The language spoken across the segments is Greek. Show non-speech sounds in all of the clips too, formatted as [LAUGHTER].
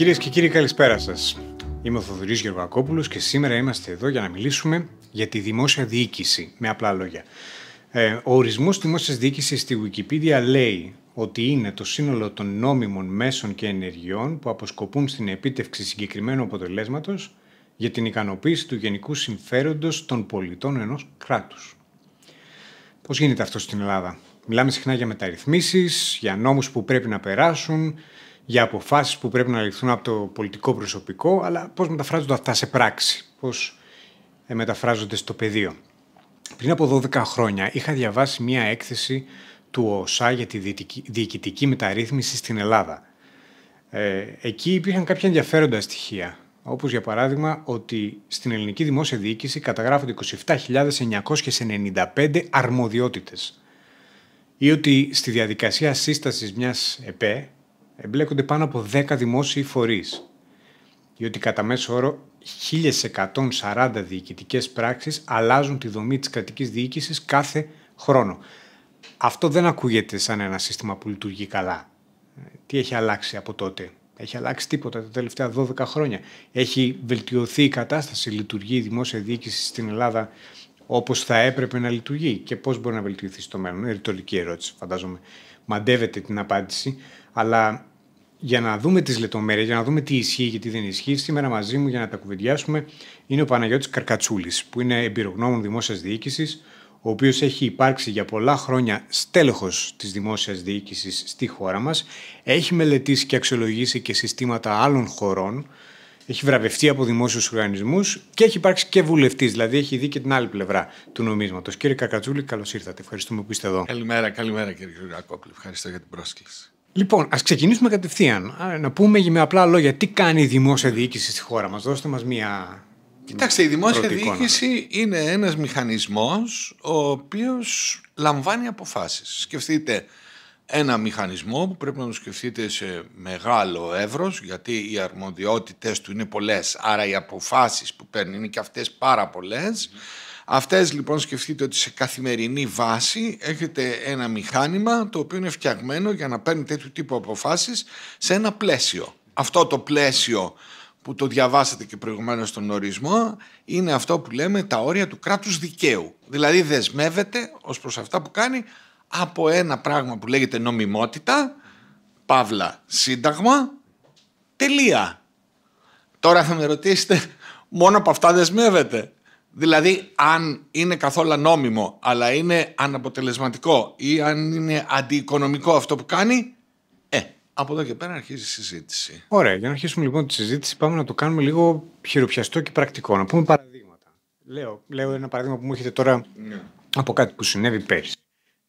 Κυρίες και κύριοι, καλησπέρα σας. Είμαι ο Θοδωρής Γεωργακόπουλος και σήμερα είμαστε εδώ για να μιλήσουμε για τη δημόσια διοίκηση. Με απλά λόγια. Ε, ο ορισμός δημόσιας διοίκησης στη Wikipedia λέει ότι είναι το σύνολο των νόμιμων μέσων και ενεργειών που αποσκοπούν στην επίτευξη συγκεκριμένου αποτελέσματος για την ικανοποίηση του γενικού συμφέροντος των πολιτών ενός κράτους. Πώς γίνεται αυτό στην Ελλάδα. Μιλάμε συχνά για μεταρρυθμίσεις, για νόμους που πρέπει να περάσουν, για αποφάσεις που πρέπει να ληφθούν από το πολιτικό προσωπικό, αλλά πώς μεταφράζονται αυτά σε πράξη, πώς ε, μεταφράζονται στο πεδίο. Πριν από 12 χρόνια είχα διαβάσει μία έκθεση του ΟΣΑ για τη διοικητική μεταρρύθμιση στην Ελλάδα. Ε, εκεί υπήρχαν κάποια ενδιαφέροντα στοιχεία, όπως για παράδειγμα ότι στην ελληνική δημόσια διοίκηση καταγράφονται 27.995 αρμοδιότητες ή ότι στη διαδικασία σύστασης μιας ΕΠΕ εμπλέκονται πάνω από 10 δημόσιοι φορείς. διότι κατά μέσο όρο 1.140 διοικητικές πράξεις αλλάζουν τη δομή της κρατικής διοίκησης κάθε χρόνο. Αυτό δεν ακούγεται σαν ένα σύστημα που λειτουργεί καλά. Τι έχει αλλάξει από τότε. Έχει αλλάξει τίποτα τα τελευταία 12 χρόνια. Έχει βελτιωθεί η κατάσταση, λειτουργεί η δημόσια διοίκηση στην Ελλάδα όπως θα έπρεπε να λειτουργεί και πώς μπορεί να βελτιωθεί στο μέλλον. Είναι ρητορική ερώτηση, φαντάζομαι. Μαντεύεται την απάντηση, αλλά για να δούμε τις λεπτομέρειες, για να δούμε τι ισχύει και τι δεν ισχύει, σήμερα μαζί μου για να τα κουβεντιάσουμε είναι ο Παναγιώτης Καρκατσούλης, που είναι εμπειρογνώμων δημόσιας διοίκησης, ο οποίος έχει υπάρξει για πολλά χρόνια στέλεχος της δημόσιας διοίκησης στη χώρα μας. Έχει μελετήσει και αξιολογήσει και συστήματα άλλων χωρών. Έχει βραβευτεί από δημόσιους οργανισμούς και έχει υπάρξει και βουλευτής, δηλαδή έχει δει και την άλλη πλευρά του νομίσματος. Κύριε Καρκατσούλη, καλώς ήρθατε. Ευχαριστούμε που είστε εδώ. Καλημέρα, καλημέρα κύριε Γιουρακόπουλη. Ευχαριστώ για την πρόσκληση. Λοιπόν, ας ξεκινήσουμε κατευθείαν. Να πούμε με απλά λόγια τι κάνει η δημόσια διοίκηση στη χώρα μας. Δώστε μας μία. Κοιτάξτε, η δημόσια διοίκηση είναι ένας μηχανισμός ο οποίος λαμβάνει αποφάσεις. Σκεφτείτε ένα μηχανισμό που πρέπει να το σκεφτείτε σε μεγάλο εύρος, γιατί οι αρμοδιότητες του είναι πολλές, άρα οι αποφάσεις που παίρνει είναι και αυτές πάρα πολλές. Αυτές λοιπόν σκεφτείτε ότι σε καθημερινή βάση έχετε ένα μηχάνημα το οποίο είναι φτιαγμένο για να παίρνει τέτοιου τύπου αποφάσεις σε ένα πλαίσιο. Αυτό το πλαίσιο που το διαβάσατε και προηγουμένως στον ορισμό είναι αυτό που λέμε τα όρια του κράτους δικαίου. Δηλαδή δεσμεύεται ως προς αυτά που κάνει από ένα πράγμα που λέγεται νομιμότητα, παύλα σύνταγμα, τελεία. Τώρα θα με ρωτήσετε, μόνο από αυτά δεσμεύεται. Δηλαδή, αν είναι καθόλου νόμιμο, αλλά είναι αναποτελεσματικό ή αν είναι αντιοικονομικό αυτό που κάνει, ε, από εδώ και πέρα αρχίζει η συζήτηση. Ωραία, για να αρχίσουμε λοιπόν τη συζήτηση, πάμε να το κάνουμε λίγο χειροπιαστό και πρακτικό. Να πούμε παραδείγματα. Λέω, λέω ένα παράδειγμα που μου έρχεται τώρα ναι. από κάτι που συνέβη πέρσι.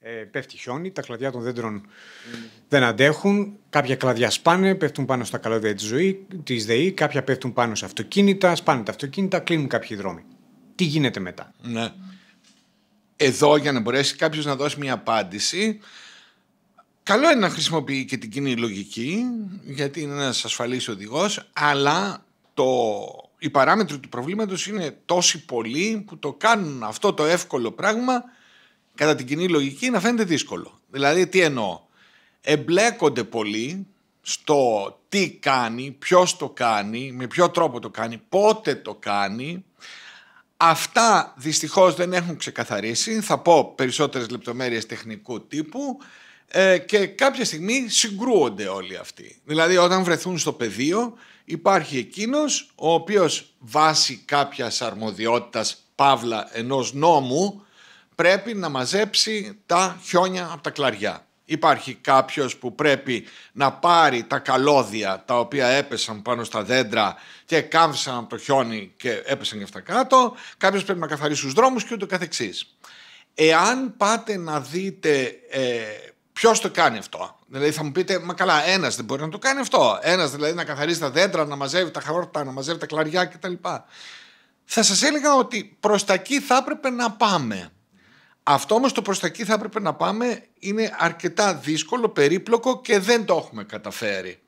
Ε, πέφτει χιόνι, τα κλαδιά των δέντρων δεν αντέχουν. Κάποια κλαδιά σπάνε, πέφτουν πάνω στα καλώδια της ΔΕΗ, κάποια πέφτουν πάνω σε αυτοκίνητα, σπάνε τα αυτοκίνητα, κλείνουν κάποιοι δρόμοι τι γίνεται μετά. Ναι. Εδώ για να μπορέσει κάποιος να δώσει μια απάντηση καλό είναι να χρησιμοποιεί και την κοινή λογική γιατί είναι ένας ασφαλής οδηγός αλλά το... οι παράμετροι του προβλήματος είναι τόσοι πολλοί που το κάνουν αυτό το εύκολο πράγμα κατά την κοινή λογική να φαίνεται δύσκολο. Δηλαδή τι εννοώ. Εμπλέκονται πολλοί στο τι κάνει, ποιος το κάνει, με ποιο τρόπο το κάνει, πότε το κάνει Αυτά δυστυχώς δεν έχουν ξεκαθαρίσει, θα πω περισσότερες λεπτομέρειες τεχνικού τύπου ε, και κάποια στιγμή συγκρούονται όλοι αυτοί. Δηλαδή όταν βρεθούν στο πεδίο υπάρχει εκείνος ο οποίος βάσει κάποιας αρμοδιότητας παύλα ενός νόμου πρέπει να μαζέψει τα χιόνια από τα κλαριά. Υπάρχει κάποιος που πρέπει να πάρει τα καλώδια τα οποία έπεσαν πάνω στα δέντρα και κάμψαν από το χιόνι και έπεσαν και αυτά κάτω. Κάποιος πρέπει να καθαρίσει τους δρόμους και ούτω καθεξής. Εάν πάτε να δείτε ε, ποιος το κάνει αυτό, δηλαδή θα μου πείτε, μα καλά ένας δεν μπορεί να το κάνει αυτό. Ένας δηλαδή να καθαρίζει τα δέντρα, να μαζεύει τα χαρόρτα, να μαζεύει τα κλαριά κτλ. Θα σας έλεγα ότι προς τα εκεί θα έπρεπε να πάμε. Αυτό όμως το προς τα εκεί θα έπρεπε να πάμε είναι αρκετά δύσκολο, περίπλοκο και δεν το έχουμε καταφέρει.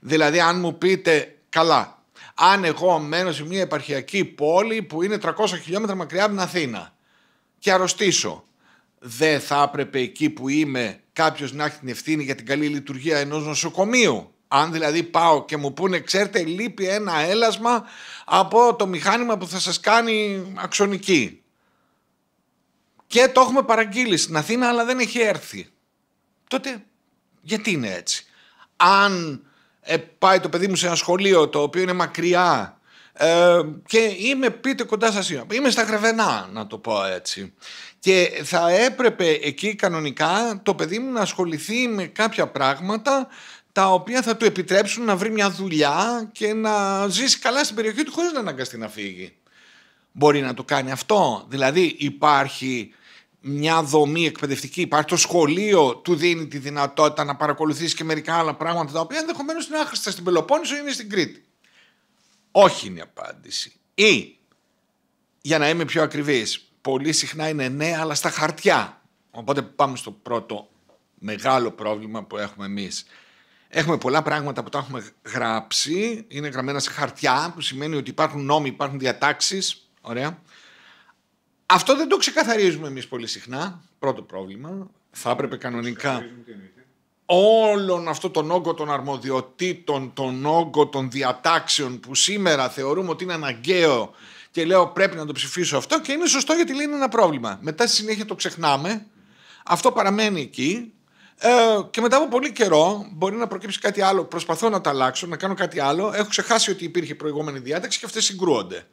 Δηλαδή αν μου πείτε καλά, αν εγώ μένω σε μια επαρχιακή πόλη που είναι 300 χιλιόμετρα μακριά από την Αθήνα και αρρωστήσω, δεν θα έπρεπε εκεί που είμαι κάποιος να έχει την ευθύνη για την καλή λειτουργία ενός νοσοκομείου. Αν δηλαδή πάω και μου πούνε, ξέρετε, λείπει ένα έλασμα από το μηχάνημα που θα σας κάνει αξονική και το έχουμε παραγγείλει στην Αθήνα αλλά δεν έχει έρθει. Τότε γιατί είναι έτσι. Αν ε, πάει το παιδί μου σε ένα σχολείο το οποίο είναι μακριά ε, και είμαι πείτε κοντά σας είμαι στα Γρεβενά να το πω έτσι και θα έπρεπε εκεί κανονικά το παιδί μου να ασχοληθεί με κάποια πράγματα τα οποία θα του επιτρέψουν να βρει μια δουλειά και να ζήσει καλά στην περιοχή του χωρίς να αναγκαστεί να φύγει μπορεί να το κάνει αυτό. Δηλαδή υπάρχει μια δομή εκπαιδευτική, υπάρχει το σχολείο, του δίνει τη δυνατότητα να παρακολουθήσει και μερικά άλλα πράγματα τα οποία ενδεχομένως είναι άχρηστα στην Πελοπόννησο ή είναι στην Κρήτη. Όχι είναι η απάντηση. Ή, για να είμαι πιο ακριβής, πολύ συχνά είναι ναι, αλλά στα χαρτιά. Οπότε πάμε στο πρώτο μεγάλο πρόβλημα που έχουμε εμείς. Έχουμε πολλά πράγματα που τα έχουμε γράψει, είναι γραμμένα σε χαρτιά, που σημαίνει ότι υπάρχουν νόμοι, υπάρχουν διατάξεις. Ωραία. Αυτό δεν το ξεκαθαρίζουμε εμείς πολύ συχνά. Πρώτο πρόβλημα. Θα έπρεπε κανονικά όλον αυτό τον όγκο των αρμοδιοτήτων, τον όγκο των διατάξεων που σήμερα θεωρούμε ότι είναι αναγκαίο και λέω πρέπει να το ψηφίσω αυτό και είναι σωστό γιατί λέει ένα πρόβλημα. Μετά στη συνέχεια το ξεχνάμε. Αυτό παραμένει εκεί. Ε, και μετά από πολύ καιρό μπορεί να προκύψει κάτι άλλο. Προσπαθώ να τα αλλάξω, να κάνω κάτι άλλο. Έχω ξεχάσει ότι υπήρχε προηγούμενη διάταξη και αυτές συγκρούονται.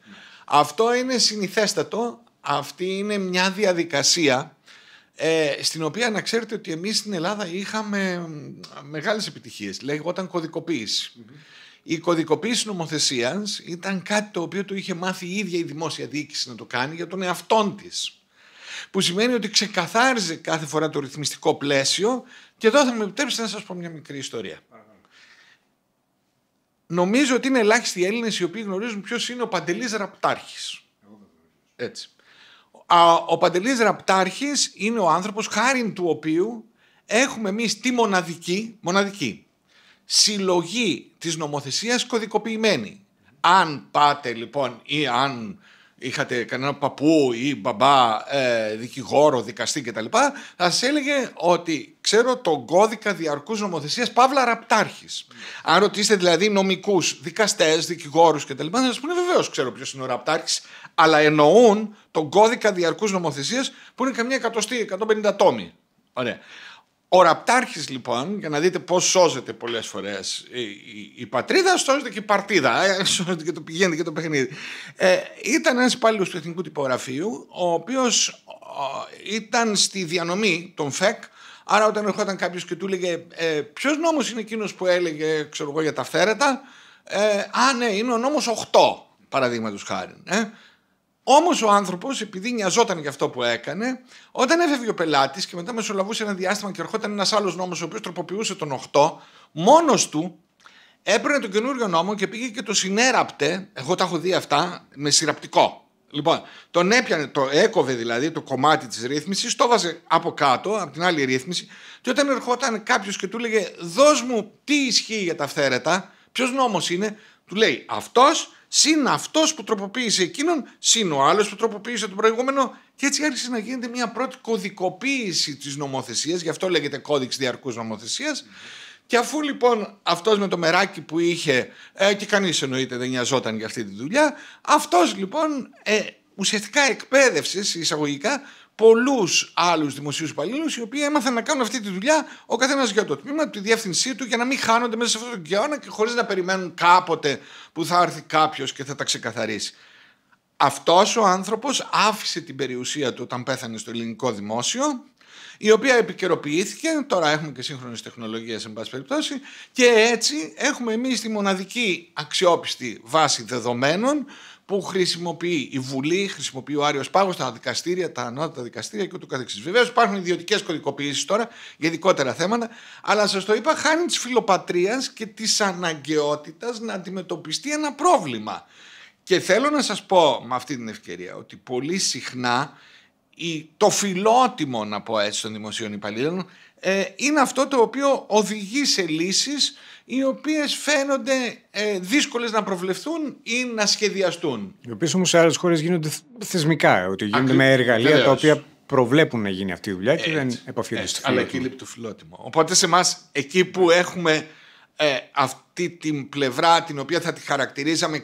Αυτό είναι συνηθέστατο, αυτή είναι μια διαδικασία ε, στην οποία να ξέρετε ότι εμείς στην Ελλάδα είχαμε μεγάλες επιτυχίες. Λέγονταν κωδικοποίηση. Mm-hmm. Η κωδικοποίηση νομοθεσίας ήταν κάτι το οποίο το είχε μάθει η ίδια η δημόσια διοίκηση να το κάνει για τον εαυτόν της, Που σημαίνει ότι ξεκαθάριζε κάθε φορά το ρυθμιστικό πλαίσιο και εδώ θα με επιτρέψετε να σας πω μια μικρή ιστορία. Νομίζω ότι είναι ελάχιστοι οι Έλληνες οι οποίοι γνωρίζουν ποιος είναι ο Παντελής Ραπτάρχης. Έτσι. Ο Παντελής Ραπτάρχης είναι ο άνθρωπος χάρη του οποίου έχουμε εμείς τη μοναδική, μοναδική συλλογή της νομοθεσίας κωδικοποιημένη. Αν πάτε λοιπόν ή αν είχατε κανένα παππού ή μπαμπά ε, δικηγόρο, δικαστή κτλ. Θα σα έλεγε ότι ξέρω τον κώδικα διαρκούς νομοθεσίας Παύλα ραπτάρχης. Mm. Αν ρωτήσετε δηλαδή νομικούς δικαστές, δικηγόρους κτλ. Θα σας πούνε βεβαίως ξέρω ποιος είναι ο Ραπτάρχης, αλλά εννοούν τον κώδικα διαρκούς νομοθεσίας που είναι καμιά εκατοστή, 150 τόμοι. Ωραία. Ο ραπτάρχης λοιπόν, για να δείτε πώς σώζεται πολλές φορές η, η, πατρίδα, σώζεται και η παρτίδα, ε, σώζεται και το πηγαίνει και το παιχνίδι. Ε, ήταν ένας υπάλληλος του Εθνικού Τυπογραφείου, ο οποίος ήταν στη διανομή των ΦΕΚ, άρα όταν ερχόταν κάποιος και του έλεγε ε, ποιος νόμος είναι εκείνος που έλεγε ξέρω εγώ, για τα φέρετα. ε, α ναι είναι ο νόμος 8 παραδείγματος χάρη. Ε. Όμως ο άνθρωπος, επειδή νοιαζόταν για αυτό που έκανε, όταν έφευγε ο πελάτης και μετά μεσολαβούσε ένα διάστημα και ερχόταν ένας άλλος νόμος, ο οποίος τροποποιούσε τον 8, μόνος του έπαιρνε τον καινούριο νόμο και πήγε και το συνέραπτε. Εγώ τα έχω δει αυτά με σειραπτικό. Λοιπόν, τον έπιανε, το έκοβε δηλαδή το κομμάτι της ρύθμισης, το βάζε από κάτω, από την άλλη ρύθμιση, και όταν ερχόταν κάποιος και του έλεγε, Δώσ' μου τι ισχύει για τα φθέρετα, ποιος νόμος είναι, του λέει αυτός συν αυτός που τροποποίησε εκείνον, συν ο άλλος που τροποποίησε τον προηγούμενο και έτσι άρχισε να γίνεται μια πρώτη κωδικοποίηση της νομοθεσίας, γι' αυτό λέγεται κώδικη διαρκούς νομοθεσίας. Και αφού λοιπόν αυτός με το μεράκι που είχε, ε, και κάνει εννοείται δεν νοιαζόταν για αυτή τη δουλειά, αυτός λοιπόν ε, ουσιαστικά εκπαίδευσε εισαγωγικά πολλούς άλλους δημοσίους υπαλλήλους, οι οποίοι έμαθαν να κάνουν αυτή τη δουλειά ο καθένας για το τμήμα, τη διεύθυνσή του, για να μην χάνονται μέσα σε αυτόν τον κεώνα και χωρίς να περιμένουν κάποτε που θα έρθει κάποιος και θα τα ξεκαθαρίσει. Αυτός ο άνθρωπος άφησε την περιουσία του όταν πέθανε στο ελληνικό δημόσιο, η οποία επικαιροποιήθηκε, τώρα έχουμε και σύγχρονες τεχνολογίες εν πάση περιπτώσει, και έτσι έχουμε εμείς τη μοναδική αξιόπιστη βάση δεδομένων που χρησιμοποιεί η Βουλή, χρησιμοποιεί ο Άριος Πάγος, τα δικαστήρια, τα ανώτατα δικαστήρια και ούτω καθεξής. Βεβαίως υπάρχουν ιδιωτικές κωδικοποιήσεις τώρα για ειδικότερα θέματα, αλλά σας το είπα, χάνει της φιλοπατρίας και της αναγκαιότητας να αντιμετωπιστεί ένα πρόβλημα. Και θέλω να σας πω με αυτή την ευκαιρία ότι πολύ συχνά το φιλότιμο να πω έτσι των δημοσίων υπαλλήλων ε, είναι αυτό το οποίο οδηγεί σε λύσεις οι οποίες φαίνονται ε, δύσκολες να προβλεφθούν ή να σχεδιαστούν. Οι οποίες όμως σε άλλες χώρες γίνονται θεσμικά, ότι γίνονται Ακλή... με εργαλεία Βεβαίως. τα οποία προβλέπουν να γίνει αυτή η να σχεδιαστουν οι οποιες ομως σε αλλες χωρες γινονται θεσμικα οτι γινονται με εργαλεια τα οποια προβλεπουν να γινει αυτη η δουλεια και δεν επαφιούνται στο φιλότιμο. Αλλά εκεί λείπει το φιλότιμο. Οπότε σε εμάς εκεί που έχουμε ε, αυτή την πλευρά την οποία θα τη χαρακτηρίζαμε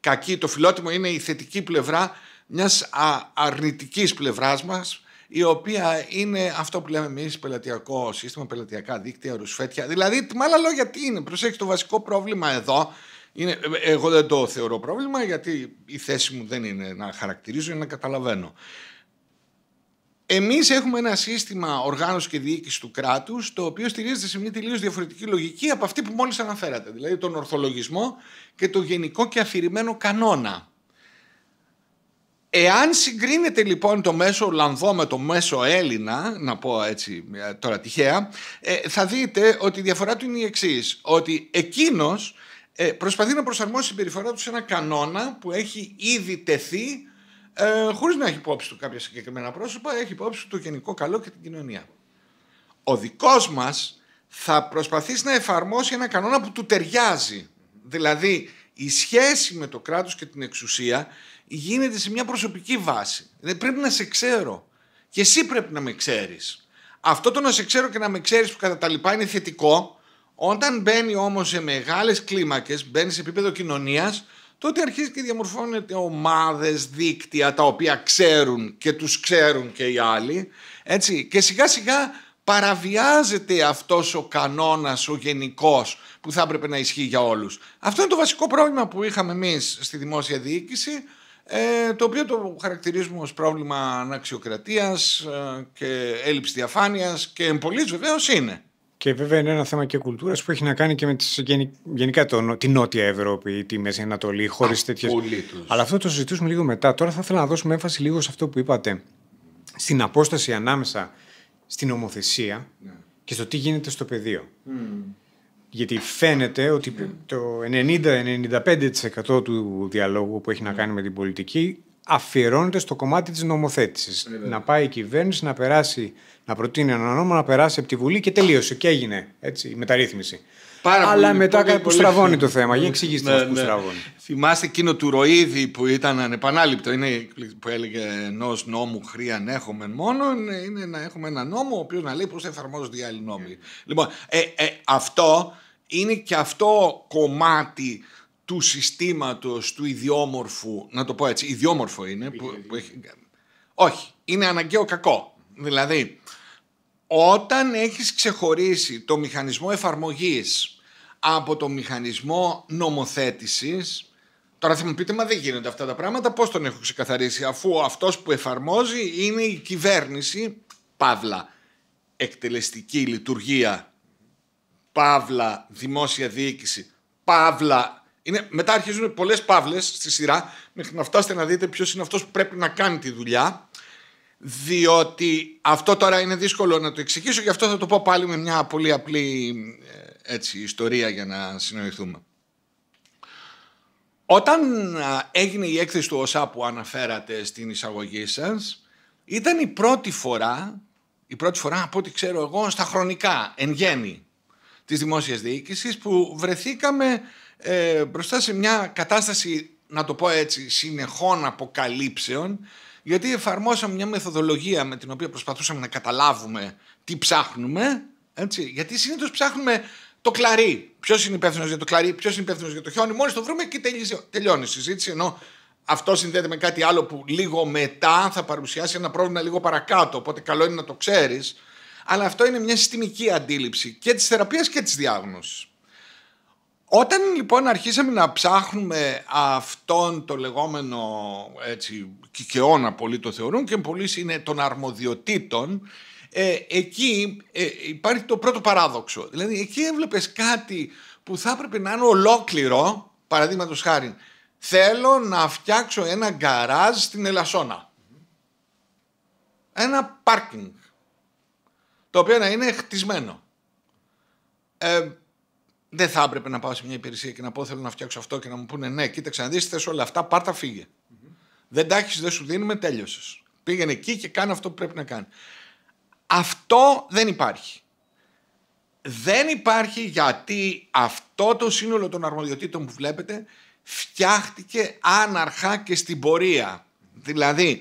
κακή, το φιλότιμο είναι η θετική πλευρά μιας αρνητική αρνητικής πλευράς μας η οποία είναι αυτό που λέμε εμείς πελατειακό σύστημα, πελατειακά δίκτυα, ρουσφέτια. Δηλαδή, με άλλα λόγια, τι είναι. Προσέξτε, το βασικό πρόβλημα εδώ είναι, ε, ε, εγώ δεν το θεωρώ πρόβλημα, γιατί η θέση μου δεν είναι να χαρακτηρίζω ή να καταλαβαίνω. Εμείς έχουμε ένα σύστημα οργάνωσης και διοίκησης του κράτους, το οποίο στηρίζεται σε μια τελείως διαφορετική λογική από αυτή που μόλις αναφέρατε. Δηλαδή τον ορθολογισμό και το γενικό και αφηρημένο κανόνα. Εάν συγκρίνεται λοιπόν το μέσο Ολλανδό με το μέσο Έλληνα, να πω έτσι ε, τώρα τυχαία, ε, θα δείτε ότι η διαφορά του είναι η εξής. Ότι εκείνος ε, προσπαθεί να προσαρμόσει την περιφορά του σε ένα κανόνα που έχει ήδη τεθεί, χωρίς να έχει υπόψη του κάποια συγκεκριμένα πρόσωπα, έχει υπόψη του το γενικό καλό και την κοινωνία. Ο δικός μας θα προσπαθήσει να εφαρμόσει ένα κανόνα που του ταιριάζει. Δηλαδή, η σχέση με το κράτος και την εξουσία γίνεται σε μια προσωπική βάση. Δεν πρέπει να σε ξέρω. Και εσύ πρέπει να με ξέρεις. Αυτό το να σε ξέρω και να με ξέρεις που κατά τα λοιπά είναι θετικό. Όταν μπαίνει όμως σε μεγάλες κλίμακες, μπαίνει σε επίπεδο κοινωνίας, τότε αρχίζει και διαμορφώνεται ομάδες, δίκτυα τα οποία ξέρουν και τους ξέρουν και οι άλλοι. Έτσι. Και σιγά σιγά παραβιάζεται αυτός ο κανόνας ο γενικός που θα έπρεπε να ισχύει για όλους. Αυτό είναι το βασικό πρόβλημα που είχαμε εμείς στη δημόσια διοίκηση, ε, το οποίο το χαρακτηρίζουμε ως πρόβλημα αναξιοκρατίας ε, και έλλειψης διαφάνειας και εμπολής βεβαίως είναι. Και βέβαια είναι ένα θέμα και κουλτούρας που έχει να κάνει και με τις, γενικά το, τη Νότια Ευρώπη, τη Μέση Ανατολή, χωρίς τέτοιε. Αλλά αυτό το συζητήσουμε λίγο μετά. Τώρα θα ήθελα να δώσουμε έμφαση λίγο σε αυτό που είπατε. Στην απόσταση ανάμεσα στην ομοθεσία ναι. και στο τι γίνεται στο πεδίο. Mm. Γιατί φαίνεται ότι ναι. το 90-95% του διαλόγου που έχει να ναι. κάνει με την πολιτική αφιερώνεται στο κομμάτι της νομοθέτησης. Να πάει η κυβέρνηση να περάσει, να προτείνει ένα νόμο, να περάσει από τη Βουλή και τελείωσε και έγινε έτσι, η μεταρρύθμιση. Αλλά μετά που στραβώνει το θέμα. Για εξηγήστε ναι, μας που ναι. Θυμάστε εκείνο του Ροίδη που ήταν ανεπανάληπτο. Είναι, που έλεγε ενός νόμου χρήαν έχουμε μόνο. Είναι να έχουμε ένα νόμο ο οποίος να λέει πώς εφαρμόζονται οι άλλοι νόμοι. Λοιπόν, ε, ε, αυτό είναι και αυτό κομμάτι του συστήματος του ιδιόμορφου, να το πω έτσι, ιδιόμορφο είναι, που, έχει... όχι, είναι αναγκαίο κακό. Δηλαδή, όταν έχεις ξεχωρίσει το μηχανισμό εφαρμογής από το μηχανισμό νομοθέτησης. Τώρα θα μου πείτε, μα δεν γίνονται αυτά τα πράγματα, πώς τον έχω ξεκαθαρίσει, αφού αυτός που εφαρμόζει είναι η κυβέρνηση, παύλα, εκτελεστική λειτουργία, παύλα, δημόσια διοίκηση, παύλα, είναι, μετά αρχίζουν πολλές παύλες στη σειρά, μέχρι να φτάσετε να δείτε ποιος είναι αυτός που πρέπει να κάνει τη δουλειά, διότι αυτό τώρα είναι δύσκολο να το εξηγήσω, γι' αυτό θα το πω πάλι με μια πολύ απλή ε, έτσι, ιστορία για να συνοηθούμε. Όταν έγινε η έκθεση του ΩΣΑ που αναφέρατε στην εισαγωγή σας, ήταν η πρώτη φορά, η πρώτη φορά από ό,τι ξέρω εγώ, στα χρονικά, εν γέννη, της δημόσιας διοίκησης, που βρεθήκαμε ε, μπροστά σε μια κατάσταση, να το πω έτσι, συνεχών αποκαλύψεων, γιατί εφαρμόσαμε μια μεθοδολογία με την οποία προσπαθούσαμε να καταλάβουμε τι ψάχνουμε, έτσι, γιατί συνήθως ψάχνουμε το κλαρί. Ποιος είναι υπεύθυνος για το κλαρί, ποιος είναι υπεύθυνος για το χιόνι. Μόλις το βρούμε και τελειώνει η συζήτηση. Ενώ αυτό συνδέεται με κάτι άλλο που λίγο μετά θα παρουσιάσει ένα πρόβλημα λίγο παρακάτω. Οπότε καλό είναι να το ξέρεις. Αλλά αυτό είναι μια συστημική αντίληψη και της θεραπείας και της διάγνωσης. Όταν λοιπόν αρχίσαμε να ψάχνουμε αυτόν το λεγόμενο έτσι, κικαιώνα, πολλοί το θεωρούν και πολλοί είναι των αρμοδιοτήτων ε, εκεί ε, υπάρχει το πρώτο παράδοξο. Δηλαδή, εκεί έβλεπες κάτι που θα έπρεπε να είναι ολόκληρο, παραδείγματος χάρη. Θέλω να φτιάξω ένα γκαράζ στην Ελασσόνα. Ένα πάρκινγκ. Το οποίο να είναι χτισμένο. Ε, δεν θα έπρεπε να πάω σε μια υπηρεσία και να πω θέλω να φτιάξω αυτό και να μου πούνε ναι, κοίταξε να δεις, θες όλα αυτά, πάρτα Δεν τα δεν σου δίνουμε, τέλειωσες. Πήγαινε εκεί και κάνε αυτό που πρέπει να κάνει. Αυτό δεν υπάρχει. Δεν υπάρχει γιατί αυτό το σύνολο των αρμοδιοτήτων που βλέπετε φτιάχτηκε άναρχα και στην πορεία. Δηλαδή,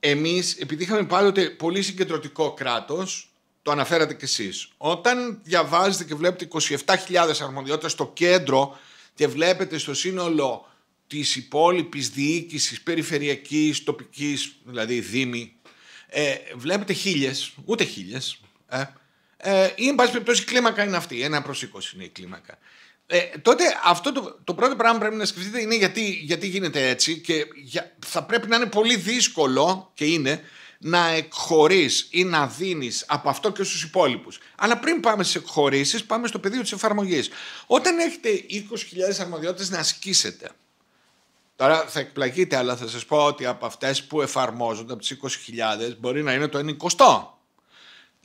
εμείς, επειδή είχαμε ότι πολύ συγκεντρωτικό κράτος, το αναφέρατε κι εσείς, όταν διαβάζετε και βλέπετε 27.000 αρμοδιότητες στο κέντρο και βλέπετε στο σύνολο της υπόλοιπης διοίκησης περιφερειακής, τοπικής, δηλαδή δήμη, ε, βλέπετε χίλιες, ούτε χίλιες. Ε, ε, ή εν πάση περιπτώσει η κλίμακα είναι αυτή. Ένα προς 20 είναι η κλίμακα. Ε, τότε αυτό το, το πρώτο πράγμα που πρέπει να σκεφτείτε είναι γιατί, γιατί γίνεται έτσι και για, θα πρέπει να είναι πολύ δύσκολο και είναι να εκχωρείς ή να δίνεις από αυτό και στους υπόλοιπους. Αλλά πριν πάμε στις εκχωρήσεις, πάμε στο πεδίο της εφαρμογής. Όταν έχετε 20.000 αρμοδιότητες να ασκήσετε Τώρα θα εκπλακείτε αλλά θα σας πω ότι από αυτές που εφαρμόζονται, από τις 20.000, μπορεί να είναι το ενικοστό.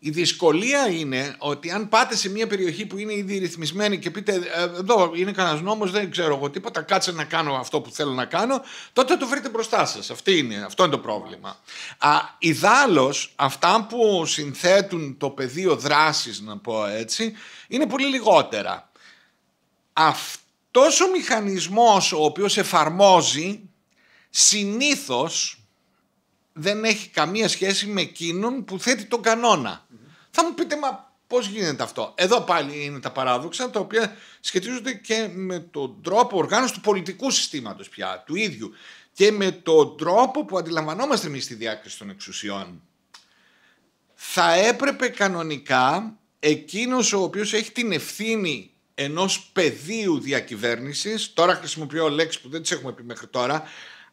η δυσκολία είναι ότι αν πάτε σε μια περιοχή που είναι ήδη ρυθμισμένη και πείτε «Ε, εδώ είναι κανένας νόμος, δεν ξέρω εγώ τίποτα, κάτσε να κάνω αυτό που θέλω να κάνω, τότε το βρείτε μπροστά σας. Αυτό είναι, αυτό το πρόβλημα. Α, αυτά που συνθέτουν το πεδίο δράσης, να πω έτσι, είναι πολύ λιγότερα. Αυτό αυτός ο μηχανισμός ο οποίος εφαρμόζει συνήθως δεν έχει καμία σχέση με εκείνον που θέτει τον κανονα Θα μου πείτε, μα πώς γίνεται αυτό. Εδώ πάλι είναι τα παράδοξα τα οποία σχετίζονται και με τον τρόπο οργάνωσης του πολιτικού συστήματος πια, του ίδιου και με τον τρόπο που αντιλαμβανόμαστε εμείς τη διάκριση των εξουσιών. Θα έπρεπε κανονικά εκείνος ο οποίος έχει την ευθύνη ενός πεδίου διακυβέρνησης, τώρα χρησιμοποιώ λέξεις που δεν τις έχουμε πει μέχρι τώρα,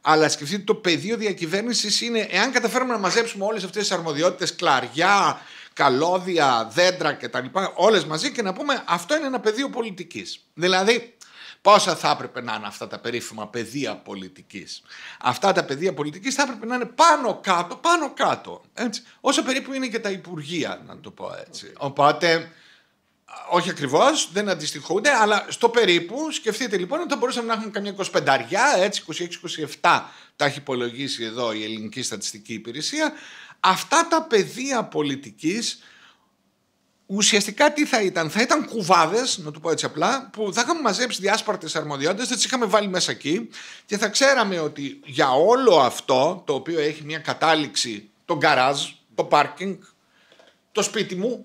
αλλά σκεφτείτε το πεδίο διακυβέρνησης είναι εάν καταφέρουμε να μαζέψουμε όλες αυτές τις αρμοδιότητες, κλαριά, καλώδια, δέντρα κτλ. Όλες μαζί και να πούμε αυτό είναι ένα πεδίο πολιτικής. Δηλαδή, πόσα θα έπρεπε να είναι αυτά τα περίφημα πεδία πολιτικής. Αυτά τα πεδία πολιτικής θα έπρεπε να είναι πάνω κάτω, πάνω κάτω. Έτσι. Όσο περίπου είναι και τα υπουργεία, να το πω έτσι. Οπότε όχι ακριβώς, δεν αντιστοιχούνται, αλλά στο περίπου σκεφτείτε λοιπόν ότι θα μπορούσαμε να έχουμε καμιά 25 έτσι 26-27 τα έχει υπολογίσει εδώ η Ελληνική Στατιστική Υπηρεσία. Αυτά τα πεδία πολιτικής ουσιαστικά τι θα ήταν, θα ήταν κουβάδες, να το πω έτσι απλά, που θα είχαμε μαζέψει διάσπαρτες αρμοδιότητες, θα τις είχαμε βάλει μέσα εκεί και θα ξέραμε ότι για όλο αυτό το οποίο έχει μια κατάληξη, το γκαράζ, το πάρκινγκ, το σπίτι μου,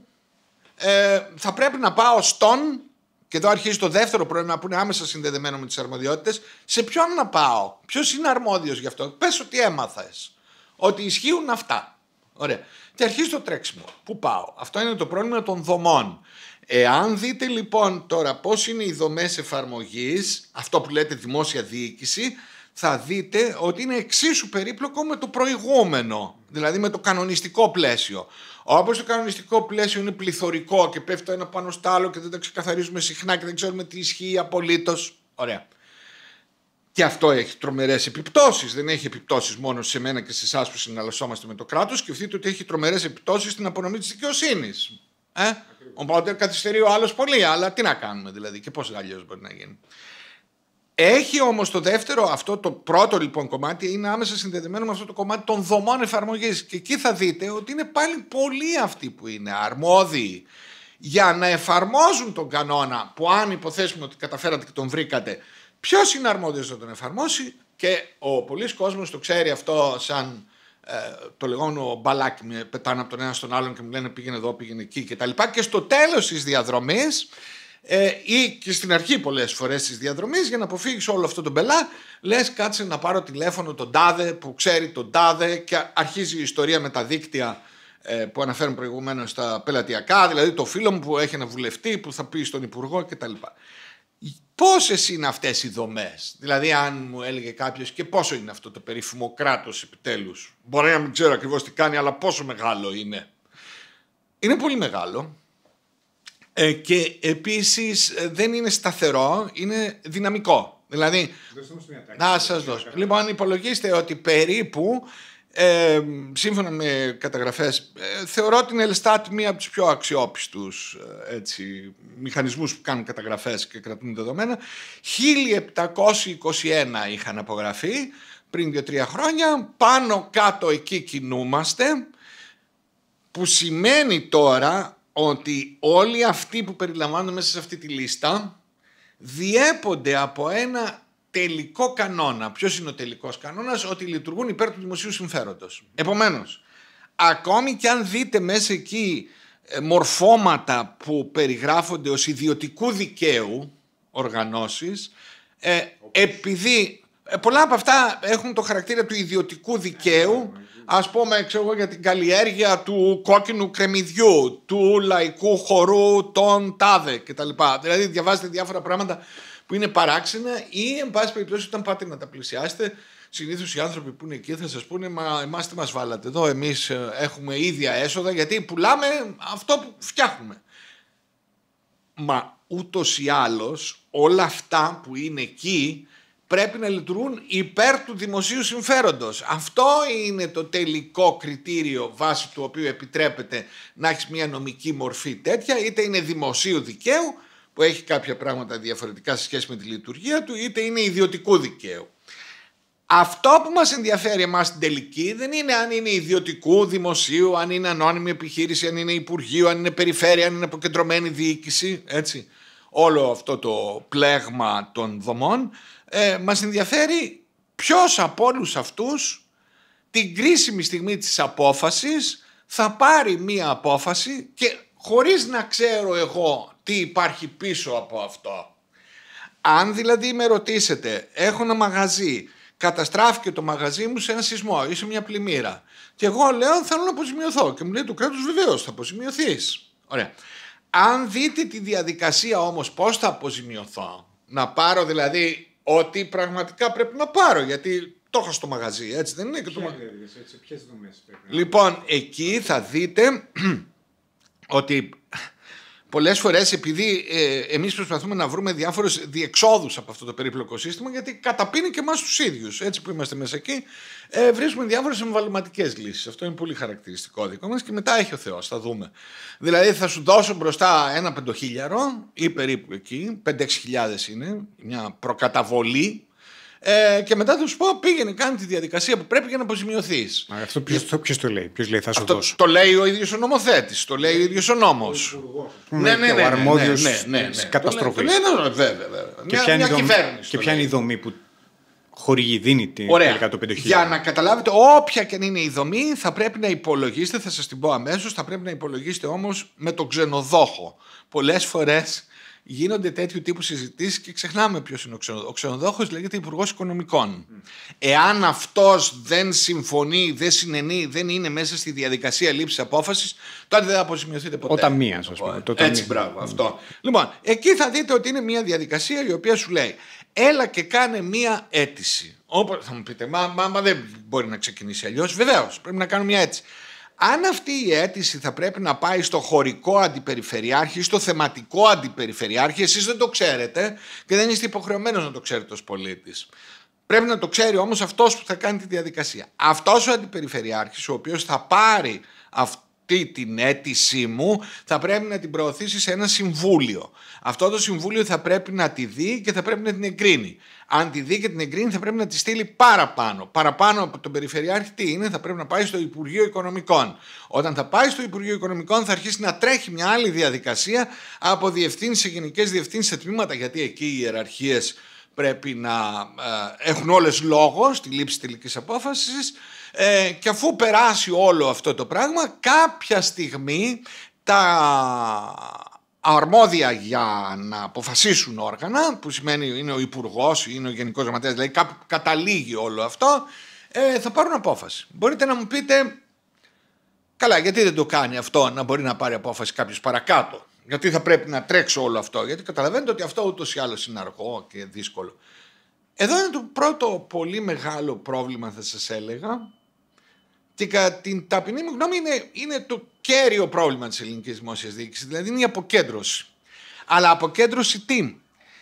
ε, θα πρέπει να πάω στον. Και εδώ αρχίζει το δεύτερο πρόβλημα που είναι άμεσα συνδεδεμένο με τις αρμοδιότητες, Σε ποιον να πάω, Ποιος είναι αρμόδιος γι' αυτό. Πες ότι έμαθες, Ότι ισχύουν αυτά. Ωραία. Και αρχίζει το τρέξιμο. Πού πάω. Αυτό είναι το πρόβλημα των δομών. Εάν δείτε λοιπόν τώρα πώς είναι οι δομές εφαρμογής, αυτό που λέτε δημόσια δομε εφαρμογής, αυτο που λετε δημοσια διοικηση θα δείτε ότι είναι εξίσου περίπλοκο με το προηγούμενο, δηλαδή με το κανονιστικό πλαίσιο. Όπως το κανονιστικό πλαίσιο είναι πληθωρικό και πέφτει το ένα πάνω στο άλλο και δεν τα ξεκαθαρίζουμε συχνά και δεν ξέρουμε τι ισχύει απολύτως. Ωραία. Και αυτό έχει τρομερές επιπτώσεις. Δεν έχει επιπτώσεις μόνο σε μένα και σε εσάς που συναλλασσόμαστε με το κράτος. Σκεφτείτε ότι έχει τρομερές επιπτώσεις στην απονομή της δικαιοσύνης. Ε? Οπότε καθυστερεί ο άλλος πολύ, αλλά τι να κάνουμε δηλαδή και πώς αλλιώς μπορεί να γίνει. Έχει όμως το δεύτερο, αυτό το πρώτο λοιπόν κομμάτι, είναι άμεσα συνδεδεμένο με αυτό το κομμάτι των δομών εφαρμογής. Και εκεί θα δείτε ότι είναι πάλι πολλοί αυτοί που είναι αρμόδιοι για να εφαρμόζουν τον κανόνα που αν υποθέσουμε ότι καταφέρατε και τον βρήκατε, ποιος είναι αρμόδιος να τον εφαρμόσει και ο πολλής κόσμος το ξέρει αυτό σαν ε, το λεγόμενο μπαλάκι με πετάνε από τον ένα στον άλλον και μου λένε πήγαινε εδώ, πήγαινε εκεί κτλ. Και, στο τέλος της διαδρομής ε, ή και στην αρχή πολλές φορές της διαδρομής για να αποφύγεις όλο αυτό το μπελά λες κάτσε να πάρω τηλέφωνο τον τάδε που ξέρει τον τάδε και αρχίζει η ιστορία με τα δίκτυα ε, που αναφέρουν προηγουμένως στα πελατειακά, δηλαδή το φίλο μου που έχει ένα βουλευτή που θα πει στον υπουργό κτλ. Πόσε είναι αυτές οι δομές, δηλαδή, αν μου έλεγε κάποιος και πόσο είναι αυτό το περίφημο κράτος επιτέλους, μπορεί να μην ξέρω ακριβώς τι κάνει, αλλά πόσο μεγάλο είναι. Είναι πολύ μεγάλο. Ε, και επίσης ε, δεν είναι σταθερό, είναι δυναμικό. Δηλαδή, να σας δώσω. Λοιπόν, υπολογίστε ότι περίπου, ε, σύμφωνα με καταγραφές, ε, θεωρώ την Ελστάτ μία από τους πιο αξιόπιστους ε, έτσι, μηχανισμούς που κάνουν καταγραφές και κρατούν δεδομένα. 1721 είχαν απογραφεί πριν δύο-τρία χρόνια, πάνω κάτω εκεί κινούμαστε, που σημαίνει τώρα ότι όλοι αυτοί που περιλαμβάνονται μέσα σε αυτή τη λίστα διέπονται από ένα τελικό κανόνα. Ποιος είναι ο τελικός κανόνας, ότι λειτουργούν υπέρ του δημοσίου συμφέροντος. Επομένως, ακόμη κι αν δείτε μέσα εκεί ε, μορφώματα που περιγράφονται ως ιδιωτικού δικαίου οργανώσεις, ε, επειδή ε, πολλά από αυτά έχουν το χαρακτήρα του ιδιωτικού δικαίου. Ας πούμε, ξέρω εγώ, για την καλλιέργεια του κόκκινου κρεμιδιού, του λαϊκού χορού, των τάδε κτλ. Δηλαδή, διαβάζετε διάφορα πράγματα που είναι παράξενα ή, εν πάση περιπτώσει, όταν πάτε να τα πλησιάσετε, συνήθως οι άνθρωποι που είναι εκεί θα σας πούνε Μα εμάς τι μας βάλατε εδώ. Εμείς ε, έχουμε ίδια έσοδα γιατί πουλάμε αυτό που φτιάχνουμε. Μα ούτως ή άλλως όλα αυτά που είναι εκεί πρέπει να λειτουργούν υπέρ του δημοσίου συμφέροντος. Αυτό είναι το τελικό κριτήριο βάσει του οποίου επιτρέπεται να έχεις μια νομική μορφή τέτοια, είτε είναι δημοσίου δικαίου, που έχει κάποια πράγματα διαφορετικά σε σχέση με τη λειτουργία του, είτε είναι ιδιωτικού δικαίου. Αυτό που μας ενδιαφέρει εμάς στην τελική δεν είναι αν είναι ιδιωτικού, δημοσίου, αν είναι ανώνυμη επιχείρηση, αν είναι υπουργείο, αν είναι περιφέρεια, αν είναι αποκεντρωμένη διοίκηση, έτσι. Όλο αυτό το πλέγμα των δομών ε, μας ενδιαφέρει ποιος από όλους αυτούς την κρίσιμη στιγμή της απόφασης θα πάρει μία απόφαση και χωρίς να ξέρω εγώ τι υπάρχει πίσω από αυτό. Αν δηλαδή με ρωτήσετε, έχω ένα μαγαζί, καταστράφηκε το μαγαζί μου σε ένα σεισμό ή σε μια πλημμύρα και εγώ λέω θέλω να αποζημιωθώ και μου λέει το κράτος βεβαίως θα αποζημιωθείς. Ωραία. Αν δείτε τη διαδικασία όμως πώς θα αποζημιωθώ, να πάρω δηλαδή ότι πραγματικά πρέπει να πάρω. Γιατί το έχω στο μαγαζί, έτσι δεν είναι. Και το... έτσι, ποιες δομές πρέπει. Λοιπόν, εκεί θα δείτε [CLEARS THROAT] ότι Πολλές φορές επειδή ε, εμείς προσπαθούμε να βρούμε διάφορες διεξόδους από αυτό το περίπλοκο σύστημα γιατί καταπίνει και εμάς τους ίδιους. Έτσι που είμαστε μέσα εκεί ε, βρίσκουμε διάφορες εμβαλωματικές λύσεις. Αυτό είναι πολύ χαρακτηριστικό δικό μας και μετά έχει ο Θεός, θα δούμε. Δηλαδή θα σου δώσω μπροστά ένα πεντοχίλιαρο ή περίπου εκεί, 5-6 είναι, μια προκαταβολή ε, και μετά θα σου πω πήγαινε, κάνει τη διαδικασία που πρέπει για να αποζημιωθείς. Αυτό ποιος το, το λέει, ποιος λέει, θα σου αυτό, Το λέει ο ίδιος ο νομοθέτης, το λέει ο ίδιος ο νόμος. Ναι, ναι, ναι. Ο ναι, ναι, αρμόδιος ναι, καταστροφής. Ναι, ναι, βέβαια. Και ποια είναι η δομή, και ποια είναι η δομή που χορηγεί, δίνει την Ωραία. το 5.000. Για να καταλάβετε, όποια και είναι η δομή, θα πρέπει να υπολογίσετε, θα σας την πω αμέσως, θα πρέπει να υπολογίσετε όμως με τον ξενοδόχο. Πολλές φορές γίνονται τέτοιου τύπου συζητήσεις και ξεχνάμε ποιος είναι ο ξενοδόχος. Ο ξενοδόχος λέγεται Υπουργός Οικονομικών. Εάν αυτός δεν συμφωνεί, δεν συνενεί, δεν είναι μέσα στη διαδικασία λήψης απόφασης, τότε δεν θα αποσημειωθείτε ποτέ. Ο ταμείας, ας πούμε. Έτσι, μπράβο, αυτό. Λοιπόν, εκεί θα δείτε ότι είναι μια διαδικασία η οποία σου λέει έλα και κάνε μία αίτηση. Όπως θα μου πείτε, μα, μα δεν μπορεί να ξεκινήσει αλλιώς. Βεβαίως, πρέπει να κάνω μία αίτηση. Αν αυτή η αίτηση θα πρέπει να πάει στο χωρικό αντιπεριφερειάρχη, στο θεματικό αντιπεριφερειάρχη, εσείς δεν το ξέρετε και δεν είστε υποχρεωμένος να το ξέρετε ως πολίτης. Πρέπει να το ξέρει όμως αυτός που θα κάνει τη διαδικασία. Αυτός ο αντιπεριφερειάρχης, ο οποίος θα πάρει αυτό αυτή την αίτησή μου θα πρέπει να την προωθήσει σε ένα συμβούλιο. Αυτό το συμβούλιο θα πρέπει να τη δει και θα πρέπει να την εγκρίνει. Αν τη δει και την εγκρίνει θα πρέπει να τη στείλει παραπάνω. Παραπάνω από τον Περιφερειάρχη τι είναι, θα πρέπει να πάει στο Υπουργείο Οικονομικών. Όταν θα πάει στο Υπουργείο Οικονομικών θα αρχίσει να τρέχει μια άλλη διαδικασία από διευθύνσεις σε γενικές διευθύνσεις σε τμήματα, γιατί εκεί οι ιεραρχίες πρέπει να ε, έχουν όλες λόγο στη λήψη τελικής απόφασης ε, και αφού περάσει όλο αυτό το πράγμα, κάποια στιγμή τα αρμόδια για να αποφασίσουν όργανα, που σημαίνει είναι ο υπουργός, είναι ο γενικός γραμματέας, δηλαδή κάπου καταλήγει όλο αυτό, ε, θα πάρουν απόφαση. Μπορείτε να μου πείτε, καλά, γιατί δεν το κάνει αυτό να μπορεί να πάρει απόφαση κάποιος παρακάτω. Γιατί θα πρέπει να τρέξω όλο αυτό, Γιατί καταλαβαίνετε ότι αυτό ούτως ή άλλως είναι αργό και δύσκολο. Εδώ είναι το πρώτο πολύ μεγάλο πρόβλημα, θα σας έλεγα, την, την ταπεινή μου γνώμη είναι, είναι το κέριο πρόβλημα της ελληνικής δημόσιας διοίκησης. Δηλαδή είναι η αποκέντρωση. Αλλά αποκέντρωση τι.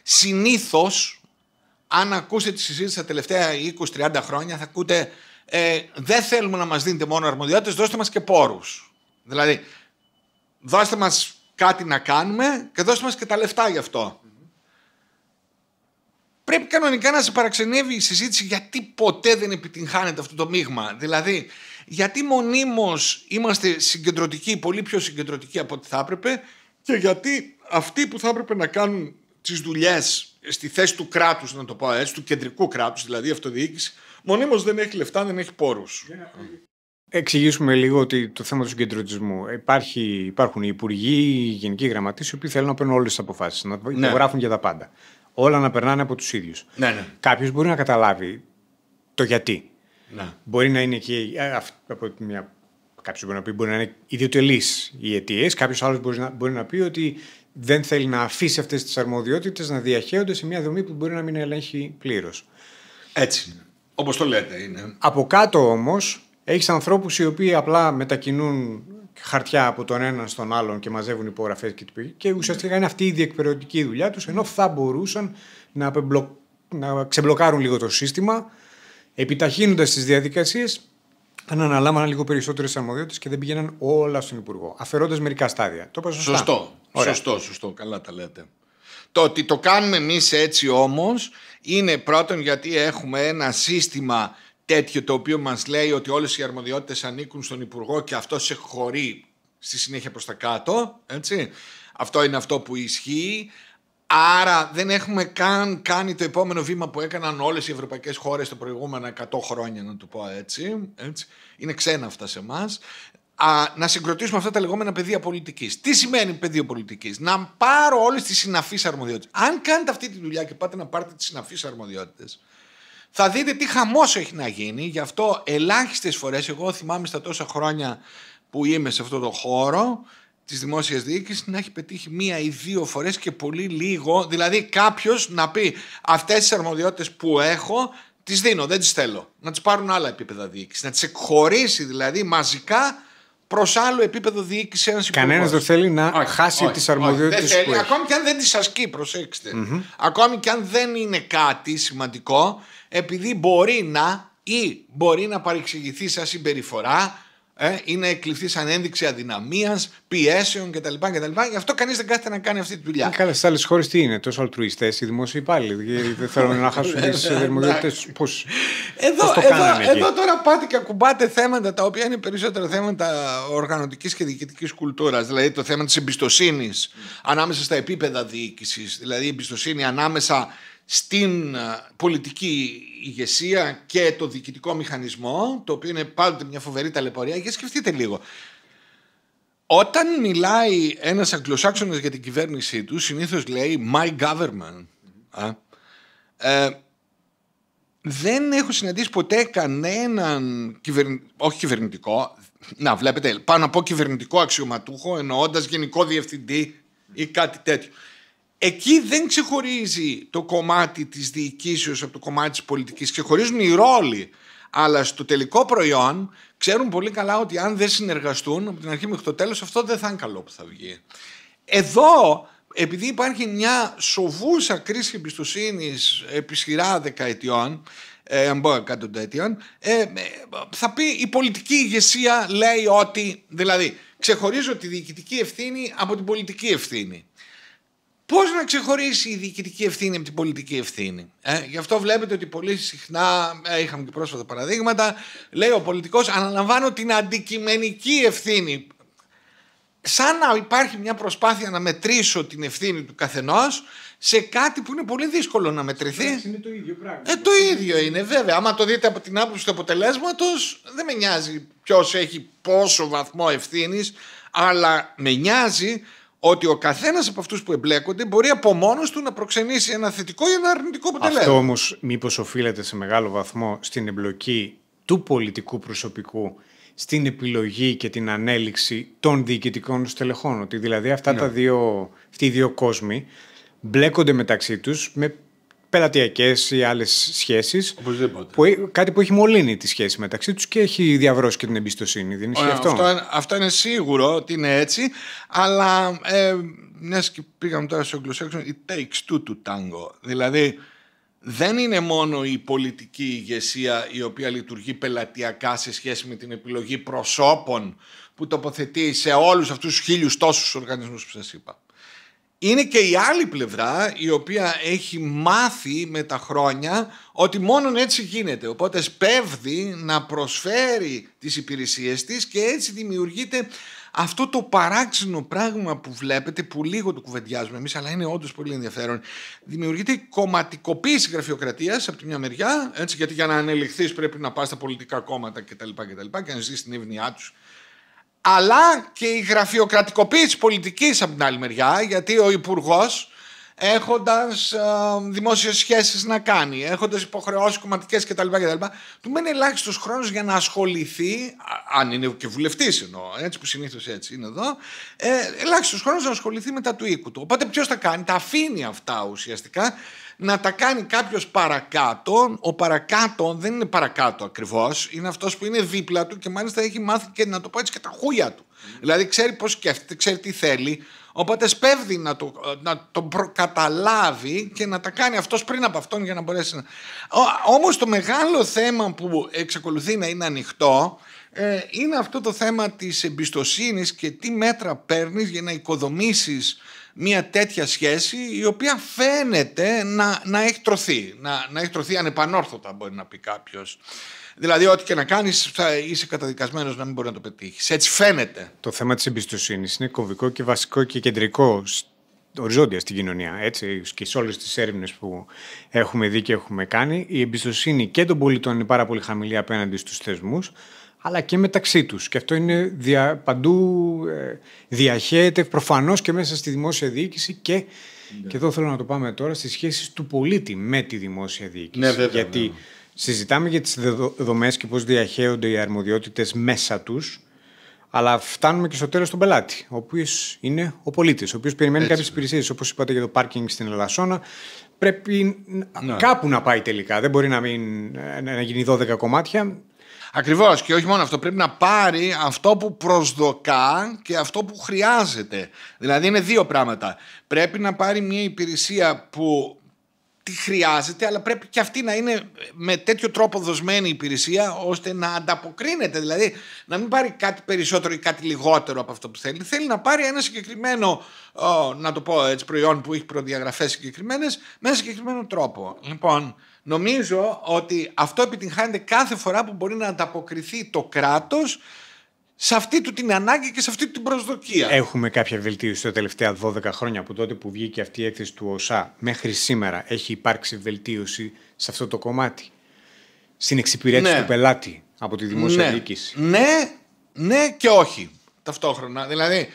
Συνήθως, αν ακούσετε τη συζήτηση τα τελευταία 20-30 χρόνια, θα ακούτε ε, δεν θέλουμε να μας δίνετε μόνο αρμοδιότητες, δώστε μας και πόρους. Δηλαδή, δώστε μας κάτι να κάνουμε και δώστε μας και τα λεφτά γι' αυτό πρέπει κανονικά να σε παραξενεύει η συζήτηση γιατί ποτέ δεν επιτυγχάνεται αυτό το μείγμα. Δηλαδή, γιατί μονίμως είμαστε συγκεντρωτικοί, πολύ πιο συγκεντρωτικοί από ό,τι θα έπρεπε και γιατί αυτοί που θα έπρεπε να κάνουν τις δουλειές στη θέση του κράτους, να το πω έτσι, του κεντρικού κράτους, δηλαδή αυτοδιοίκηση, μονίμως δεν έχει λεφτά, δεν έχει πόρους. Εξηγήσουμε λίγο ότι το θέμα του συγκεντρωτισμού. Υπάρχει, υπάρχουν οι υπουργοί, οι γενικοί γραμματείς, οι οποίοι θέλουν να παίρνουν όλες τις αποφάσεις, να ναι. υπογράφουν ναι. για τα πάντα όλα να περνάνε από τους ίδιους. Ναι, ναι. Κάποιος μπορεί να καταλάβει το γιατί. Ναι. Μπορεί να είναι και από μια Κάποιος μπορεί να πει μπορεί να είναι ιδιωτελεί οι αιτίες. Κάποιος άλλος μπορεί, να, μπορεί να πει ότι δεν θέλει να αφήσει αυτές τις αρμοδιότητες να διαχέονται σε μια δομή που μπορεί να μην ελέγχει πλήρως. Έτσι Όπως το λέτε είναι. Από κάτω όμως έχεις ανθρώπους οι οποίοι απλά μετακινούν χαρτιά από τον έναν στον άλλον και μαζεύουν υπογραφές και Και ουσιαστικά είναι αυτή η διεκπαιρεωτική δουλειά τους, ενώ θα μπορούσαν να, να ξεμπλοκάρουν λίγο το σύστημα, επιταχύνοντας τις διαδικασίες, αν αναλάμβαναν λίγο περισσότερες αρμοδιότητες και δεν πηγαίναν όλα στον Υπουργό. Αφαιρώντας μερικά στάδια. Το Σωστό. Σωστό, σωστό. Καλά τα λέτε. Το ότι το κάνουμε εμείς έτσι όμως είναι πρώτον γιατί έχουμε ένα σύστημα τέτοιο το οποίο μας λέει ότι όλες οι αρμοδιότητες ανήκουν στον Υπουργό και αυτό σε χωρεί στη συνέχεια προς τα κάτω, έτσι. Αυτό είναι αυτό που ισχύει. Άρα δεν έχουμε καν κάνει το επόμενο βήμα που έκαναν όλες οι ευρωπαϊκές χώρες τα προηγούμενα 100 χρόνια, να το πω έτσι. έτσι. Είναι ξένα αυτά σε εμάς. Να συγκροτήσουμε αυτά τα λεγόμενα πεδία πολιτικής. Τι σημαίνει πεδίο πολιτικής, Να πάρω όλες τις συναφείς αρμοδιότητες. Αν κάνετε αυτή τη δουλειά και πάτε να πάρετε τις συναφείς αρμοδιότητες, θα δείτε τι χαμός έχει να γίνει. Γι' αυτό ελάχιστες φορές, εγώ θυμάμαι στα τόσα χρόνια που είμαι σε αυτό το χώρο της δημόσιας διοίκησης να έχει πετύχει μία ή δύο φορές και πολύ λίγο. Δηλαδή κάποιος να πει αυτές τις αρμοδιότητες που έχω τις δίνω, δεν τις θέλω. Να τις πάρουν άλλα επίπεδα διοίκησης. Να τις εκχωρήσει δηλαδή μαζικά προς άλλο επίπεδο διοίκησης ένας υπουργός. Κανένας δεν θέλει να χάσει τι αρμοδιότητε του. θέλει. Ακόμη και αν δεν τις ασκεί, προσέξτε. Ακόμη και αν δεν είναι κάτι σημαντικό, επειδή μπορεί να ή μπορεί να παρεξηγηθεί σαν συμπεριφορά ε, είναι εκλειφθεί σαν ένδειξη αδυναμίας, πιέσεων κτλ. Γι' αυτό κανείς δεν κάθεται να κάνει αυτή τη δουλειά. Ε, καλά, στις άλλες χώρες τι είναι, τόσο αλτρουιστές οι δημόσιοι υπάλληλοι. Ε, δεν [LAUGHS] θέλουν να χάσουν τι δερμοδιότητε τους. Πώς. Εδώ, εδώ, τώρα πάτε και ακουμπάτε θέματα τα οποία είναι περισσότερο θέματα οργανωτικής και διοικητικής κουλτούρας. Δηλαδή το θέμα της εμπιστοσύνης ανάμεσα στα επίπεδα διοίκησης. Δηλαδή η εμπιστοσύνη ανάμεσα στην ε, πολιτική ηγεσία και το διοικητικό μηχανισμό, το οποίο είναι πάντοτε μια φοβερή ταλαιπωρία, για σκεφτείτε λίγο. Όταν μιλάει ένας Αγγλοσάξονας για την κυβέρνησή του, συνήθως λέει «my government». Ε, δεν έχω συναντήσει ποτέ κανέναν κυβερνη... όχι κυβερνητικό, να βλέπετε πάνω από κυβερνητικό αξιωματούχο εννοώντας γενικό διευθυντή ή κάτι τέτοιο. Εκεί δεν ξεχωρίζει το κομμάτι της διοικήσεως από το κομμάτι της πολιτικής. Ξεχωρίζουν οι ρόλοι. Αλλά στο τελικό προϊόν ξέρουν πολύ καλά ότι αν δεν συνεργαστούν από την αρχή μέχρι το τέλος αυτό δεν θα είναι καλό που θα βγει. Εδώ επειδή υπάρχει μια σοβούσα κρίση εμπιστοσύνης επί σειρά δεκαετιών, ε, αν πω εκατονταετιών, ε, ε, θα πει η πολιτική ηγεσία λέει ότι, δηλαδή ξεχωρίζω τη διοικητική ευθύνη από την πολιτική ευθύνη. Πώς να ξεχωρίσει η διοικητική ευθύνη από την πολιτική ευθύνη. Ε, γι' αυτό βλέπετε ότι πολύ συχνά, ε, είχαμε και πρόσφατα παραδείγματα, λέει ο πολιτικός: Αναλαμβάνω την αντικειμενική ευθύνη. Σαν να υπάρχει μια προσπάθεια να μετρήσω την ευθύνη του καθενός σε κάτι που είναι πολύ δύσκολο να μετρηθεί. Είναι το ίδιο πράγμα. Ε, το ίδιο είναι, βέβαια. Άμα το δείτε από την άποψη του αποτελέσματος, δεν με νοιάζει ποιος έχει πόσο βαθμό ευθύνης, αλλά με νοιάζει ότι ο καθένας από αυτούς που εμπλέκονται μπορεί από μόνος του να προξενήσει ένα θετικό ή ένα αρνητικό αποτελέσμα. Αυτό όμως, μήπως οφείλεται σε μεγάλο βαθμό στην εμπλοκή του πολιτικού προσωπικού στην επιλογή και την ανέλυξη των διοικητικών στελεχών. Ότι δηλαδή αυτά τα ναι. δύο, αυτοί οι δύο κόσμοι μπλέκονται μεταξύ τους. με πελατειακές ή άλλες σχέσεις. Κάτι που έχει μολύνει τη σχέση μεταξύ τους και έχει διαβρώσει και την εμπιστοσύνη. αυτό. αυτό. είναι σίγουρο ότι είναι έτσι. Αλλά ε, μιας και πήγαμε τώρα στο anglo η it takes two to tango. Δηλαδή, δεν είναι μόνο η πολιτική ηγεσία η οποία λειτουργεί πελατειακά σε σχέση με την επιλογή προσώπων που τοποθετεί σε όλους αυτούς τους χίλιους τόσους οργανισμούς που σας είπα είναι και η άλλη πλευρά η οποία έχει μάθει με τα χρόνια ότι μόνον έτσι γίνεται. Οπότε σπέβδει να προσφέρει τις υπηρεσίες της και έτσι δημιουργείται αυτό το παράξενο πράγμα που βλέπετε που λίγο το κουβεντιάζουμε εμείς αλλά είναι όντως πολύ ενδιαφέρον. Δημιουργείται κομματικοποίηση γραφειοκρατίας από τη μια μεριά έτσι, γιατί για να ανελιχθείς πρέπει να πας στα πολιτικά κόμματα κτλ. κτλ και να ζεις την εύνοιά τους αλλά και η γραφειοκρατικοποίηση πολιτικής από την άλλη μεριά, γιατί ο υπουργός έχοντας δημόσιε δημόσιες σχέσεις να κάνει, έχοντας υποχρεώσεις κομματικές κτλ. του μένει ελάχιστος χρόνος για να ασχοληθεί, αν είναι και βουλευτής εννοώ, έτσι που συνήθως έτσι είναι εδώ, ε, ελάχιστος χρόνος να ασχοληθεί μετά του οίκου του. Οπότε ποιος τα κάνει, τα αφήνει αυτά ουσιαστικά, να τα κάνει κάποιος παρακάτω. Ο παρακάτω δεν είναι παρακάτω ακριβώς, είναι αυτός που είναι δίπλα του και μάλιστα έχει μάθει και να το πω έτσι και τα χούλια του. Δηλαδή ξέρει πώς σκέφτεται, ξέρει τι θέλει, Οπότε σπέβδει να, το, ε, να τον προκαταλάβει και να τα κάνει αυτός πριν από αυτόν για να μπορέσει να... Όμως το μεγάλο θέμα που εξακολουθεί να είναι ανοιχτό ε, είναι αυτό το θέμα της εμπιστοσύνης και τι μέτρα παίρνεις για να οικοδομήσεις μια τέτοια σχέση η οποία φαίνεται να, να έχει τρωθεί, να, να έχει τρωθεί ανεπανόρθωτα μπορεί να πει κάποιος. Δηλαδή, ό,τι και να κάνεις, θα είσαι καταδικασμένος να μην μπορεί να το πετύχεις. Έτσι φαίνεται. Το θέμα της εμπιστοσύνης είναι κομβικό και βασικό και κεντρικό οριζόντια στην κοινωνία. Έτσι, και σε όλες τις έρευνες που έχουμε δει και έχουμε κάνει, η εμπιστοσύνη και των πολιτών είναι πάρα πολύ χαμηλή απέναντι στους θεσμούς, αλλά και μεταξύ τους. Και αυτό είναι δια, παντού ε, διαχέεται προφανώς και μέσα στη δημόσια διοίκηση και. Ναι. Και εδώ θέλω να το πάμε τώρα στις σχέσεις του πολίτη με τη δημόσια διοίκηση. Ναι, Γιατί ναι. Συζητάμε για τις δομές και πώς διαχέονται οι αρμοδιότητες μέσα τους, αλλά φτάνουμε και στο τέλος τον πελάτη, ο οποίος είναι ο πολίτης, ο οποίος περιμένει κάποιες υπηρεσίες, όπως είπατε για το πάρκινγκ στην Ελασσόνα, πρέπει ναι. κάπου να πάει τελικά, δεν μπορεί να, μην, να γίνει 12 κομμάτια. Ακριβώς, Και όχι μόνο αυτό. Πρέπει να πάρει αυτό που προσδοκά και αυτό που χρειάζεται. Δηλαδή, είναι δύο πράγματα. Πρέπει να πάρει μια υπηρεσία που τι χρειάζεται, αλλά πρέπει και αυτή να είναι με τέτοιο τρόπο δοσμένη η υπηρεσία, ώστε να ανταποκρίνεται. Δηλαδή, να μην πάρει κάτι περισσότερο ή κάτι λιγότερο από αυτό που θέλει. Θέλει να πάρει ένα συγκεκριμένο, να το πω έτσι, προϊόν που έχει προδιαγραφές συγκεκριμένες, με ένα συγκεκριμένο τρόπο. Λοιπόν, νομίζω ότι αυτό επιτυγχάνεται κάθε φορά που μπορεί να ανταποκριθεί το κράτος σε αυτή του την ανάγκη και σε αυτή την προσδοκία. Έχουμε κάποια βελτίωση τα τελευταία 12 χρόνια από τότε που βγήκε αυτή η έκθεση του ΟΣΑ μέχρι σήμερα. Έχει υπάρξει βελτίωση σε αυτό το κομμάτι. Στην εξυπηρέτηση ναι. του πελάτη από τη δημόσια ναι. διοίκηση. Ναι, ναι και όχι ταυτόχρονα. Δηλαδή,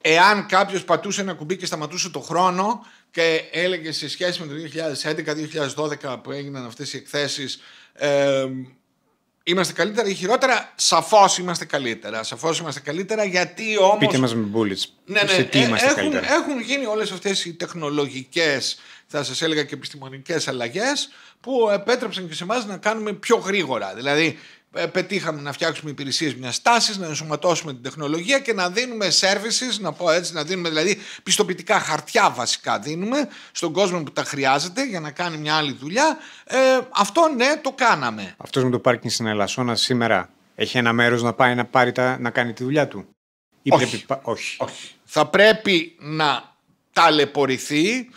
εάν κάποιος πατούσε ένα κουμπί και σταματούσε το χρόνο και έλεγε σε σχέση με το 2011-2012 που έγιναν αυτές οι εκθέσεις Είμαστε καλύτερα ή χειρότερα. Σαφώς είμαστε καλύτερα. Σαφώς είμαστε καλύτερα γιατί όμως. Πείτε μας με bullets. Ναι, ναι, σε τι ε, είμαστε έχουν, καλύτερα. Έχουν γίνει όλες αυτές οι τεχνολογικές, θα σας έλεγα και επιστημονικές αλλαγές που επέτρεψαν και σε εμάς να κάνουμε πιο γρήγορα. Δηλαδή, ε, πετύχαμε να φτιάξουμε υπηρεσίες μιας τάσης, να ενσωματώσουμε την τεχνολογία και να δίνουμε services, να πω έτσι, να δίνουμε δηλαδή πιστοποιητικά χαρτιά βασικά δίνουμε στον κόσμο που τα χρειάζεται για να κάνει μια άλλη δουλειά. Ε, αυτό ναι, το κάναμε. Αυτός με το πάρκινγκ στην Ελασσόνα σήμερα έχει ένα μέρος να πάει να, πάρει τα, να κάνει τη δουλειά του. Πρέπει... όχι. όχι. Θα πρέπει να ταλαιπωρηθεί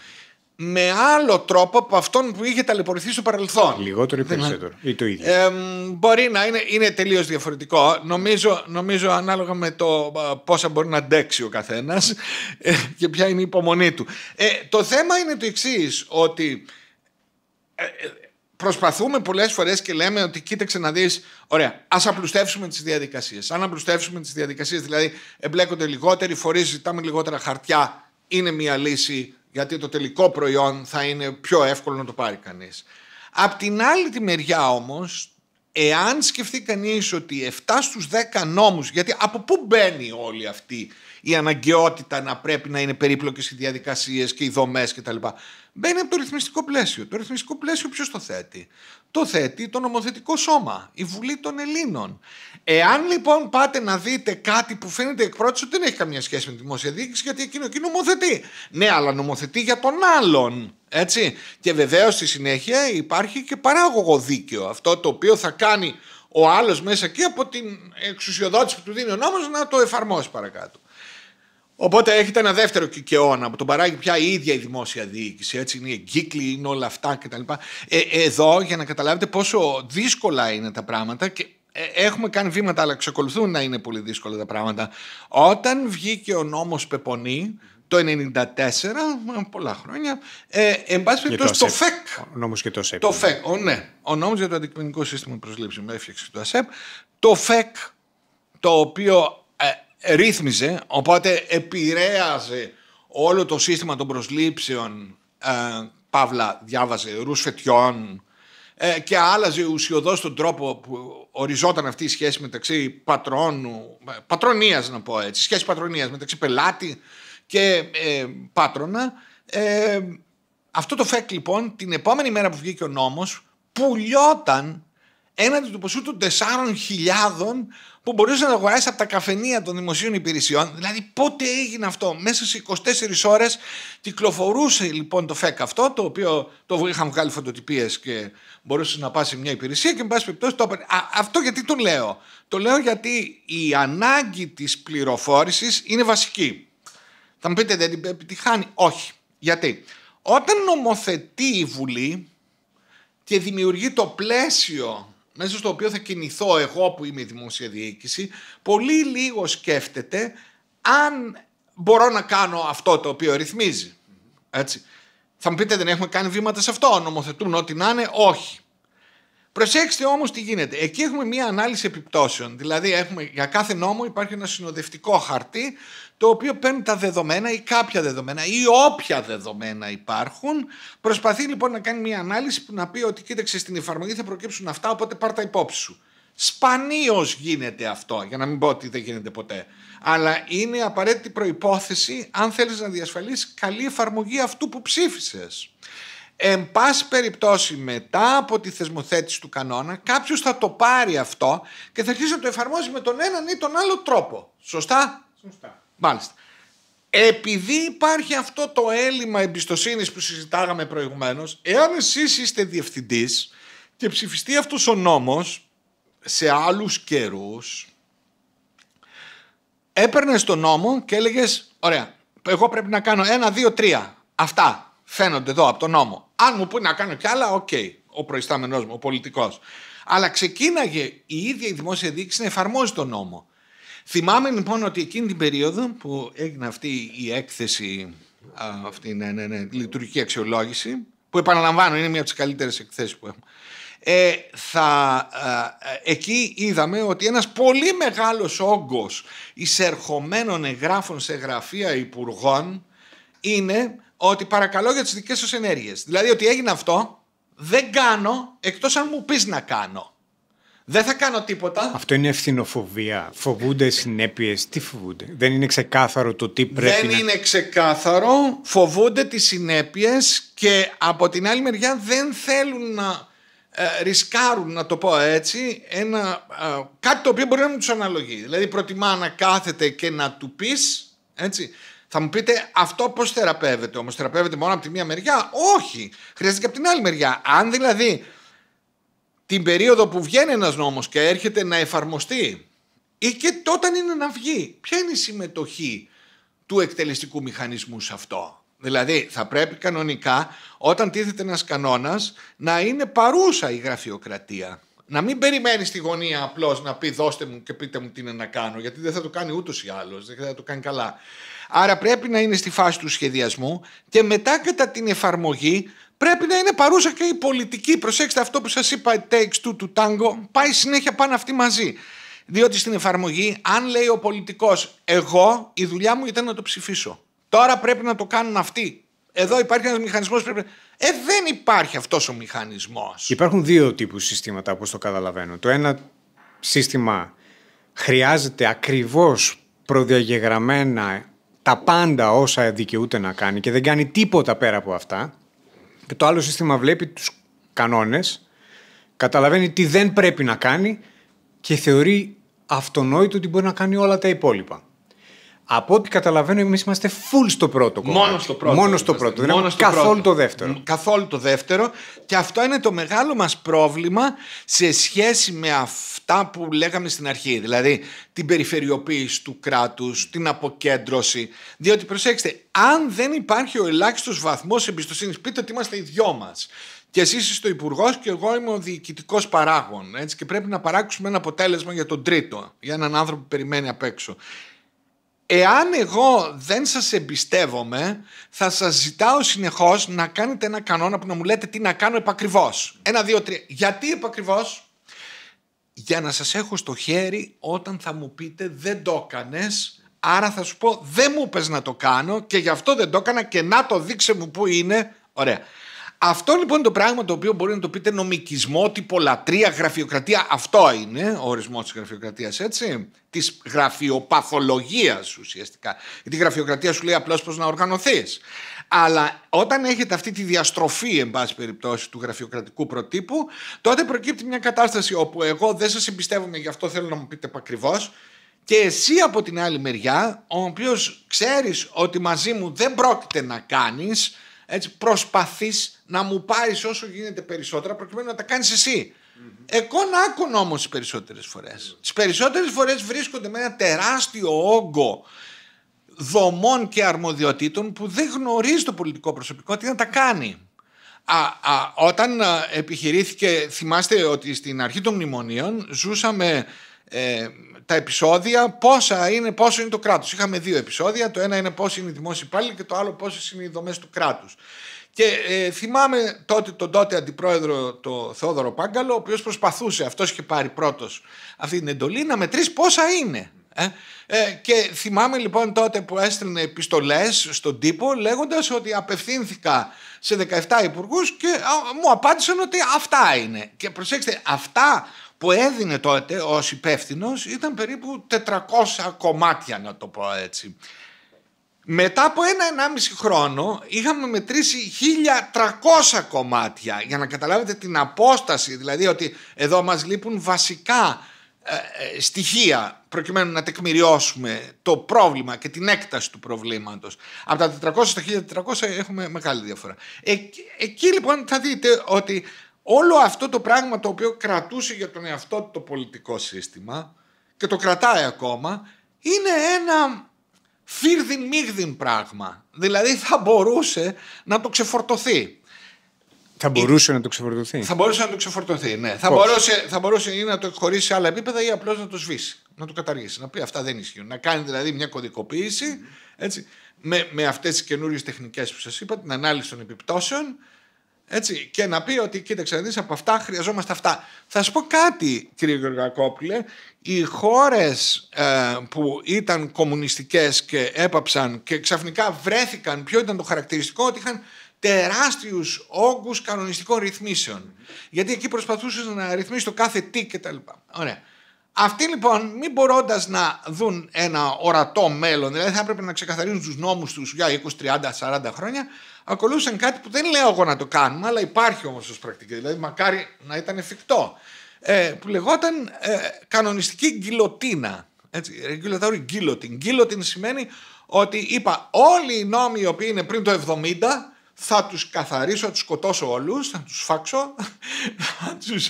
με άλλο τρόπο από αυτόν που είχε ταλαιπωρηθεί στο παρελθόν. Λιγότερο ή περισσότερο. Ή το ίδιο. Ε, μπορεί να είναι, είναι τελείως διαφορετικό. Νομίζω, νομίζω ανάλογα με το πόσα μπορεί να αντέξει ο καθένας ε, και ποια είναι η υπομονή του. Ε, το θέμα είναι το εξής, ότι ε, ε, προσπαθούμε πολλές φορές και λέμε ότι κοίταξε να δεις, ωραία, ας απλουστεύσουμε τις διαδικασίες. Αν απλουστεύσουμε τις διαδικασίες, δηλαδή εμπλέκονται λιγότεροι φορείς, ζητάμε λιγότερα χαρτιά, είναι μια λύση γιατί το τελικό προϊόν θα είναι πιο εύκολο να το πάρει κανείς. Απ' την άλλη τη μεριά όμως, εάν σκεφτεί κανείς ότι 7 στους 10 νόμους, γιατί από πού μπαίνει όλη αυτή η αναγκαιότητα να πρέπει να είναι περίπλοκες οι διαδικασίες και οι δομές κτλ. Μπαίνει από το ρυθμιστικό πλαίσιο. Το ρυθμιστικό πλαίσιο ποιος το θέτει το θέτει το νομοθετικό σώμα, η Βουλή των Ελλήνων. Εάν λοιπόν πάτε να δείτε κάτι που φαίνεται εκ πρώτης ότι δεν έχει καμία σχέση με τη δημόσια διοίκηση, γιατί εκείνο εκεί νομοθετεί. Ναι, αλλά νομοθετεί για τον άλλον. Έτσι. Και βεβαίως στη συνέχεια υπάρχει και παράγωγο δίκαιο. Αυτό το οποίο θα κάνει ο άλλος μέσα και από την εξουσιοδότηση που του δίνει ο νόμος να το εφαρμόσει παρακάτω. Οπότε έχετε ένα δεύτερο κυκαιώνα που τον παράγει πια η ίδια η δημόσια διοίκηση. Έτσι είναι οι εγκύκλοι, είναι όλα αυτά κτλ. Ε, εδώ για να καταλάβετε πόσο δύσκολα είναι τα πράγματα και ε, έχουμε κάνει βήματα αλλά ξεκολουθούν να είναι πολύ δύσκολα τα πράγματα. Όταν βγήκε ο νόμος Πεπονή το 1994, πολλά χρόνια, ε, εν πάση το, το ΦΕΚ. Ο νόμος και το ΣΕΠ. Το ΦΕΚ, ο, ναι. Ο νόμος για το αντικειμενικό σύστημα προσλήψης με έφτιαξε το ΑΣΕΠ. Το ΦΕΚ, το οποίο ε, ρύθμιζε, οπότε επηρέαζε όλο το σύστημα των προσλήψεων, ε, παύλα διάβαζε, ρουσφετιών ε, και άλλαζε ουσιοδός τον τρόπο που οριζόταν αυτή η σχέση μεταξύ πατρόνου, ε, πατρονίας να πω έτσι, σχέση πατρονίας μεταξύ πελάτη και ε, πάτρονα. αυτό το ΦΕΚ λοιπόν την επόμενη μέρα που βγήκε ο νόμος πουλιόταν έναντι του ποσού των 4.000 που μπορούσες να αγοράσεις από τα καφενεία των δημοσίων υπηρεσιών. Δηλαδή, πότε έγινε αυτό. Μέσα σε 24 ώρες κυκλοφορούσε λοιπόν το ΦΕΚ αυτό, το οποίο το είχαν βγάλει φωτοτυπίες και μπορούσε να πας σε μια υπηρεσία και, εν πάση περιπτώσει, το Αυτό γιατί το λέω. Το λέω γιατί η ανάγκη της πληροφόρησης είναι βασική. Θα μου πείτε, δεν την επιτυχάνει. Όχι. Γιατί όταν νομοθετεί η Βουλή και δημιουργεί το πλαίσιο μέσα στο οποίο θα κινηθώ εγώ που είμαι η δημόσια διοίκηση, πολύ λίγο σκέφτεται αν μπορώ να κάνω αυτό το οποίο ρυθμίζει. Έτσι. Θα μου πείτε δεν έχουμε κάνει βήματα σε αυτό, νομοθετούν ό,τι να είναι, όχι. Προσέξτε όμως τι γίνεται. Εκεί έχουμε μία ανάλυση επιπτώσεων. Δηλαδή, έχουμε, για κάθε νόμο υπάρχει ένα συνοδευτικό χαρτί το οποίο παίρνει τα δεδομένα ή κάποια δεδομένα ή όποια δεδομένα υπάρχουν. Προσπαθεί λοιπόν να κάνει μία ανάλυση που να πει ότι κοίταξε στην εφαρμογή θα προκύψουν αυτά, οπότε πάρ τα υπόψη σου. Σπανίως γίνεται αυτό, για να μην πω ότι δεν γίνεται ποτέ. Αλλά είναι απαραίτητη προπόθεση αν θέλεις να διασφαλίσεις καλή εφαρμογή αυτού που ψήφισες. Εν πάση περιπτώσει, μετά από τη θεσμοθέτηση του κανόνα, κάποιος θα το πάρει αυτό και θα αρχίσει να το εφαρμόζει με τον έναν ή τον άλλο τρόπο. Σωστά. Σωστά. Μάλιστα. Επειδή υπάρχει αυτό το έλλειμμα εμπιστοσύνης που συζητάγαμε προηγουμένως, εάν εσείς είστε διευθυντής και ψηφιστεί αυτός ο νόμος σε άλλους καιρούς, έπαιρνες τον νόμο και έλεγες: Ωραία, εγώ πρέπει να κάνω ένα, δύο, τρία. Αυτά φαίνονται εδώ από τον νόμο. Αν μου πούνε να κάνω κι άλλα, οκ. Okay, ο προϊστάμενός μου, ο πολιτικός. Αλλά ξεκίναγε η ίδια η δημόσια διοίκηση να εφαρμόζει τον νόμο. Θυμάμαι λοιπόν ότι εκείνη την περίοδο που έγινε αυτή η έκθεση, αυτή ναι, ναι, ναι, λειτουργική αξιολόγηση, που επαναλαμβάνω είναι μία από τις καλύτερες εκθέσεις που έχουμε, ε, θα, εκεί είδαμε ότι ένας πολύ μεγάλος όγκος εισερχομένων εγγράφων σε γραφεία υπουργών είναι ότι παρακαλώ για τις δικές σου ενέργειες. Δηλαδή ότι έγινε αυτό, δεν κάνω εκτός αν μου πεις να κάνω. Δεν θα κάνω τίποτα. Αυτό είναι ευθυνοφοβία. Φοβούνται συνέπειες. Τι φοβούνται. Δεν είναι ξεκάθαρο το τι πρέπει δεν να. Δεν είναι ξεκάθαρο. Φοβούνται τις συνέπειες και από την άλλη μεριά δεν θέλουν να ε, ρισκάρουν, να το πω έτσι, ένα, ε, κάτι το οποίο μπορεί να μην τους αναλογεί. Δηλαδή προτιμά να κάθεται και να του πεις. Έτσι. Θα μου πείτε αυτό πώς θεραπεύεται, όμως θεραπεύεται μόνο από τη μία μεριά. Όχι, χρειάζεται και από την άλλη μεριά. Αν δηλαδή την περίοδο που βγαίνει ένας νόμος και έρχεται να εφαρμοστεί ή και τότε είναι να βγει, ποια είναι η συμμετοχή του εκτελεστικού μηχανισμού σε αυτό. Δηλαδή θα πρέπει κανονικά όταν τίθεται ένας κανόνας να είναι παρούσα η γραφειοκρατία. Να μην περιμένει στη γωνία απλώς να πει δώστε μου και πείτε μου τι είναι να κάνω, γιατί δεν θα το κάνει ούτως ή άλλως, δεν θα το κάνει καλά. Άρα πρέπει να είναι στη φάση του σχεδιασμού και μετά κατά την εφαρμογή πρέπει να είναι παρούσα και η πολιτική. Προσέξτε αυτό που σας είπα, it takes two του tango, πάει συνέχεια πάνω αυτή μαζί. Διότι στην εφαρμογή, αν λέει ο πολιτικός, εγώ η δουλειά μου ήταν να το ψηφίσω. Τώρα πρέπει να το κάνουν αυτοί. Εδώ υπάρχει ένας μηχανισμός που πρέπει. Ε, δεν υπάρχει αυτός ο μηχανισμός. Υπάρχουν δύο τύπους συστήματα, όπως το καταλαβαίνω. Το ένα σύστημα χρειάζεται ακριβώς προδιαγεγραμμένα τα πάντα όσα δικαιούται να κάνει και δεν κάνει τίποτα πέρα από αυτά. Και το άλλο σύστημα βλέπει τους κανόνες, καταλαβαίνει τι δεν πρέπει να κάνει και θεωρεί αυτονόητο ότι μπορεί να κάνει όλα τα υπόλοιπα. Από ό,τι καταλαβαίνω, εμείς είμαστε full στο πρώτο κομμάτι. Μόνο στο πρώτο. Μόνο στο πρώτο. Δεν καθόλου το δεύτερο. Καθόλου το δεύτερο. Και αυτό είναι το μεγάλο μας πρόβλημα σε σχέση με αυτά που λέγαμε στην αρχή. Δηλαδή την περιφερειοποίηση του κράτους, την αποκέντρωση. Διότι προσέξτε, αν δεν υπάρχει ο ελάχιστος βαθμός εμπιστοσύνης, πείτε ότι είμαστε οι δυο μας. Και εσείς είστε ο υπουργός και εγώ είμαι ο διοικητικός παράγων. Έτσι, και πρέπει να παράξουμε ένα αποτέλεσμα για τον τρίτο, για έναν άνθρωπο που περιμένει απ' έξω. Εάν εγώ δεν σας εμπιστεύομαι, θα σας ζητάω συνεχώς να κάνετε ένα κανόνα που να μου λέτε τι να κάνω επακριβώς. Ένα, δύο, τρία. Γιατί επακριβώς? Για να σας έχω στο χέρι όταν θα μου πείτε δεν το έκανες. άρα θα σου πω δεν μου πες να το κάνω και γι' αυτό δεν το έκανα και να το δείξε μου που είναι. Ωραία. Αυτό λοιπόν είναι το πράγμα το οποίο μπορεί να το πείτε νομικισμό, λατρεία, γραφειοκρατία. Αυτό είναι ο ορισμός της γραφειοκρατίας, έτσι. Της γραφειοπαθολογίας ουσιαστικά. Γιατί η γραφειοκρατία σου λέει απλώς πώς να οργανωθείς. Αλλά όταν έχετε αυτή τη διαστροφή, εν πάση περιπτώσει, του γραφειοκρατικού προτύπου, τότε προκύπτει μια κατάσταση όπου εγώ δεν σας εμπιστεύομαι, γι' αυτό θέλω να μου πείτε ακριβώ. Και εσύ από την άλλη μεριά, ο οποίος ξέρεις ότι μαζί μου δεν πρόκειται να κάνεις, έτσι, προσπαθείς να μου πάρεις όσο γίνεται περισσότερα προκειμένου να τα κάνεις Εγώ να Εκόν όμως τις περισσότερες φορές. Τις περισσότερες φορές βρίσκονται με ένα τεράστιο όγκο δομών και αρμοδιοτήτων που δεν γνωρίζει το πολιτικό προσωπικό τι να τα κάνει. Α, όταν ε, επιχειρήθηκε, θυμάστε ότι στην αρχή των μνημονίων ζούσαμε ε, τα επεισόδια, πόσα είναι, πόσο είναι το κράτος. Είχαμε δύο επεισόδια, το ένα είναι πόσοι είναι οι δημόσιοι υπάλληλοι και το άλλο πόσες είναι οι δομές του κράτους. Και ε, θυμάμαι τότε τον τότε αντιπρόεδρο τον Θεόδωρο Πάγκαλο, ο οποίος προσπαθούσε, αυτός είχε πάρει πρώτος αυτή την εντολή, να μετρήσει πόσα είναι. Ε, ε και θυμάμαι λοιπόν τότε που έστειλε επιστολές στον τύπο λέγοντας ότι απευθύνθηκα σε 17 υπουργούς και α, μου απάντησαν ότι αυτά είναι. Και προσέξτε, αυτά που έδινε τότε ως υπεύθυνος ήταν περίπου 400 κομμάτια να το πω έτσι. Μετά από ένα-ενάμιση χρόνο είχαμε μετρήσει 1300 κομμάτια για να καταλάβετε την απόσταση, δηλαδή ότι εδώ μας λείπουν βασικά ε, ε, στοιχεία προκειμένου να τεκμηριώσουμε το πρόβλημα και την έκταση του προβλήματος. Από τα 400 στα 1400 έχουμε μεγάλη διαφορά. Ε, εκεί λοιπόν θα δείτε ότι όλο αυτό το πράγμα το οποίο κρατούσε για τον εαυτό του το πολιτικό σύστημα και το κρατάει ακόμα, είναι ένα φίρδιν μίγδιν πράγμα. Δηλαδή θα μπορούσε να το ξεφορτωθεί. Θα μπορούσε να το ξεφορτωθεί. Θα μπορούσε να το ξεφορτωθεί, ναι. Θα μπορούσε, θα μπορούσε ή να το χωρίσει σε άλλα επίπεδα ή απλώς να το σβήσει, να το καταργήσει. Να πει αυτά δεν ισχύουν. Να κάνει δηλαδή μια κωδικοποίηση έτσι, με, με αυτές τις καινούριες τεχνικές που σας είπα, την ανάλυση των επιπτώσεων έτσι, και να πει ότι κοίταξε να δεις από αυτά χρειαζόμαστε αυτά. Θα σου πω κάτι κύριε Γεωργακόπουλε, οι χώρες ε, που ήταν κομμουνιστικές και έπαψαν και ξαφνικά βρέθηκαν, ποιο ήταν το χαρακτηριστικό, ότι είχαν τεράστιους όγκους κανονιστικών ρυθμίσεων. Γιατί εκεί προσπαθούσες να ρυθμίσεις το κάθε τι κτλ. Ωραία. Αυτοί λοιπόν, μην μπορώντας να δουν ένα ορατό μέλλον, δηλαδή θα έπρεπε να ξεκαθαρίζουν τους νόμους τους για 20, 30, 40 χρόνια, ακολούθησαν κάτι που δεν λέω εγώ να το κάνουμε, αλλά υπάρχει όμως ως πρακτική. Δηλαδή, μακάρι να ήταν εφικτό. Ε, που λεγόταν ε, κανονιστική γκυλοτίνα. Έτσι, regulatory guillotine. Guillotine σημαίνει ότι είπα όλοι οι νόμοι οι οποίοι είναι πριν το 70 θα τους καθαρίσω, θα τους σκοτώσω όλους, θα τους φάξω, θα τους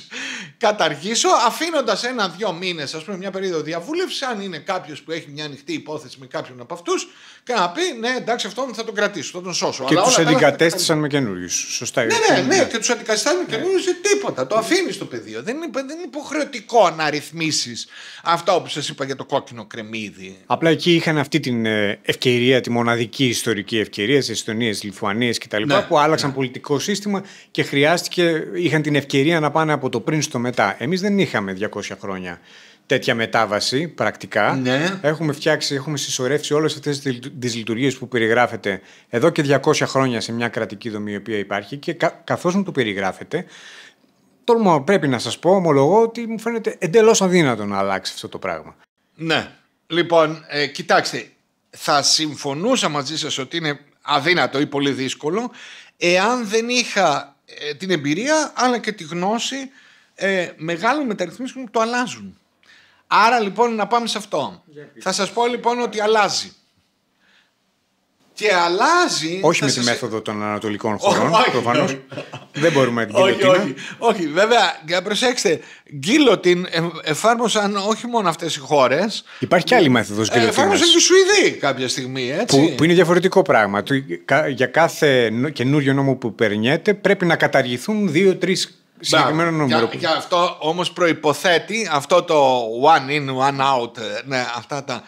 καταργήσω, αφήνοντας ένα-δυο μήνες, ας πούμε, μια περίοδο διαβούλευσης, αν είναι κάποιος που έχει μια ανοιχτή υπόθεση με κάποιον από αυτούς, και να πει, ναι, εντάξει, αυτόν θα τον κρατήσω, θα τον σώσω. Και του τους αντικατέστησαν με καινούριους, σωστά. Ναι, ναι, ναι, και τους αντικατέστησαν με καινούριους, ναι. τίποτα, το αφήνεις το πεδίο. Δεν είναι, υποχρεωτικό να ρυθμίσεις αυτά που σας είπα για το κόκκινο κρεμμύδι. Απλά εκεί είχαν αυτή την ε, ευκαιρία, τη μοναδική ιστορική ευκαιρία, στις Εστονίες, Λιθουανίες κτλ κτλ. Ναι, που άλλαξαν ναι. πολιτικό σύστημα και χρειάστηκε, είχαν την ευκαιρία να πάνε από το πριν στο μετά. Εμείς δεν είχαμε 200 χρόνια τέτοια μετάβαση πρακτικά. Ναι. Έχουμε φτιάξει, έχουμε συσσωρεύσει όλες αυτές τις λειτουργίες που περιγράφεται εδώ και 200 χρόνια σε μια κρατική δομή η οποία υπάρχει και καθώς μου το περιγράφεται. Τολμώ, πρέπει να σας πω, ομολογώ ότι μου φαίνεται εντελώς αδύνατο να αλλάξει αυτό το πράγμα. Ναι. Λοιπόν, ε, κοιτάξτε, θα συμφωνούσα μαζί σας ότι είναι αδύνατο ή πολύ δύσκολο εάν δεν είχα ε, την εμπειρία αλλά και τη γνώση ε, μεγάλων μεταρρυθμίσεων που το αλλάζουν. Άρα λοιπόν να πάμε σε αυτό. Θα σας πω λοιπόν ότι αλλάζει και αλλάζει. Όχι με σας... τη μέθοδο των Ανατολικών χωρών, προφανώς. Δεν μπορούμε την όχι, όχι, όχι, βέβαια, προσέξτε, γκίλοτιν ε, εφάρμοσαν όχι μόνο αυτές οι χώρες. Υπάρχει και άλλη ε, μέθοδος γκίλοτιν. Εφάρμοσαν και οι Σουηδοί κάποια στιγμή, έτσι. Που, είναι διαφορετικό πράγμα. Για κάθε καινούριο νόμο που περνιέται πρέπει να καταργηθούν δύο-τρει συγκεκριμένο νούμερο. Και, και αυτό όμως προποθέτει αυτό το one in, one out. Ε, ναι, αυτά τα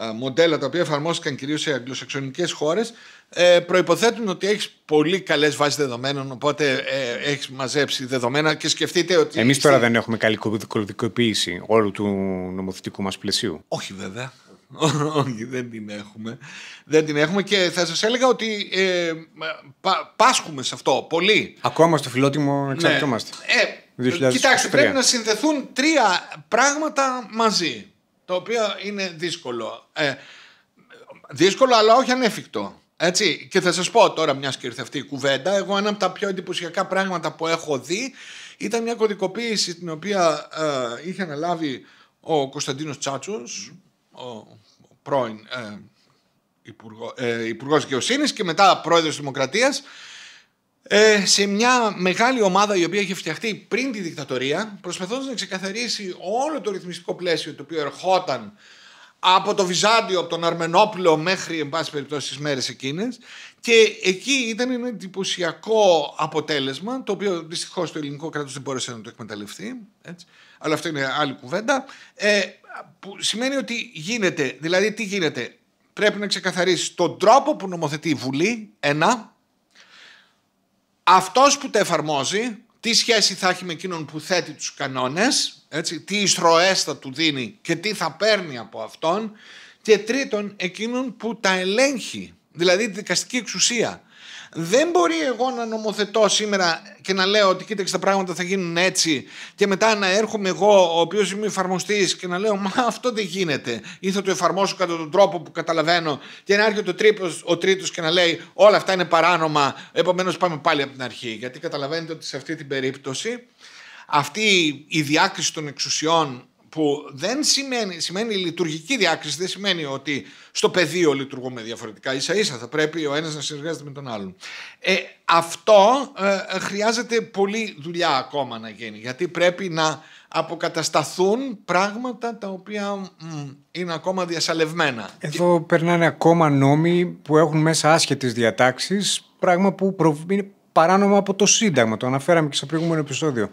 ε, μοντέλα τα οποία εφαρμόστηκαν κυρίως σε αγγλοσαξονικές χώρες ε, προϋποθέτουν ότι έχεις πολύ καλές βάσεις δεδομένων οπότε ε, έχεις μαζέψει δεδομένα και σκεφτείτε ότι... Εμείς τώρα δεν έχουμε καλή κωδικοποίηση όλου του νομοθετικού μας πλαισίου. Όχι βέβαια. [LAUGHS] Όχι, δεν την έχουμε. Δεν την έχουμε και θα σας έλεγα ότι ε, πάσχουμε σε αυτό πολύ. Ακόμα στο φιλότιμο εξαρτιόμαστε Ναι. Ε, κοιτάξτε, πρέπει να συνδεθούν τρία πράγματα μαζί το οποίο είναι δύσκολο. Ε, δύσκολο, αλλά όχι ανέφικτο. Έτσι. Και θα σας πω τώρα, μιας και ήρθε αυτή η κουβέντα, εγώ ένα από τα πιο εντυπωσιακά πράγματα που έχω δει ήταν μια κωδικοποίηση την οποία ε, είχε αναλάβει ο Κωνσταντίνος Τσάτσος, ο πρώην ε, υπουργό, ε, Υπουργός δικαιοσύνης και μετά Πρόεδρος της Δημοκρατίας ε, σε μια μεγάλη ομάδα η οποία είχε φτιαχτεί πριν τη δικτατορία, προσπαθώντας να ξεκαθαρίσει όλο το ρυθμιστικό πλαίσιο το οποίο ερχόταν από το Βυζάντιο, από τον Αρμενόπλο μέχρι, εν πάση περιπτώσει, τις μέρες εκείνες. Και εκεί ήταν ένα εντυπωσιακό αποτέλεσμα, το οποίο δυστυχώς το ελληνικό κράτος δεν μπόρεσε να το εκμεταλλευτεί. Έτσι. Αλλά αυτό είναι άλλη κουβέντα. Ε, που σημαίνει ότι γίνεται, δηλαδή τι γίνεται. Πρέπει να ξεκαθαρίσει τον τρόπο που νομοθετεί η Βουλή, ένα, αυτός που τα εφαρμόζει, τι σχέση θα έχει με εκείνον που θέτει τους κανόνες, έτσι, τι ιστροές θα του δίνει και τι θα παίρνει από αυτόν και τρίτον εκείνον που τα ελέγχει, δηλαδή τη δικαστική εξουσία. Δεν μπορεί εγώ να νομοθετώ σήμερα και να λέω ότι κοίταξε τα πράγματα θα γίνουν έτσι και μετά να έρχομαι εγώ ο οποίος είμαι εφαρμοστής και να λέω Μα αυτό δεν γίνεται. Ή θα το εφαρμόσω κατά τον τρόπο που καταλαβαίνω και να έρχεται ο, τρίπος, ο τρίτος και να λέει Όλα αυτά είναι παράνομα. επομένως πάμε πάλι από την αρχή. Γιατί καταλαβαίνετε ότι σε αυτή την περίπτωση αυτή η διάκριση των εξουσιών που δεν σημαίνει, σημαίνει λειτουργική διάκριση, δεν σημαίνει ότι στο πεδίο λειτουργούμε διαφορετικά. Ίσα ίσα θα πρέπει ο ένας να συνεργάζεται με τον άλλον. Ε, αυτό ε, χρειάζεται πολλή δουλειά ακόμα να γίνει, γιατί πρέπει να αποκατασταθούν πράγματα τα οποία είναι ακόμα διασαλευμένα. Εδώ περνάνε ακόμα νόμοι που έχουν μέσα άσχετες διατάξεις, πράγμα που είναι παράνομο από το Σύνταγμα, το αναφέραμε και στο προηγούμενο επεισόδιο.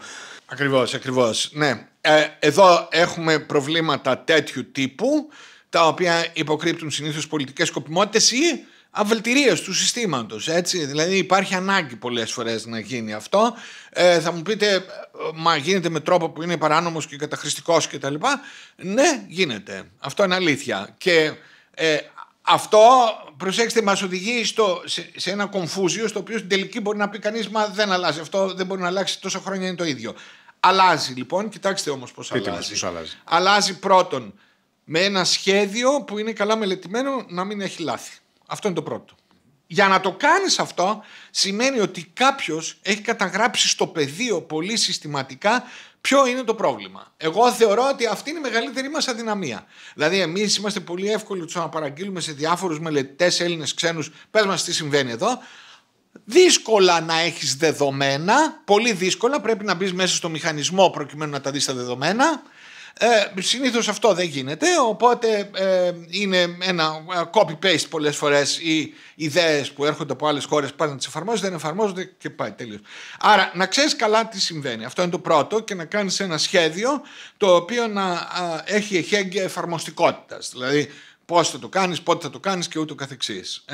Ακριβώς, ακριβώς. Ναι. Ε, εδώ έχουμε προβλήματα τέτοιου τύπου, τα οποία υποκρύπτουν συνήθως πολιτικές σκοπιμότητες ή αβελτηρίες του συστήματος, έτσι. Δηλαδή υπάρχει ανάγκη πολλές φορές να γίνει αυτό. Ε, θα μου πείτε, μα γίνεται με τρόπο που είναι παράνομος και καταχρηστικός κτλ. Ναι, γίνεται. Αυτό είναι αλήθεια. Και ε, αυτό, προσέξτε, μας οδηγεί στο, σε, ένα κομφούζιο στο οποίο στην τελική μπορεί να πει κανείς, μα δεν αλλάζει. Αυτό δεν μπορεί να αλλάξει τόσα χρόνια είναι το ίδιο. Αλλάζει λοιπόν, κοιτάξτε όμως πώς αλλάζει. Πώς αλλάζει. Αλλάζει πρώτον με ένα σχέδιο που είναι καλά μελετημένο να μην έχει λάθη. Αυτό είναι το πρώτο. Για να το κάνεις αυτό σημαίνει ότι κάποιος έχει καταγράψει στο πεδίο πολύ συστηματικά ποιο είναι το πρόβλημα. Εγώ θεωρώ ότι αυτή είναι η μεγαλύτερη μας αδυναμία. Δηλαδή εμείς είμαστε πολύ εύκολοι να παραγγείλουμε σε διάφορους μελετητές Έλληνες ξένους πες μας τι συμβαίνει εδώ δύσκολα να έχεις δεδομένα, πολύ δύσκολα, πρέπει να μπεις μέσα στο μηχανισμό προκειμένου να τα δεις τα δεδομένα ε, συνήθως αυτό δεν γίνεται, οπότε ε, είναι ένα ε, copy-paste πολλές φορές οι ιδέες που έρχονται από άλλες χώρες πάνε να τις εφαρμόζουν, δεν εφαρμόζονται και πάει τελείω. Άρα να ξέρεις καλά τι συμβαίνει. Αυτό είναι το πρώτο και να κάνεις ένα σχέδιο το οποίο να έχει εχέγγυα εφαρμοστικότητας. Δηλαδή πώς θα το κάνεις, πότε θα το κάνεις και ούτω καθεξής.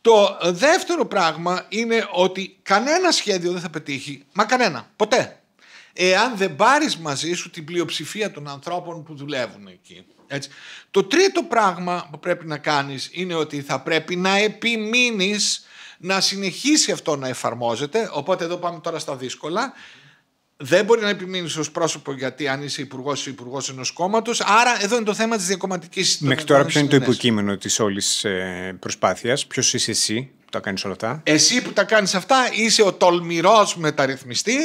Το δεύτερο πράγμα είναι ότι κανένα σχέδιο δεν θα πετύχει, μα κανένα, ποτέ εάν δεν πάρεις μαζί σου την πλειοψηφία των ανθρώπων που δουλεύουν εκεί. Έτσι. Το τρίτο πράγμα που πρέπει να κάνεις είναι ότι θα πρέπει να επιμείνεις να συνεχίσει αυτό να εφαρμόζεται. Οπότε εδώ πάμε τώρα στα δύσκολα. Δεν μπορεί να επιμείνεις ως πρόσωπο γιατί αν είσαι υπουργός ή υπουργός ενός κόμματος. Άρα εδώ είναι το θέμα της διακομματικής Μέχρι τώρα, ποιο είναι το υποκείμενο της όλης ε, προσπάθειας, ποιος είσαι εσύ τα κάνεις όλα αυτά. Εσύ που τα κάνεις αυτά είσαι ο τολμηρός μεταρρυθμιστής,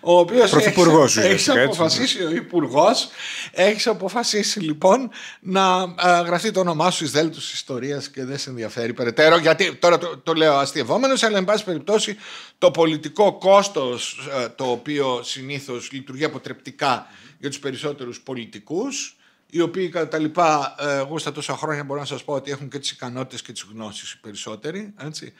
ο οποίο. Πρωθυπουργό, έχει αποφασίσει, ο υπουργός, έχεις αποφασίσει λοιπόν να ε, γραφτεί το όνομά σου ει δέλτου τη ιστορίας και δεν σε ενδιαφέρει περαιτέρω. Γιατί τώρα το, το λέω αστειευόμενος, αλλά εν πάση περιπτώσει το πολιτικό κόστος ε, το οποίο συνήθως λειτουργεί αποτρεπτικά για τους περισσότερους πολιτικούς οι οποίοι κατά τα λοιπά, ε, εγώ στα τόσα χρόνια μπορώ να σας πω ότι έχουν και τις ικανότητες και τις γνώσεις οι περισσότεροι, έτσι,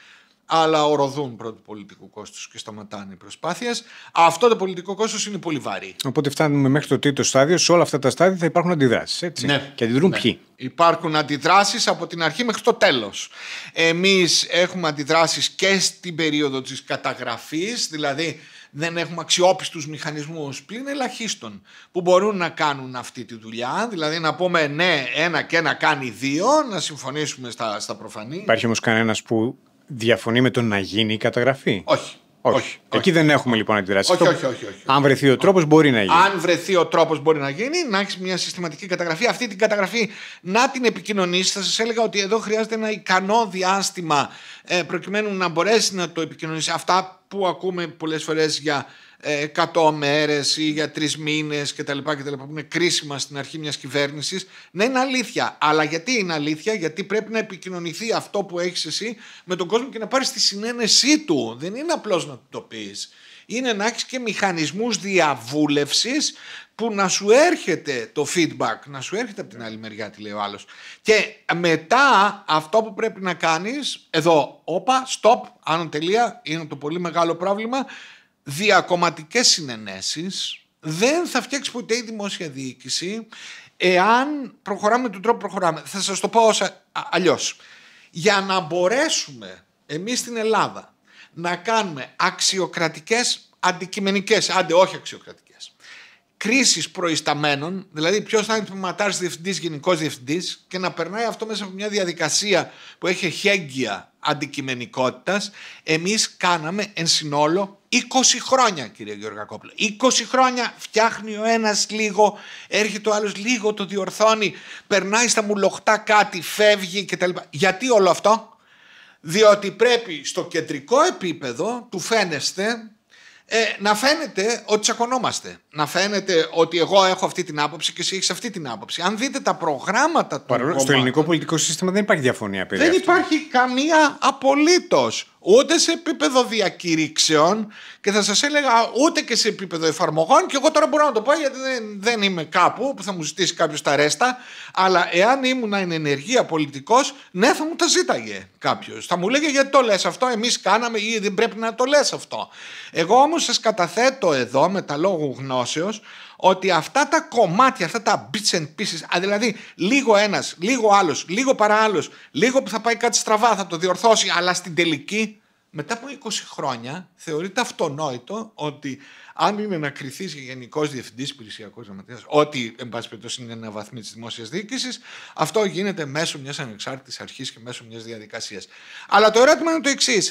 αλλά οροδούν πρώτο πολιτικό κόστο και σταματάνε οι προσπάθειες. Αυτό το πολιτικό κόστος είναι πολύ βαρύ. Οπότε φτάνουμε μέχρι το τρίτο στάδιο. Σε όλα αυτά τα στάδια θα υπάρχουν αντιδράσεις. Ναι. Και αντιδρούν ναι. ποιοι. Υπάρχουν αντιδράσεις από την αρχή μέχρι το τέλος. Εμείς έχουμε αντιδράσεις και στην περίοδο της καταγραφής, δηλαδή δεν έχουμε αξιόπιστους μηχανισμούς πλην ελαχίστων που μπορούν να κάνουν αυτή τη δουλειά. Δηλαδή να πούμε ναι ένα και ένα κάνει δύο, να συμφωνήσουμε στα, στα προφανή. Υπάρχει όμως κανένας που διαφωνεί με το να γίνει η καταγραφή. Όχι. Όχι. Εκεί δεν έχουμε λοιπόν αντιδράσεις. Όχι, όχι, όχι, όχι, Αν βρεθεί ο τρόπος, μπορεί να γίνει. Αν βρεθεί ο τρόπος, μπορεί να γίνει, να έχεις μια συστηματική καταγραφή. Αυτή την καταγραφή να την επικοινωνήσεις. Θα σας έλεγα ότι εδώ χρειάζεται ένα ικανό διάστημα ε, προκειμένου να μπορέσεις να το επικοινωνήσεις. Αυτά που ακούμε πολλές φορές για 100 ε, μέρες ή για τρεις μήνες κτλ, που είναι κρίσιμα στην αρχή μιας κυβέρνησης, να είναι αλήθεια. Αλλά γιατί είναι αλήθεια, γιατί πρέπει να επικοινωνηθεί αυτό που έχεις εσύ με τον κόσμο και να πάρεις τη συνένεσή του. Δεν είναι απλώς να το πεις. Είναι να έχεις και μηχανισμούς διαβούλευσης που να σου έρχεται το feedback, να σου έρχεται από την άλλη μεριά, τι λέει ο άλλος. Και μετά αυτό που πρέπει να κάνεις, εδώ, όπα, stop, άνω τελεία, είναι το πολύ μεγάλο πρόβλημα διακομματικές συνενέσεις, δεν θα φτιάξει ποτέ η δημόσια διοίκηση εάν προχωράμε με τον τρόπο προχωράμε. Θα σας το πω όσα... αλλιώς. Για να μπορέσουμε εμείς στην Ελλάδα να κάνουμε αξιοκρατικές, αντικειμενικές, άντε όχι αξιοκρατικές, κρίσεις προϊσταμένων, δηλαδή ποιος θα είναι τμήματάρης διευθυντής, γενικός διευθυντής και να περνάει αυτό μέσα από μια διαδικασία που έχει εχέγγυα αντικειμενικότητας εμείς κάναμε εν συνόλο 20 χρόνια κύριε Γεωργακόπουλο 20 χρόνια φτιάχνει ο ένας λίγο έρχεται ο άλλος λίγο το διορθώνει περνάει στα μουλοχτά κάτι φεύγει κτλ γιατί όλο αυτό διότι πρέπει στο κεντρικό επίπεδο του φαίνεστε ε, να φαίνεται ότι τσακωνόμαστε να φαίνεται ότι εγώ έχω αυτή την άποψη και εσύ έχεις αυτή την άποψη. Αν δείτε τα προγράμματα του. Παρόλο στο ελληνικό πολιτικό σύστημα δεν υπάρχει διαφωνία περί Δεν υπάρχει καμία απολύτως. Ούτε σε επίπεδο διακηρύξεων και θα σας έλεγα ούτε και σε επίπεδο εφαρμογών. Και εγώ τώρα μπορώ να το πω γιατί δεν, δεν είμαι κάπου που θα μου ζητήσει κάποιος τα ρέστα. Αλλά εάν ήμουν εν ενεργεία πολιτικός, ναι, θα μου τα ζήταγε κάποιος. Θα μου λέγε γιατί το λες αυτό, εμείς κάναμε ή δεν πρέπει να το λες αυτό. Εγώ όμως σας καταθέτω εδώ με τα λόγου γνώσης ότι αυτά τα κομμάτια, αυτά τα bits and pieces, δηλαδή λίγο ένας, λίγο άλλος, λίγο παρά άλλο, λίγο που θα πάει κάτι στραβά, θα το διορθώσει, αλλά στην τελική, μετά από 20 χρόνια, θεωρείται αυτονόητο ότι αν είναι να κρυθεί γενικός διευθυντής υπηρεσιακός γραμματέας, ό,τι εν πάση περιπτώσει είναι ένα βαθμό της δημόσιας διοίκησης, αυτό γίνεται μέσω μιας ανεξάρτητης αρχής και μέσω μιας διαδικασίας. Αλλά το ερώτημα είναι το εξής.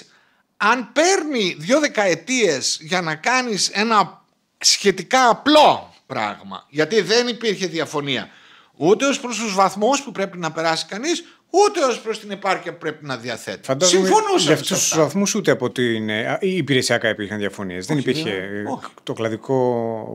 Αν παίρνει δύο δεκαετίες για να κάνεις ένα σχετικά απλό πράγμα. Γιατί δεν υπήρχε διαφωνία ούτε ως προς τους βαθμούς που πρέπει να περάσει κανείς, ούτε ως προς την επάρκεια που πρέπει να διαθέτει. Φαντάζομαι Συμφωνούσαμε. Για αυτούς τους βαθμούς ούτε από την. ή ε, υπηρεσιακά υπήρχαν διαφωνίες. Δεν υπήρχε. Ε, ο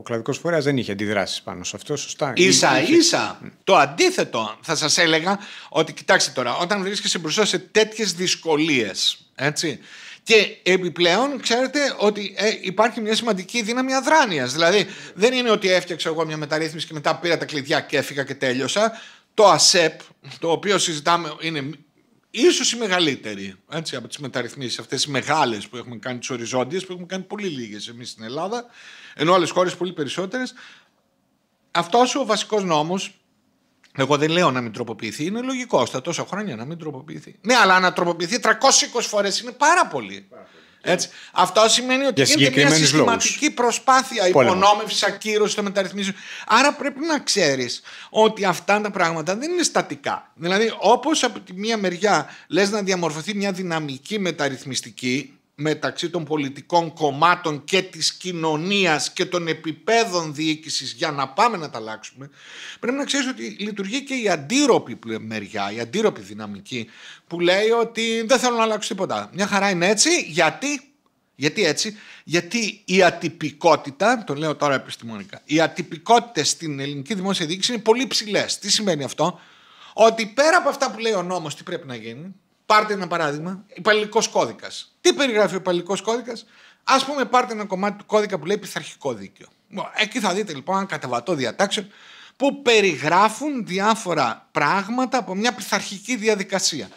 κλαδικό φορέας δεν είχε αντιδράσεις πάνω σε αυτό, σωστά. σα ίσα. Το αντίθετο θα σας έλεγα ότι κοιτάξτε τώρα, όταν βρίσκεσαι μπροστά σε τέτοιες δυσκολίες. Έτσι, και επιπλέον ξέρετε ότι ε, υπάρχει μια σημαντική δύναμη αδράνειας. Δηλαδή δεν είναι ότι έφτιαξα εγώ μια μεταρρύθμιση και μετά πήρα τα κλειδιά και έφυγα και τέλειωσα. Το ΑΣΕΠ, το οποίο συζητάμε, είναι ίσως η μεγαλύτερη έτσι, από τις μεταρρυθμίσεις αυτές οι μεγάλες που έχουμε κάνει τις οριζόντιες που έχουμε κάνει πολύ λίγες εμείς στην Ελλάδα ενώ άλλες χώρες πολύ περισσότερες. Αυτός ο βασικός νόμος εγώ δεν λέω να μην τροποποιηθεί. Είναι λογικό στα τόσα χρόνια να μην τροποποιηθεί. Ναι, αλλά να τροποποιηθεί 320 φορές είναι πάρα πολύ. Έτσι. Αυτό σημαίνει ότι γίνεται μια συστηματική προσπάθεια υπονόμευσης, ακύρωσης των μεταρρυθμίσεων. Άρα πρέπει να ξέρεις ότι αυτά τα πράγματα δεν είναι στατικά. Δηλαδή, όπως από τη μία μεριά λες να διαμορφωθεί μια δυναμική μεταρρυθμιστική μεταξύ των πολιτικών κομμάτων και της κοινωνίας και των επιπέδων διοίκησης για να πάμε να τα αλλάξουμε, πρέπει να ξέρεις ότι λειτουργεί και η αντίρροπη μεριά, η αντίρροπη δυναμική που λέει ότι δεν θέλω να αλλάξω τίποτα. Μια χαρά είναι έτσι, γιατί... Γιατί έτσι, γιατί η ατυπικότητα, τον λέω τώρα επιστημονικά, οι ατυπικότητες στην ελληνική δημόσια διοίκηση είναι πολύ ψηλές. Τι σημαίνει αυτό, ότι πέρα από αυτά που λέει ο νόμος τι πρέπει να γίνει, Πάρτε ένα παράδειγμα. Υπαλληλικός κώδικας. Τι περιγράφει ο υπαλληλικός κώδικας, Ας πούμε, πάρτε ένα κομμάτι του κώδικα που λέει πειθαρχικό δίκαιο. Εκεί θα δείτε λοιπόν ένα κατεβατό διατάξεων που περιγράφουν διάφορα πράγματα από μια πειθαρχική διαδικασία.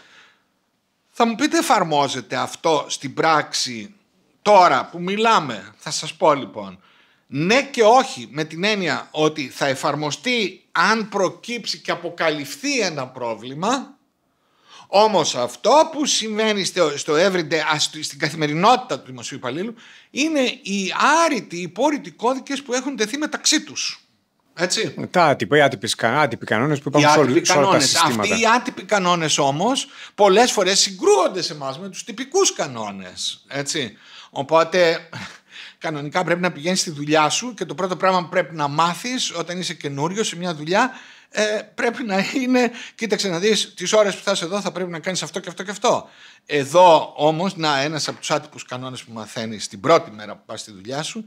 Θα μου πείτε εφαρμόζεται αυτό στην πράξη τώρα που μιλάμε. Θα σας πω λοιπόν. Ναι και όχι με την έννοια ότι θα εφαρμοστεί αν προκύψει και αποκαλυφθεί ένα πρόβλημα όμως αυτό που συμβαίνει στο, everyday, στην καθημερινότητα του δημοσίου υπαλλήλου είναι οι άρρητοι, οι υπόρρητοι κώδικες που έχουν τεθεί μεταξύ τους. Έτσι. Τα άτυπα, οι άτυποι, άτυποι κανόνες που υπάρχουν σε όλα τα συστήματα. Αυτοί οι άτυποι κανόνες όμως πολλές φορές συγκρούονται σε εμάς με τους τυπικούς κανόνες. Οπότε [LAUGHS] κανονικά πρέπει να πηγαίνεις στη δουλειά σου και το πρώτο πράγμα που πρέπει να μάθεις όταν είσαι καινούριο σε μια δουλειά ε, πρέπει να είναι, κοίταξε να δεις τις ώρες που θα είσαι εδώ θα πρέπει να κάνεις αυτό και αυτό και αυτό. Εδώ όμως, να ένας από τους άτυπους κανόνες που μαθαίνεις την πρώτη μέρα που πας στη δουλειά σου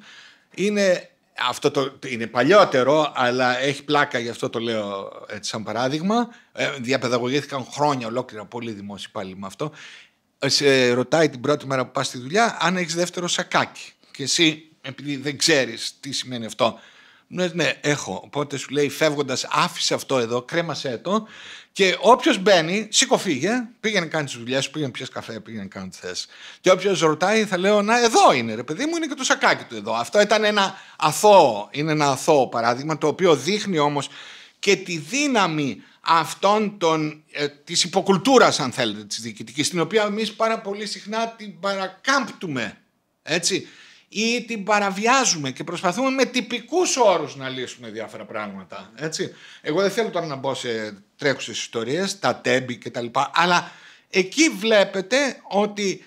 είναι, αυτό το, είναι παλιότερο αλλά έχει πλάκα γι' αυτό το λέω έτσι ε, σαν παράδειγμα ε, διαπαιδαγωγήθηκαν χρόνια ολόκληρα πολύ δημόσιοι πάλι με αυτό ε, σε ρωτάει την πρώτη μέρα που πας στη δουλειά αν έχεις δεύτερο σακάκι και εσύ επειδή δεν ξέρεις τι σημαίνει αυτό ναι, ναι, έχω. Οπότε σου λέει φεύγοντας, άφησε αυτό εδώ, κρέμασε το. Και όποιος μπαίνει, φύγε, πήγαινε να κάνει τις δουλειές σου, πήγαινε πιέσει καφέ, πήγαινε να κάνεις θες. Και όποιος ρωτάει, θα λέω, Να, εδώ είναι, ρε παιδί μου, είναι και το σακάκι του εδώ. Αυτό ήταν ένα αθώο, είναι ένα αθώο παράδειγμα, το οποίο δείχνει όμως και τη δύναμη αυτών των, ε, της υποκουλτούρας αν θέλετε της διοικητικής την οποία εμείς πάρα πολύ συχνά την παρακάμπτουμε έτσι ή την παραβιάζουμε και προσπαθούμε με τυπικούς όρους να λύσουμε διάφορα πράγματα. Έτσι. Εγώ δεν θέλω τώρα να μπω σε τρέχουσες ιστορίες, τα τέμπη κτλ. Αλλά εκεί βλέπετε ότι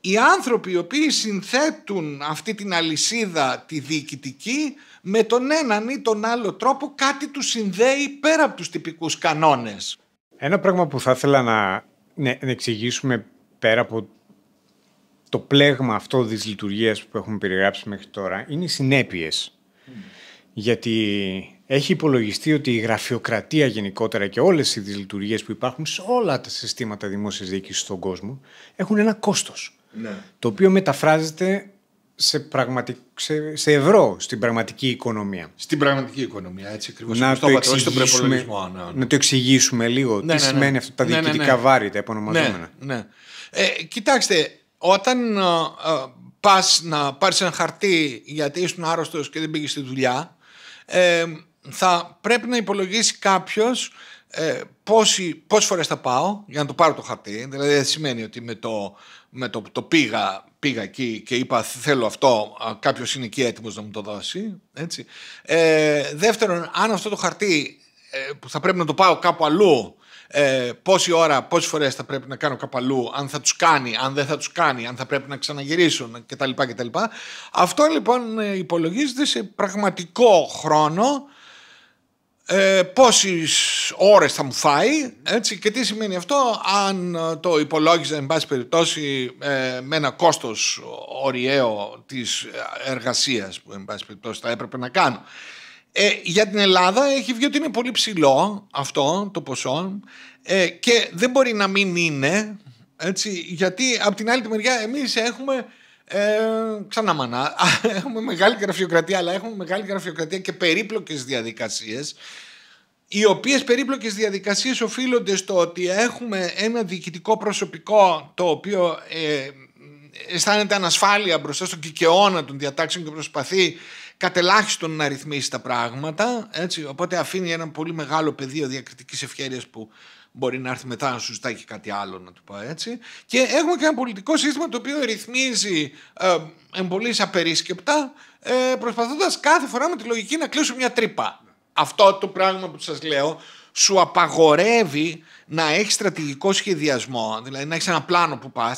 οι άνθρωποι οι οποίοι συνθέτουν αυτή την αλυσίδα τη διοικητική με τον έναν ή τον άλλο τρόπο κάτι τους συνδέει πέρα από τους τυπικούς κανόνες. Ένα πράγμα που θα ήθελα να, ναι, να εξηγήσουμε πέρα από το πλέγμα αυτό της λειτουργίας που έχουμε περιγράψει μέχρι τώρα είναι οι συνέπειες. Mm. Γιατί έχει υπολογιστεί ότι η γραφειοκρατία γενικότερα και όλες οι λειτουργίες που υπάρχουν σε όλα τα συστήματα δημόσιας διοίκησης στον κόσμο έχουν ένα κόστος. Ναι. Το οποίο μεταφράζεται σε, σε... ευρώ στην πραγματική οικονομία. Στην πραγματική οικονομία, έτσι ακριβώς. Να, το εξηγήσουμε... Ναι, ναι. να το εξηγήσουμε λίγο ναι, τι σημαίνει αυτά τα διοικητικά βάρη, τα επωνομαζόμενα. Ναι, ναι. Ε, κοιτάξτε, όταν ε, ε, πας να πάρεις ένα χαρτί γιατί ήσουν άρρωστος και δεν πήγες στη δουλειά, ε, θα πρέπει να υπολογίσει κάποιος ε, πόσες φορές θα πάω για να το πάρω το χαρτί. Δηλαδή δεν σημαίνει ότι με το, με το, το πήγα, πήγα εκεί και είπα θέλω αυτό, ε, κάποιος είναι εκεί έτοιμος να μου το δώσει. Έτσι. Ε, δεύτερον, αν αυτό το χαρτί ε, που θα πρέπει να το πάω κάπου αλλού ε, πόση ώρα, πόσες φορές θα πρέπει να κάνω καπαλού, αν θα τους κάνει, αν δεν θα τους κάνει, αν θα πρέπει να ξαναγυρίσουν κτλ. κτλ. Αυτό λοιπόν υπολογίζεται σε πραγματικό χρόνο. Ε, πόσες ώρες θα μου φάει έτσι, και τι σημαίνει αυτό αν ε, το υπολόγιζα εν πάση περιπτώσει ε, με ένα κόστος ωριαίο της ε, εργασίας που εν περιπτώσει θα έπρεπε να κάνω. Ε, για την Ελλάδα έχει βγει ότι είναι πολύ ψηλό αυτό το ποσό ε, και δεν μπορεί να μην είναι, έτσι, γιατί από την άλλη τη μεριά εμείς έχουμε ε, ξανά μανά. [LAUGHS] Έχουμε μεγάλη γραφειοκρατία, αλλά έχουμε μεγάλη γραφειοκρατία και περίπλοκες διαδικασίες. Οι οποίες περίπλοκες διαδικασίες οφείλονται στο ότι έχουμε ένα διοικητικό προσωπικό το οποίο ε, αισθάνεται ανασφάλεια μπροστά στον κικαιώνα των διατάξεων και προσπαθεί κατελάχιστον να ρυθμίσει τα πράγματα. Έτσι, οπότε αφήνει ένα πολύ μεγάλο πεδίο διακριτικής ευχέρειας που μπορεί να έρθει μετά να σου ζητάει και κάτι άλλο, να το πω έτσι. Και έχουμε και ένα πολιτικό σύστημα το οποίο ρυθμίζει ε, απερίσκεπτα, ε, προσπαθώντας κάθε φορά με τη λογική να κλείσω μια τρύπα. Αυτό το πράγμα που σας λέω σου απαγορεύει να έχεις στρατηγικό σχεδιασμό, δηλαδή να έχεις ένα πλάνο που πας,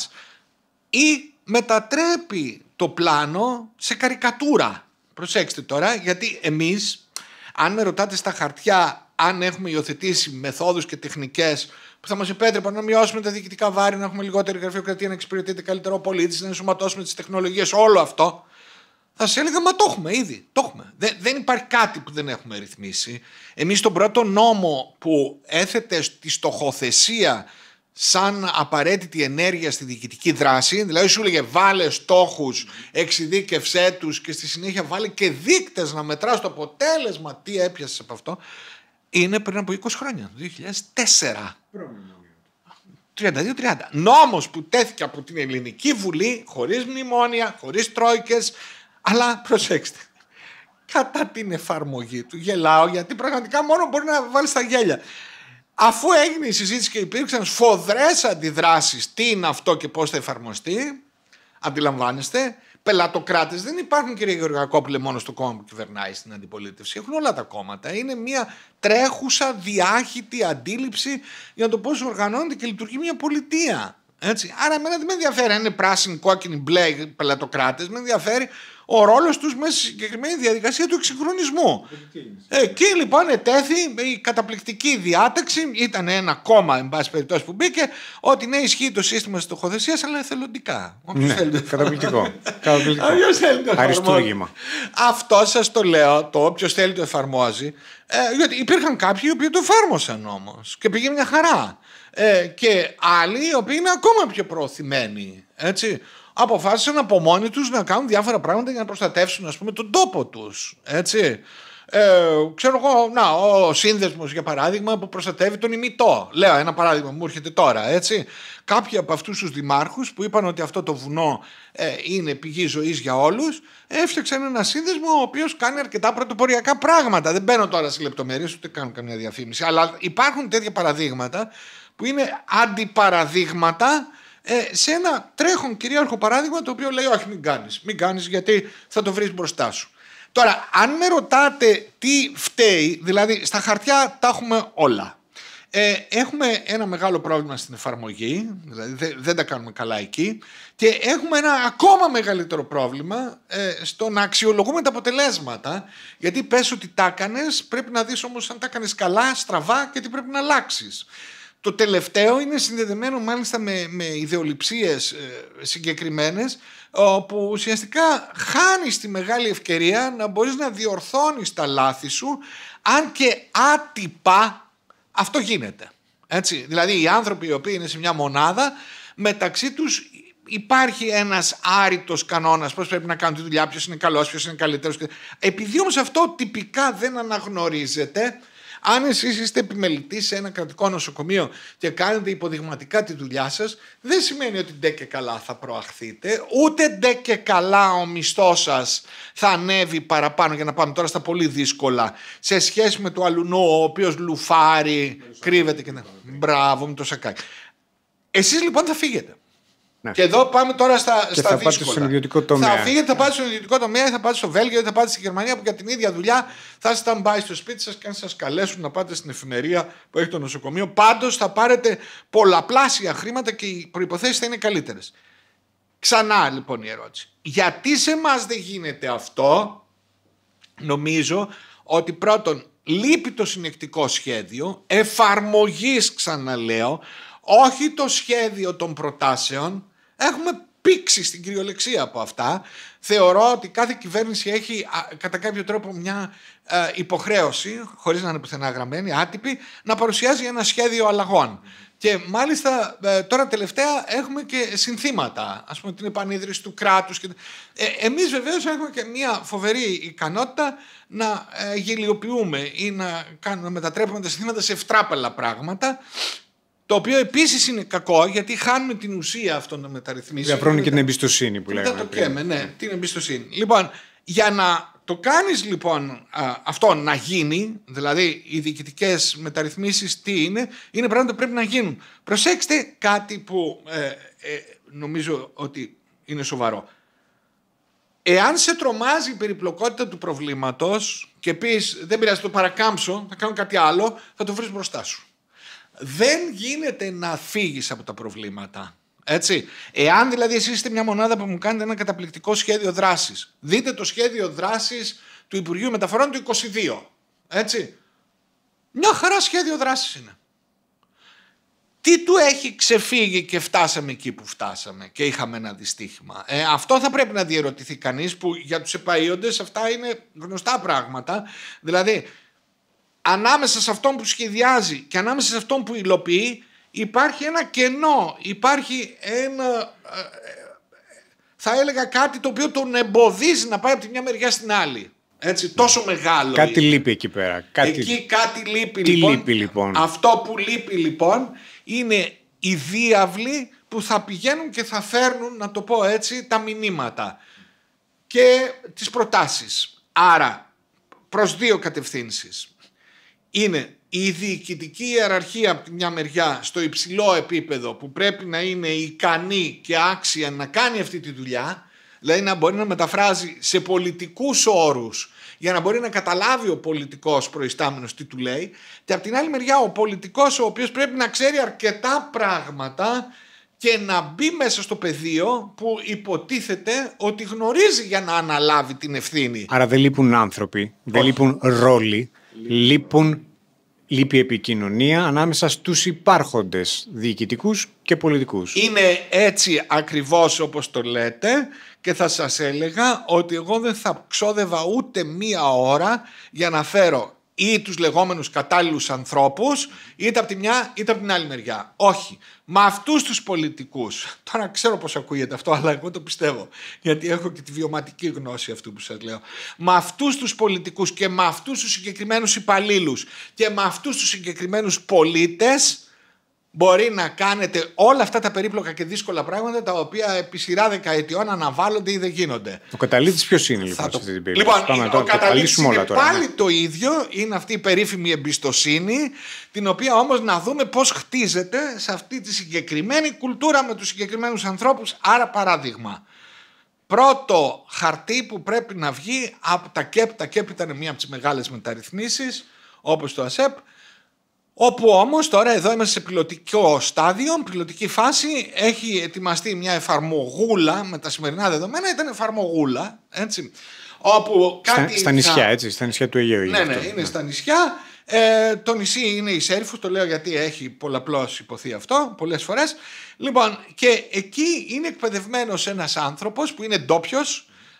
ή μετατρέπει το πλάνο σε καρικατούρα. Προσέξτε τώρα, γιατί εμείς, αν με ρωτάτε στα χαρτιά αν έχουμε υιοθετήσει μεθόδους και τεχνικές που θα μας επέτρεπαν να μειώσουμε τα διοικητικά βάρη, να έχουμε λιγότερη γραφειοκρατία, να εξυπηρετείται καλύτερο ο πολίτης, να ενσωματώσουμε τις τεχνολογίες, όλο αυτό. Θα σας έλεγα, μα το έχουμε ήδη. Το έχουμε. Δεν, δεν υπάρχει κάτι που δεν έχουμε ρυθμίσει. Εμείς τον πρώτο νόμο που έθετε στη στοχοθεσία σαν απαραίτητη ενέργεια στη διοικητική δράση. Δηλαδή σου έλεγε βάλε στόχους, εξειδίκευσέ τους και στη συνέχεια βάλε και δείκτες να μετράς το αποτέλεσμα τι έπιασες από αυτό. Είναι πριν από 20 χρόνια, 2004. 32-30. Νόμος που τέθηκε από την Ελληνική Βουλή, χωρίς μνημόνια, χωρίς τρόικες, αλλά προσέξτε. Κατά την εφαρμογή του γελάω γιατί πραγματικά μόνο μπορεί να βάλεις τα γέλια. Αφού έγινε η συζήτηση και υπήρξαν σφοδρές αντιδράσεις τι είναι αυτό και πώς θα εφαρμοστεί, αντιλαμβάνεστε, πελατοκράτες δεν υπάρχουν, κύριε Γεωργακόπουλε, μόνο στο κόμμα που κυβερνάει στην αντιπολίτευση. Έχουν όλα τα κόμματα. Είναι μια τρέχουσα, διάχυτη αντίληψη για το πώς οργανώνεται και λειτουργεί μια πολιτεία. Έτσι. Άρα, εμένα δεν με ενδιαφέρει αν είναι πράσινη, κόκκινη, μπλε πελατοκράτες. Με ενδιαφέρει ο ρόλος τους μέσα στη συγκεκριμένη διαδικασία του εξυγχρονισμού. Ε, και λοιπόν ετέθη η καταπληκτική διάταξη, ήταν ένα κόμμα εν πάση περιπτώσει που μπήκε, ότι ναι ισχύει το σύστημα της αλλά εθελοντικά. Ναι, καταπληκτικό. καταπληκτικό. θέλει το Αριστούργημα. Αυτό σας το λέω, το όποιος θέλει το εφαρμόζει, ε, γιατί υπήρχαν κάποιοι οι οποίοι το εφάρμοσαν όμως και πήγε μια χαρά. Ε, και άλλοι οι οποίοι είναι ακόμα πιο προωθημένοι. Έτσι αποφάσισαν από μόνοι τους να κάνουν διάφορα πράγματα για να προστατεύσουν ας πούμε, τον τόπο τους. Έτσι. Ε, ξέρω εγώ, να, ο σύνδεσμος για παράδειγμα που προστατεύει τον ημιτό. Λέω ένα παράδειγμα, μου έρχεται τώρα, έτσι. Κάποιοι από αυτούς τους δημάρχους που είπαν ότι αυτό το βουνό ε, είναι πηγή ζωής για όλους, έφτιαξαν ένα σύνδεσμο ο οποίος κάνει αρκετά πρωτοποριακά πράγματα. Δεν μπαίνω τώρα σε λεπτομέρειες, ούτε κάνω καμιά διαφήμιση. Αλλά υπάρχουν τέτοια παραδείγματα που είναι αντιπαραδείγματα ε, σε ένα τρέχον κυρίαρχο παράδειγμα το οποίο λέει όχι μην κάνεις, μην κάνεις γιατί θα το βρεις μπροστά σου. Τώρα, αν με ρωτάτε τι φταίει, δηλαδή στα χαρτιά τα έχουμε όλα. Ε, έχουμε ένα μεγάλο πρόβλημα στην εφαρμογή, δηλαδή δεν τα κάνουμε καλά εκεί και έχουμε ένα ακόμα μεγαλύτερο πρόβλημα ε, στο να αξιολογούμε τα αποτελέσματα γιατί πες ότι τα έκανες, πρέπει να δεις όμως αν τα έκανες καλά, στραβά και τι πρέπει να αλλάξεις. Το τελευταίο είναι συνδεδεμένο μάλιστα με, με ιδεολειψίες ε, συγκεκριμένες όπου ουσιαστικά χάνεις τη μεγάλη ευκαιρία να μπορείς να διορθώνεις τα λάθη σου αν και άτυπα αυτό γίνεται. Έτσι. Δηλαδή οι άνθρωποι οι οποίοι είναι σε μια μονάδα μεταξύ τους υπάρχει ένας άρρητος κανόνας πώς πρέπει να κάνουν τη δουλειά, ποιος είναι καλός, ποιος είναι καλύτερος. Επειδή όμως αυτό τυπικά δεν αναγνωρίζεται αν εσείς είστε επιμελητής σε ένα κρατικό νοσοκομείο και κάνετε υποδειγματικά τη δουλειά σας, δεν σημαίνει ότι ντε και καλά θα προαχθείτε, ούτε ντε και καλά ο μισθός σας θα ανέβει παραπάνω. Για να πάμε τώρα στα πολύ δύσκολα. Σε σχέση με το αλουνό, ο οποίος λουφάρει, κρύβεται και να. Μπράβο, με το σακάκι. Εσείς λοιπόν θα φύγετε. Ναι. Και εδώ πάμε τώρα στα, και θα τομέα. Θα φύγετε, θα πάτε στον ιδιωτικό τομέα, θα πάτε στο Βέλγιο, θα πάτε στη Γερμανία που για την ίδια δουλειά θα σα πάει στο σπίτι σας και αν σας καλέσουν να πάτε στην εφημερία που έχει το νοσοκομείο. Πάντως θα πάρετε πολλαπλάσια χρήματα και οι προποθέσει θα είναι καλύτερες. Ξανά λοιπόν η ερώτηση. Γιατί σε εμάς δεν γίνεται αυτό, νομίζω ότι πρώτον λείπει το συνεκτικό σχέδιο, εφαρμογής ξαναλέω, όχι το σχέδιο των προτάσεων, Έχουμε πήξει στην κυριολεξία από αυτά. Θεωρώ ότι κάθε κυβέρνηση έχει κατά κάποιο τρόπο μια ε, υποχρέωση, χωρίς να είναι πουθενά γραμμένη, άτυπη, να παρουσιάζει ένα σχέδιο αλλαγών. Και μάλιστα ε, τώρα τελευταία έχουμε και συνθήματα, ας πούμε την επανίδρυση του κράτους. Και... Ε, εμείς βεβαίως έχουμε και μια φοβερή ικανότητα να ε, γελιοποιούμε ή να, κάνουμε, να μετατρέπουμε τα συνθήματα σε ευτράπελα πράγματα το οποίο επίσης είναι κακό γιατί χάνουμε την ουσία αυτών των μεταρρυθμίσεων. Διαπρώνει και την εμπιστοσύνη που λέγαμε. Δεν το καίμε, ναι, ναι, την εμπιστοσύνη. Λοιπόν, για να το κάνεις λοιπόν αυτό να γίνει, δηλαδή οι διοικητικές μεταρρυθμίσεις τι είναι, είναι πράγματα που πρέπει να γίνουν. Προσέξτε κάτι που ε, ε νομίζω ότι είναι σοβαρό. Εάν σε τρομάζει η περιπλοκότητα του προβλήματος και πεις δεν πειράζει, το παρακάμψω, θα κάνω κάτι άλλο, θα το βρεις μπροστά σου δεν γίνεται να φύγεις από τα προβλήματα. Έτσι. Εάν δηλαδή εσείς είστε μια μονάδα που μου κάνετε ένα καταπληκτικό σχέδιο δράσης, δείτε το σχέδιο δράσης του Υπουργείου Μεταφορών του 22. Έτσι. Μια χαρά σχέδιο δράσης είναι. Τι του έχει ξεφύγει και φτάσαμε εκεί που φτάσαμε και είχαμε ένα δυστύχημα. Ε, αυτό θα πρέπει να διερωτηθεί κανείς που για τους επαΐοντες αυτά είναι γνωστά πράγματα. Δηλαδή ανάμεσα σε αυτόν που σχεδιάζει και ανάμεσα σε αυτόν που υλοποιεί υπάρχει ένα κενό, υπάρχει ένα, ε, ε, θα έλεγα κάτι το οποίο τον εμποδίζει να πάει από τη μια μεριά στην άλλη. Έτσι, ναι. τόσο μεγάλο. Κάτι είναι. λείπει εκεί πέρα. Κάτι... Εκεί κάτι λείπει, Τι λοιπόν. λείπει λοιπόν. Αυτό που λείπει λοιπόν είναι οι διάβλοι που θα πηγαίνουν και θα φέρνουν, να το πω έτσι, τα μηνύματα και τις προτάσεις. Άρα, προς δύο κατευθύνσεις είναι η διοικητική ιεραρχία από μια μεριά στο υψηλό επίπεδο που πρέπει να είναι ικανή και άξια να κάνει αυτή τη δουλειά, δηλαδή να μπορεί να μεταφράζει σε πολιτικούς όρους για να μπορεί να καταλάβει ο πολιτικός προϊστάμενος τι του λέει και από την άλλη μεριά ο πολιτικός ο οποίος πρέπει να ξέρει αρκετά πράγματα και να μπει μέσα στο πεδίο που υποτίθεται ότι γνωρίζει για να αναλάβει την ευθύνη. Άρα δεν λείπουν άνθρωποι, δεν λείπουν ρόλοι, Λείπουν, λείπει επικοινωνία ανάμεσα στους υπάρχοντες διοικητικούς και πολιτικούς. Είναι έτσι ακριβώς όπως το λέτε και θα σας έλεγα ότι εγώ δεν θα ξόδευα ούτε μία ώρα για να φέρω ή τους λεγόμενους κατάλληλους ανθρώπους, είτε από τη μια είτε από την άλλη μεριά. Όχι. Με αυτούς τους πολιτικούς, [LAUGHS] τώρα ξέρω πώς ακούγεται αυτό, αλλά εγώ το πιστεύω, γιατί έχω και τη βιωματική γνώση αυτού που σας λέω. Με αυτούς τους πολιτικούς και με αυτούς τους συγκεκριμένους υπαλλήλους και με αυτούς τους συγκεκριμένους πολίτες, μπορεί να κάνετε όλα αυτά τα περίπλοκα και δύσκολα πράγματα τα οποία επί σειρά δεκαετιών αναβάλλονται ή δεν γίνονται. Ο καταλήτης ποιος είναι λοιπόν το... σε αυτή την περίπτωση. Λοιπόν, Πάμε, ο καταλήτη είναι τώρα, πάλι ναι. το ίδιο, είναι αυτή η περίφημη εμπιστοσύνη, την οποία όμως να δούμε πώς χτίζεται σε αυτή τη συγκεκριμένη κουλτούρα με τους συγκεκριμένους ανθρώπους. Άρα, παράδειγμα. Πρώτο χαρτί που πρέπει να βγει από τα ΚΕΠ. Τα ΚΕΠ ήταν μία από τις μεγάλες μεταρρυθμίσεις, όπως το ΑΣΕΠ Όπου όμως τώρα εδώ είμαστε σε πιλωτικό στάδιο, πιλωτική φάση, έχει ετοιμαστεί μια εφαρμογούλα με τα σημερινά δεδομένα, ήταν εφαρμογούλα, έτσι, όπου κάτι στα, νησιά, έτσι, στα νησιά του Αιγαίου. Ναι, ναι, είναι ναι. στα νησιά. Ε, το νησί είναι η Σέρφου, το λέω γιατί έχει πολλαπλώς υποθεί αυτό, πολλές φορές. Λοιπόν, και εκεί είναι εκπαιδευμένος ένας άνθρωπος, που είναι ντόπιος,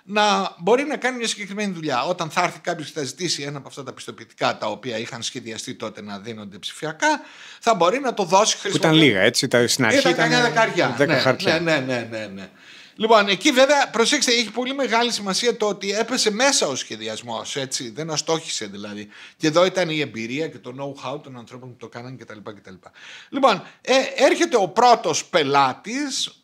να μπορεί να κάνει μια συγκεκριμένη δουλειά. Όταν θα έρθει κάποιος και θα ζητήσει ένα από αυτά τα πιστοποιητικά τα οποία είχαν σχεδιαστεί τότε να δίνονται ψηφιακά, θα μπορεί να το δώσει που Ήταν λίγα, έτσι. Τα, στην αρχή ήταν. ήταν... Δεκαριά. Ναι, χαρτιά. Ναι, ναι, ναι, ναι, ναι. Λοιπόν, εκεί βέβαια, προσέξτε, έχει πολύ μεγάλη σημασία το ότι έπεσε μέσα ο σχεδιασμός. Έτσι, δεν αστόχησε δηλαδή. Και εδώ ήταν η εμπειρία και το know-how των ανθρώπων που το κάνανε κτλ. Λοιπόν, ε, έρχεται ο πρώτος πελάτης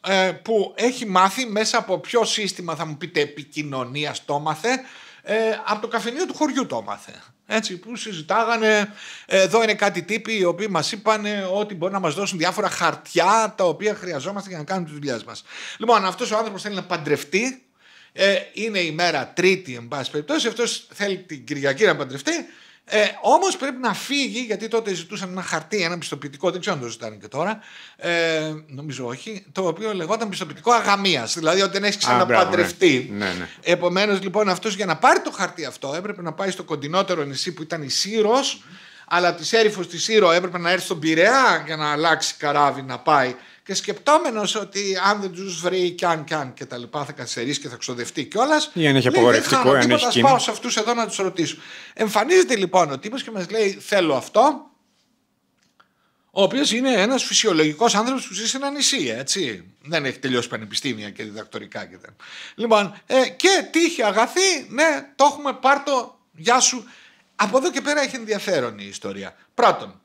ε, που έχει μάθει μέσα από ποιο σύστημα, θα μου πείτε, επικοινωνίας το μάθε. Ε, από το καφενείο του χωριού το μάθε. Έτσι, που συζητάγανε, εδώ είναι κάτι τύποι οι οποίοι μας είπαν ότι μπορεί να μας δώσουν διάφορα χαρτιά τα οποία χρειαζόμαστε για να κάνουμε τις δουλειές μας Λοιπόν, αυτός ο άνθρωπος θέλει να παντρευτεί. Ε, είναι η μέρα Τρίτη, εν πάση περιπτώσει. Αυτός θέλει την Κυριακή να παντρευτεί. Ε, Όμως πρέπει να φύγει, γιατί τότε ζητούσαν ένα χαρτί, ένα πιστοποιητικό, δεν ξέρω αν το ζητάνε και τώρα. Ε, νομίζω όχι. Το οποίο λεγόταν πιστοποιητικό αγαμίας. Δηλαδή ότι δεν έχεις ναι. ξαναπαντρευτεί. Ναι. ναι. Επομένως λοιπόν αυτός για να πάρει το χαρτί αυτό έπρεπε να πάει στο κοντινότερο νησί που ήταν η Σύρος. Αλλά της έρηφο της Σύρο έπρεπε να έρθει στον Πειραιά για να αλλάξει καράβι να πάει και σκεπτόμενος ότι αν δεν τους βρει και αν και αν και τα λοιπά θα καθυστερήσει και θα ξοδευτεί κιόλας. Ή αν έχει απογορευτικό, αν έχει κίνημα. πάω σε αυτούς εδώ να τους ρωτήσω. Εμφανίζεται λοιπόν ο τύπος και μας λέει: Θέλω αυτό. Ο οποίος είναι ένας φυσιολογικός άνθρωπος που ζει σε ένα νησί, έτσι. Δεν έχει τελειώσει πανεπιστήμια και διδακτορικά και τέτοια. Λοιπόν, ε, και τύχει αγαθή, ναι, το έχουμε πάρτο, γεια σου. Από εδώ και πέρα έχει ενδιαφέρον η ιστορία. Πρώτον,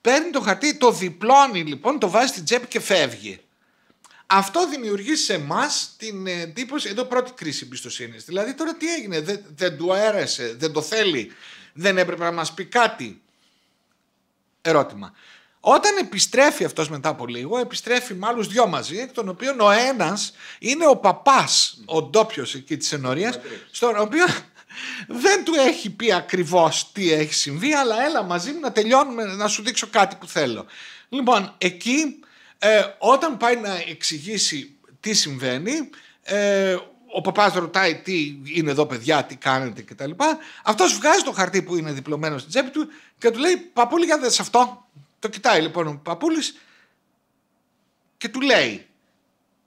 Παίρνει το χαρτί, το διπλώνει λοιπόν, το βάζει στην τσέπη και φεύγει. Αυτό δημιουργεί σε εμά την εντύπωση, εδώ πρώτη κρίση εμπιστοσύνης. Δηλαδή τώρα τι έγινε, δεν, δεν του αρέσει, δεν το θέλει, δεν έπρεπε να μας πει κάτι. Ερώτημα. Όταν επιστρέφει αυτός μετά από λίγο, επιστρέφει με άλλους δυο μαζί, εκ των οποίων ο ένας είναι ο παπάς, ο ντόπιος εκεί της ενορίας, στον οποίο δεν του έχει πει ακριβώς τι έχει συμβεί, αλλά έλα μαζί μου να τελειώνουμε, να σου δείξω κάτι που θέλω. Λοιπόν, εκεί ε, όταν πάει να εξηγήσει τι συμβαίνει, ε, ο παπάς ρωτάει τι είναι εδώ, παιδιά, τι κάνετε κτλ. Αυτός βγάζει το χαρτί που είναι διπλωμένο στην τσέπη του και του λέει: παππούλη για δες αυτό. Το κοιτάει λοιπόν ο παπούλη και του λέει: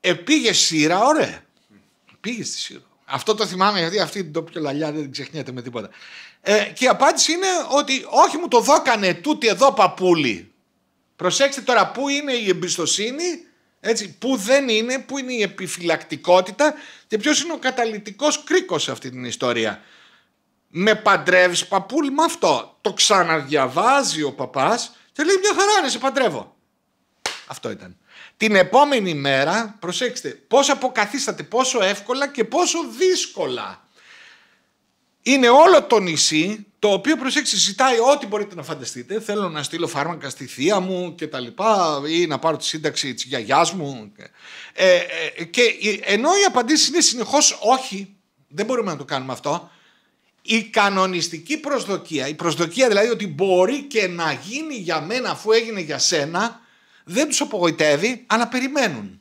Επήγε Σύρα ωραία. Πήγες στη Σύρα αυτό το θυμάμαι γιατί αυτή την λαλιά δεν την ξεχνιέται με τίποτα. Ε, και η απάντηση είναι ότι όχι μου το δόκανε τούτη εδώ παπούλι. Προσέξτε τώρα πού είναι η εμπιστοσύνη, έτσι, πού δεν είναι, πού είναι η επιφυλακτικότητα και ποιος είναι ο καταλυτικός κρίκος σε αυτή την ιστορία. Με παντρεύεις παπούλι με αυτό. Το ξαναδιαβάζει ο παπάς και λέει μια χαρά είναι, σε παντρεύω. Αυτό ήταν. Την επόμενη μέρα, προσέξτε, πώς αποκαθίσταται, πόσο εύκολα και πόσο δύσκολα. Είναι όλο το νησί, το οποίο προσέξτε, ζητάει ό,τι μπορείτε να φανταστείτε. Θέλω να στείλω φάρμακα στη θεία μου και τα λοιπά, ή να πάρω τη σύνταξη της γιαγιάς μου. Ε, ε και ενώ η απαντήσεις είναι συνεχώς όχι, δεν μπορούμε να το κάνουμε αυτό. Η κανονιστική προσδοκία, η προσδοκία δηλαδή ότι μπορεί και να γίνει για μένα αφού έγινε για σένα, δεν τους απογοητεύει, αλλά περιμένουν.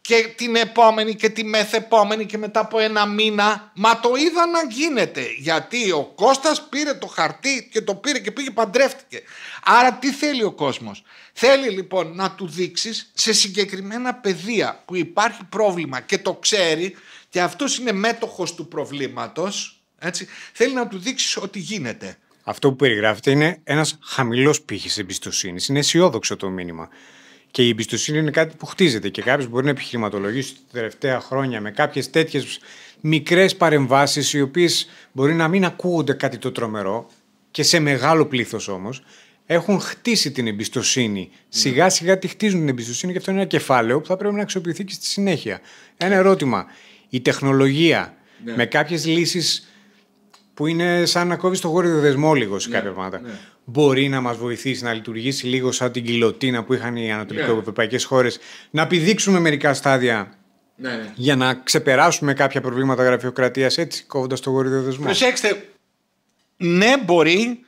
Και την επόμενη και τη μεθεπόμενη και μετά από ένα μήνα, μα το είδα να γίνεται. Γιατί ο Κώστας πήρε το χαρτί και το πήρε και πήγε παντρεύτηκε. Άρα τι θέλει ο κόσμος. Θέλει λοιπόν να του δείξεις σε συγκεκριμένα πεδία που υπάρχει πρόβλημα και το ξέρει και αυτός είναι μέτοχος του προβλήματος. Έτσι, θέλει να του δείξεις ότι γίνεται. Αυτό που περιγράφεται είναι ένας χαμηλός πύχης εμπιστοσύνης. Είναι αισιόδοξο το μήνυμα. Και η εμπιστοσύνη είναι κάτι που χτίζεται και κάποιος μπορεί να επιχειρηματολογήσει τα τελευταία χρόνια με κάποιες τέτοιες μικρές παρεμβάσεις, οι οποίες μπορεί να μην ακούγονται κάτι το τρομερό και σε μεγάλο πλήθος όμως, έχουν χτίσει την εμπιστοσύνη. Ναι. Σιγά σιγά τη χτίζουν την εμπιστοσύνη και αυτό είναι ένα κεφάλαιο που θα πρέπει να αξιοποιηθεί και στη συνέχεια. Ένα ερώτημα. Η τεχνολογία ναι. με κάποιες λύσεις που είναι σαν να κόβεις το γόριδο δεσμό λίγο σε ναι, κάποια πράγματα. Ναι. Μπορεί να μας βοηθήσει να λειτουργήσει λίγο σαν την κοιλωτίνα που είχαν οι ανατολικοευρωπαϊκέ ναι. χώρες, να πηδήξουμε μερικά στάδια ναι, ναι. για να ξεπεράσουμε κάποια προβλήματα γραφειοκρατίας έτσι, κόβοντας το γορίδιο δεσμό. Προσέξτε. Ναι, μπορεί.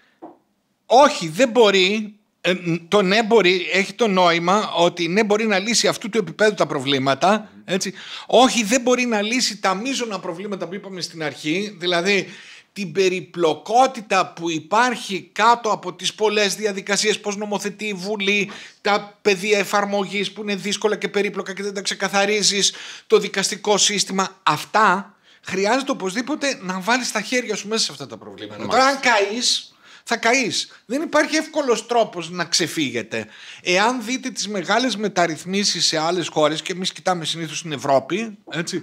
Όχι, δεν μπορεί. Ε, το ναι μπορεί έχει το νόημα ότι ναι μπορεί να λύσει αυτού του επίπεδου τα προβλήματα. Έτσι. Όχι, δεν μπορεί να λύσει τα μείζωνα προβλήματα που είπαμε στην αρχή. Δηλαδή, την περιπλοκότητα που υπάρχει κάτω από τις πολλές διαδικασίες, πώς νομοθετεί η Βουλή, τα πεδία εφαρμογής που είναι δύσκολα και περίπλοκα και δεν τα ξεκαθαρίζεις, το δικαστικό σύστημα, αυτά χρειάζεται οπωσδήποτε να βάλεις τα χέρια σου μέσα σε αυτά τα προβλήματα. Τώρα αν καείς, θα καείς. Δεν υπάρχει εύκολος τρόπος να ξεφύγετε. Εάν δείτε τις μεγάλες μεταρρυθμίσεις σε άλλες χώρες και εμείς κοιτάμε συνήθως στην Ευρώπη, έτσι,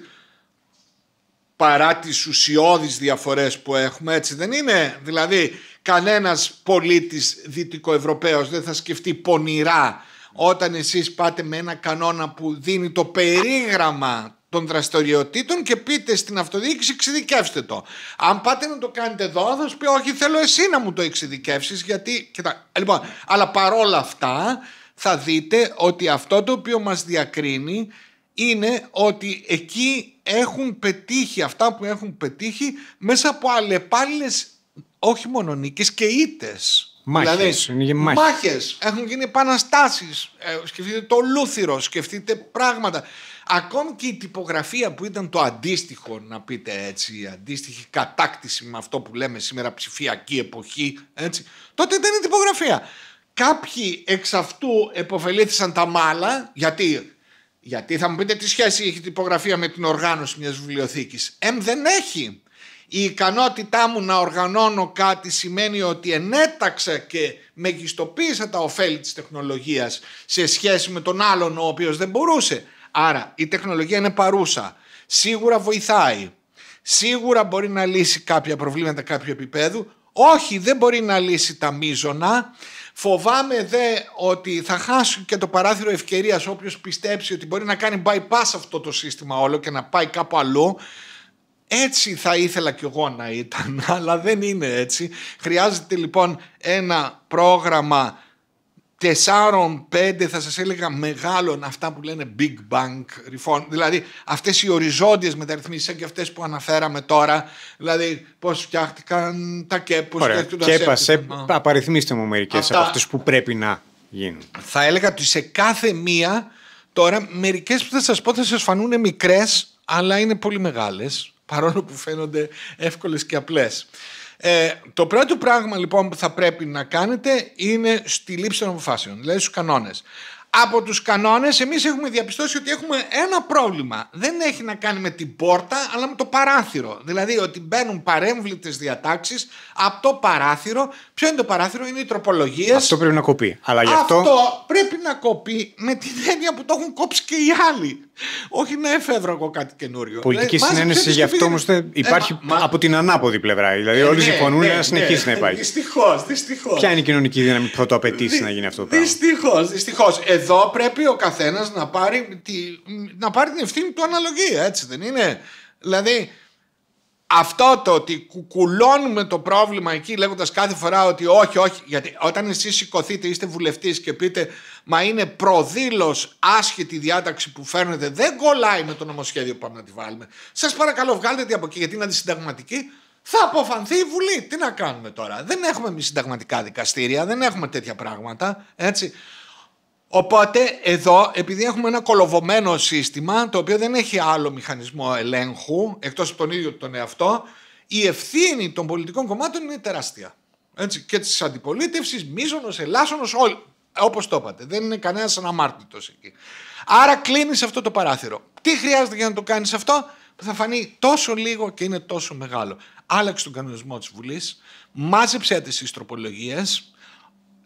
παρά τις ουσιώδεις διαφορές που έχουμε, έτσι δεν είναι. Δηλαδή, κανένας πολίτης δυτικοευρωπαίος δεν θα σκεφτεί πονηρά όταν εσείς πάτε με ένα κανόνα που δίνει το περίγραμμα των δραστηριοτήτων και πείτε στην αυτοδιοίκηση εξειδικεύστε το. Αν πάτε να το κάνετε εδώ θα σου πει όχι θέλω εσύ να μου το εξειδικεύσεις γιατί... λοιπόν, αλλά παρόλα αυτά θα δείτε ότι αυτό το οποίο μας διακρίνει είναι ότι εκεί έχουν πετύχει αυτά που έχουν πετύχει μέσα από αλλεπάλληλες όχι μόνο νίκες και ήτες. Μάχες, δηλαδή, μάχες. Έχουν γίνει επαναστάσεις. Ε, σκεφτείτε το Λούθυρο, σκεφτείτε πράγματα. Ακόμη και η τυπογραφία που ήταν το αντίστοιχο, να πείτε έτσι, η αντίστοιχη κατάκτηση με αυτό που λέμε σήμερα ψηφιακή εποχή, έτσι, τότε ήταν η τυπογραφία. Κάποιοι εξ αυτού επωφελήθησαν τα μάλα, γιατί γιατί θα μου πείτε τι σχέση έχει η τυπογραφία με την οργάνωση μιας βιβλιοθήκης. Εμ δεν έχει. Η ικανότητά μου να οργανώνω κάτι σημαίνει ότι ενέταξα και μεγιστοποίησα τα ωφέλη της τεχνολογίας σε σχέση με τον άλλον ο οποίος δεν μπορούσε. Άρα η τεχνολογία είναι παρούσα. Σίγουρα βοηθάει. Σίγουρα μπορεί να λύσει κάποια προβλήματα κάποιου επίπεδου. Όχι, δεν μπορεί να λύσει τα μείζωνα. Φοβάμαι δε ότι θα χάσει και το παράθυρο ευκαιρίας όποιος πιστέψει ότι μπορεί να κάνει bypass αυτό το σύστημα όλο και να πάει κάπου αλλού. Έτσι θα ήθελα κι εγώ να ήταν, [LAUGHS] αλλά δεν είναι έτσι. Χρειάζεται λοιπόν ένα πρόγραμμα τεσσάρων, πέντε θα σας έλεγα μεγάλων αυτά που λένε big bang reform, δηλαδή αυτές οι οριζόντιες μεταρρυθμίσεις σαν και αυτές που αναφέραμε τώρα, δηλαδή πώς φτιάχτηκαν τα κέπους πώς φτιάχτηκαν τα Απαριθμίστε μου μερικές από αυτές που πρέπει να γίνουν. Θα έλεγα ότι σε κάθε μία τώρα μερικές που θα σας πω θα σας φανούν μικρές αλλά είναι πολύ μεγάλες παρόλο που φαίνονται εύκολες και απλές. Ε, το πρώτο πράγμα λοιπόν που θα πρέπει να κάνετε είναι στη λήψη των αποφάσεων, δηλαδή στους κανόνες από τους κανόνες εμείς έχουμε διαπιστώσει ότι έχουμε ένα πρόβλημα. Δεν έχει να κάνει με την πόρτα αλλά με το παράθυρο. Δηλαδή ότι μπαίνουν παρέμβλητες διατάξεις από το παράθυρο. Ποιο είναι το παράθυρο, είναι οι τροπολογίες. Αυτό πρέπει να κοπεί. Αλλά γι αυτό... πρέπει να κοπεί με την έννοια που το έχουν κόψει και οι άλλοι. Όχι να εφεύρω εγώ κάτι καινούριο. Πολιτική δηλαδή, συνένεση γι' αυτό όμω ε, υπάρχει από την ανάποδη πλευρά. Δηλαδή, ε, όλοι ναι, συμφωνούν ναι, να συνεχίσει ναι. να υπάρχει. Δυστυχώς. Ποια είναι η κοινωνική δύναμη που το απαιτήσει να γίνει αυτό το πράγμα. Δυστυχώς. Εδώ πρέπει ο καθένας να πάρει, να πάρει την ευθύνη του αναλογία, έτσι δεν είναι. Δηλαδή, αυτό το ότι κουκουλώνουμε το πρόβλημα εκεί λέγοντας κάθε φορά ότι όχι, όχι, γιατί όταν εσείς σηκωθείτε, είστε βουλευτής και πείτε μα είναι προδήλως άσχετη διάταξη που φέρνετε, δεν κολλάει με το νομοσχέδιο που πάμε να τη βάλουμε. Σας παρακαλώ βγάλτε τη από εκεί γιατί είναι αντισυνταγματική. Θα αποφανθεί η Βουλή. Τι να κάνουμε τώρα. Δεν έχουμε εμείς συνταγματικά δικαστήρια, δεν έχουμε τέτοια πράγματα. Έτσι. Οπότε εδώ, επειδή έχουμε ένα κολοβωμένο σύστημα, το οποίο δεν έχει άλλο μηχανισμό ελέγχου, εκτός από τον ίδιο τον εαυτό, η ευθύνη των πολιτικών κομμάτων είναι τεράστια. Έτσι, και της αντιπολίτευσης, μίζωνος, ελάσσονος, όλοι. Όπως το είπατε, δεν είναι κανένας αναμάρτητος εκεί. Άρα κλείνεις αυτό το παράθυρο. Τι χρειάζεται για να το κάνεις αυτό, που θα φανεί τόσο λίγο και είναι τόσο μεγάλο. Άλλαξε τον κανονισμό της Βουλής, μάζεψε τις ιστροπολογίες,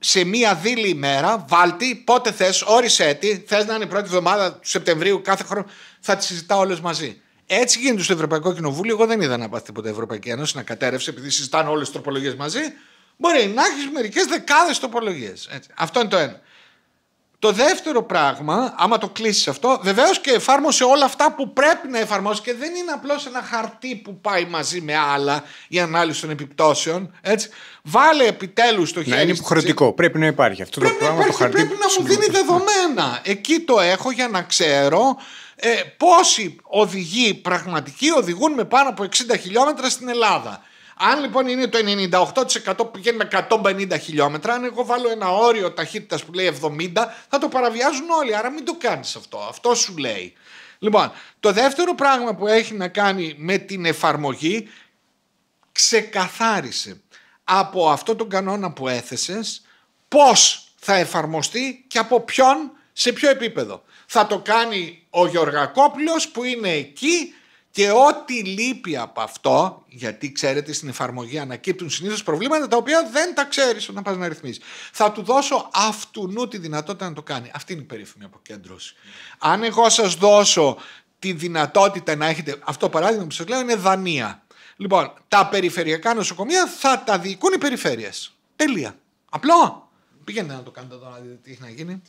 σε μία δίλη ημέρα, βάλτε, πότε θες, όρισε τι, θες να είναι η πρώτη εβδομάδα του Σεπτεμβρίου κάθε χρόνο, θα τις συζητά όλες μαζί. Έτσι γίνεται στο Ευρωπαϊκό Κοινοβούλιο. Εγώ δεν είδα να πάθει τίποτα Ευρωπαϊκή Ένωση να κατέρευσε επειδή συζητάνε όλες τις τροπολογίες μαζί. Μπορεί να έχεις μερικές δεκάδες τροπολογίες. Αυτό είναι το ένα. Το δεύτερο πράγμα, άμα το κλείσεις αυτό, βεβαίως και εφάρμοσε όλα αυτά που πρέπει να εφαρμόσεις και δεν είναι απλώς ένα χαρτί που πάει μαζί με άλλα η ανάλυση των επιπτώσεων. Έτσι. Βάλε επιτέλους το χέρι. Να είναι υποχρεωτικό. Πρέπει να υπάρχει αυτό πρέπει το πράγμα. Υπάρχει, το χαρτί πρέπει να μου δίνει δεδομένα. Εκεί το έχω για να ξέρω ε, πόσοι οδηγοί πραγματικοί οδηγούν με πάνω από 60 χιλιόμετρα στην Ελλάδα. Αν λοιπόν είναι το 98% πηγαίνει με 150 χιλιόμετρα, αν εγώ βάλω ένα όριο ταχύτητας που λέει 70, θα το παραβιάζουν όλοι. Άρα μην το κάνεις αυτό. Αυτό σου λέει. Λοιπόν, το δεύτερο πράγμα που έχει να κάνει με την εφαρμογή ξεκαθάρισε από αυτό τον κανόνα που έθεσες πώς θα εφαρμοστεί και από ποιον σε ποιο επίπεδο. Θα το κάνει ο Γεωργακόπουλος που είναι εκεί και ό,τι λείπει από αυτό, γιατί ξέρετε στην εφαρμογή ανακύπτουν συνήθως προβλήματα τα οποία δεν τα ξέρεις όταν πας να ρυθμίσεις. Θα του δώσω αυτού νου τη δυνατότητα να το κάνει. Αυτή είναι η περίφημη αποκέντρωση. Αν εγώ σας δώσω τη δυνατότητα να έχετε. Αυτό παράδειγμα που σας λέω είναι Δανία. Λοιπόν, τα περιφερειακά νοσοκομεία θα τα διοικούν οι περιφέρειες. Τέλεια. Απλό. Πήγαινε να το κάνετε εδώ να δείτε τι έχει να γίνει.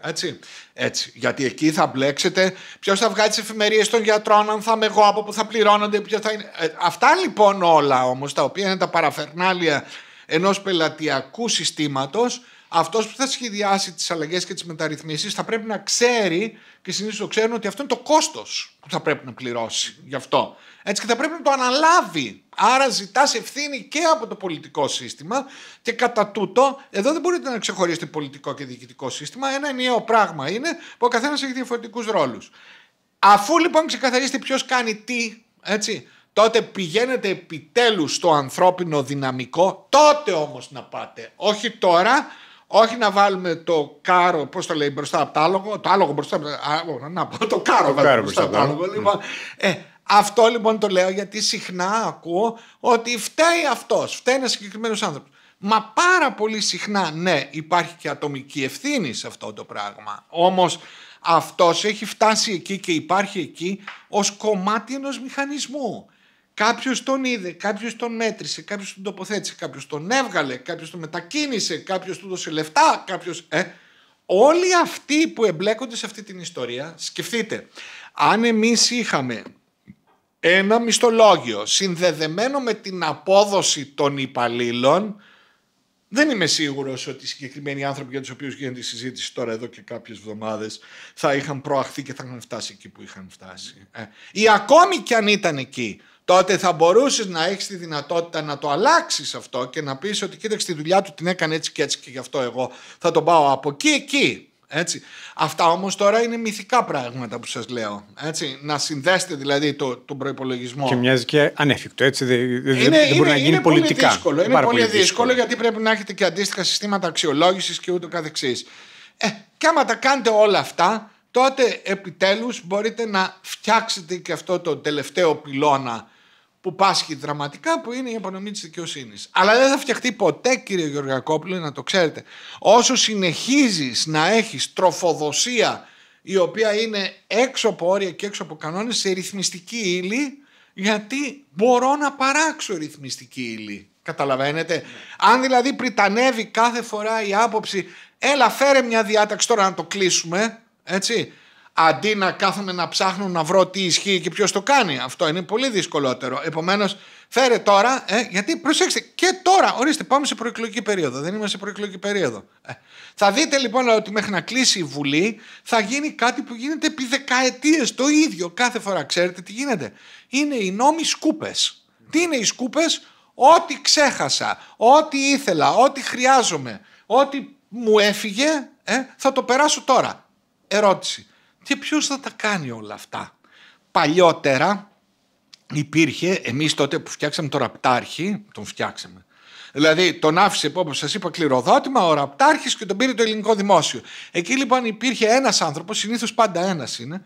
Έτσι. Έτσι. Γιατί εκεί θα μπλέξετε. Ποιος θα βγάλει τις εφημερίες των γιατρών, αν θα είμαι εγώ, από πού θα πληρώνονται, ποιο θα είναι. Ε, αυτά λοιπόν όλα όμως, τα οποία είναι τα παραφερνάλια ενός πελατειακού συστήματος, αυτός που θα σχεδιάσει τις αλλαγές και τις μεταρρυθμίσεις θα πρέπει να ξέρει και συνήθως το ξέρουν ότι αυτό είναι το κόστος που θα πρέπει να πληρώσει γι' αυτό. Έτσι και θα πρέπει να το αναλάβει Άρα ζητάς ευθύνη και από το πολιτικό σύστημα και κατά τούτο, εδώ δεν μπορείτε να ξεχωρίσετε πολιτικό και διοικητικό σύστημα. Ένα ενιαίο πράγμα είναι που ο καθένας έχει διαφορετικούς ρόλους. Αφού λοιπόν ξεκαθαρίσετε ποιος κάνει τι, έτσι, τότε πηγαίνετε επιτέλους στο ανθρώπινο δυναμικό. Τότε όμως να πάτε. Όχι τώρα, όχι να βάλουμε το κάρο, πώς το λέει, μπροστά από το άλογο. Το άλογο μπροστά από το. Να πω, το κάρο, το μπροστά από το άλογο. Λοιπόν, ναι. ε, αυτό λοιπόν το λέω γιατί συχνά ακούω ότι φταίει αυτός, φταίει ένας συγκεκριμένος άνθρωπος. Μα πάρα πολύ συχνά, ναι, υπάρχει και ατομική ευθύνη σε αυτό το πράγμα. Όμως αυτός έχει φτάσει εκεί και υπάρχει εκεί ως κομμάτι ενός μηχανισμού. Κάποιος τον είδε, κάποιος τον μέτρησε, κάποιος τον τοποθέτησε, κάποιος τον έβγαλε, κάποιος τον μετακίνησε, κάποιος του δώσε λεφτά, κάποιος... Ε, όλοι αυτοί που εμπλέκονται σε αυτή την ιστορία, σκεφτείτε, αν εμείς είχαμε ένα μισθολόγιο συνδεδεμένο με την απόδοση των υπαλλήλων δεν είμαι σίγουρος ότι οι συγκεκριμένοι άνθρωποι για τους οποίους γίνεται η συζήτηση τώρα εδώ και κάποιες εβδομάδες θα είχαν προαχθεί και θα είχαν φτάσει εκεί που είχαν φτάσει. Ε. Ή ακόμη κι αν ήταν εκεί, τότε θα μπορούσες να έχεις τη δυνατότητα να το αλλάξεις αυτό και να πεις ότι κοίταξε τη δουλειά του την έκανε έτσι και έτσι και γι' αυτό εγώ θα τον πάω από εκεί εκεί. Έτσι. Αυτά όμως τώρα είναι μυθικά πράγματα που σας λέω. Έτσι. Να συνδέσετε δηλαδή το, τον προπολογισμό. Και μοιάζει και ανέφικτο. Έτσι. Δεν, είναι, μπορεί να γίνει πολιτικά. δύσκολο, είναι πολύ, δύσκολο, γιατί πρέπει να έχετε και αντίστοιχα συστήματα αξιολόγησης και ούτω καθεξής. Ε, και άμα τα κάνετε όλα αυτά, τότε επιτέλους μπορείτε να φτιάξετε και αυτό το τελευταίο πυλώνα που πάσχει δραματικά που είναι η απονομή της δικαιοσύνης. Αλλά δεν θα φτιαχτεί ποτέ, κύριε Γεωργακόπουλο, να το ξέρετε. Όσο συνεχίζεις να έχεις τροφοδοσία η οποία είναι έξω από όρια και έξω από κανόνες σε ρυθμιστική ύλη, γιατί μπορώ να παράξω ρυθμιστική ύλη. Καταλαβαίνετε. Ναι. Αν δηλαδή πριτανεύει κάθε φορά η άποψη, έλα φέρε μια διάταξη τώρα να το κλείσουμε, έτσι αντί να κάθομαι να ψάχνω να βρω τι ισχύει και ποιος το κάνει. Αυτό είναι πολύ δυσκολότερο. Επομένως, φέρε τώρα, ε, γιατί προσέξτε, και τώρα, ορίστε, πάμε σε προεκλογική περίοδο. Δεν είμαστε σε προεκλογική περίοδο. Ε, θα δείτε λοιπόν ότι μέχρι να κλείσει η Βουλή θα γίνει κάτι που γίνεται επί δεκαετίες το ίδιο κάθε φορά. Ξέρετε τι γίνεται. Είναι οι νόμοι σκούπες. Τι είναι οι σκούπες, Ό,τι ξέχασα, ό,τι ήθελα, ό,τι χρειάζομαι, ό,τι μου έφυγε, ε, θα το περάσω τώρα. Ερώτηση. Και ποιος θα τα κάνει όλα αυτά. Παλιότερα υπήρχε, εμείς τότε που φτιάξαμε τον ραπτάρχη, τον φτιάξαμε, Δηλαδή τον άφησε, όπως σας είπα, κληροδότημα ο Ραπτάρχης και τον πήρε το ελληνικό δημόσιο. Εκεί λοιπόν υπήρχε ένας άνθρωπος, συνήθως πάντα ένας είναι,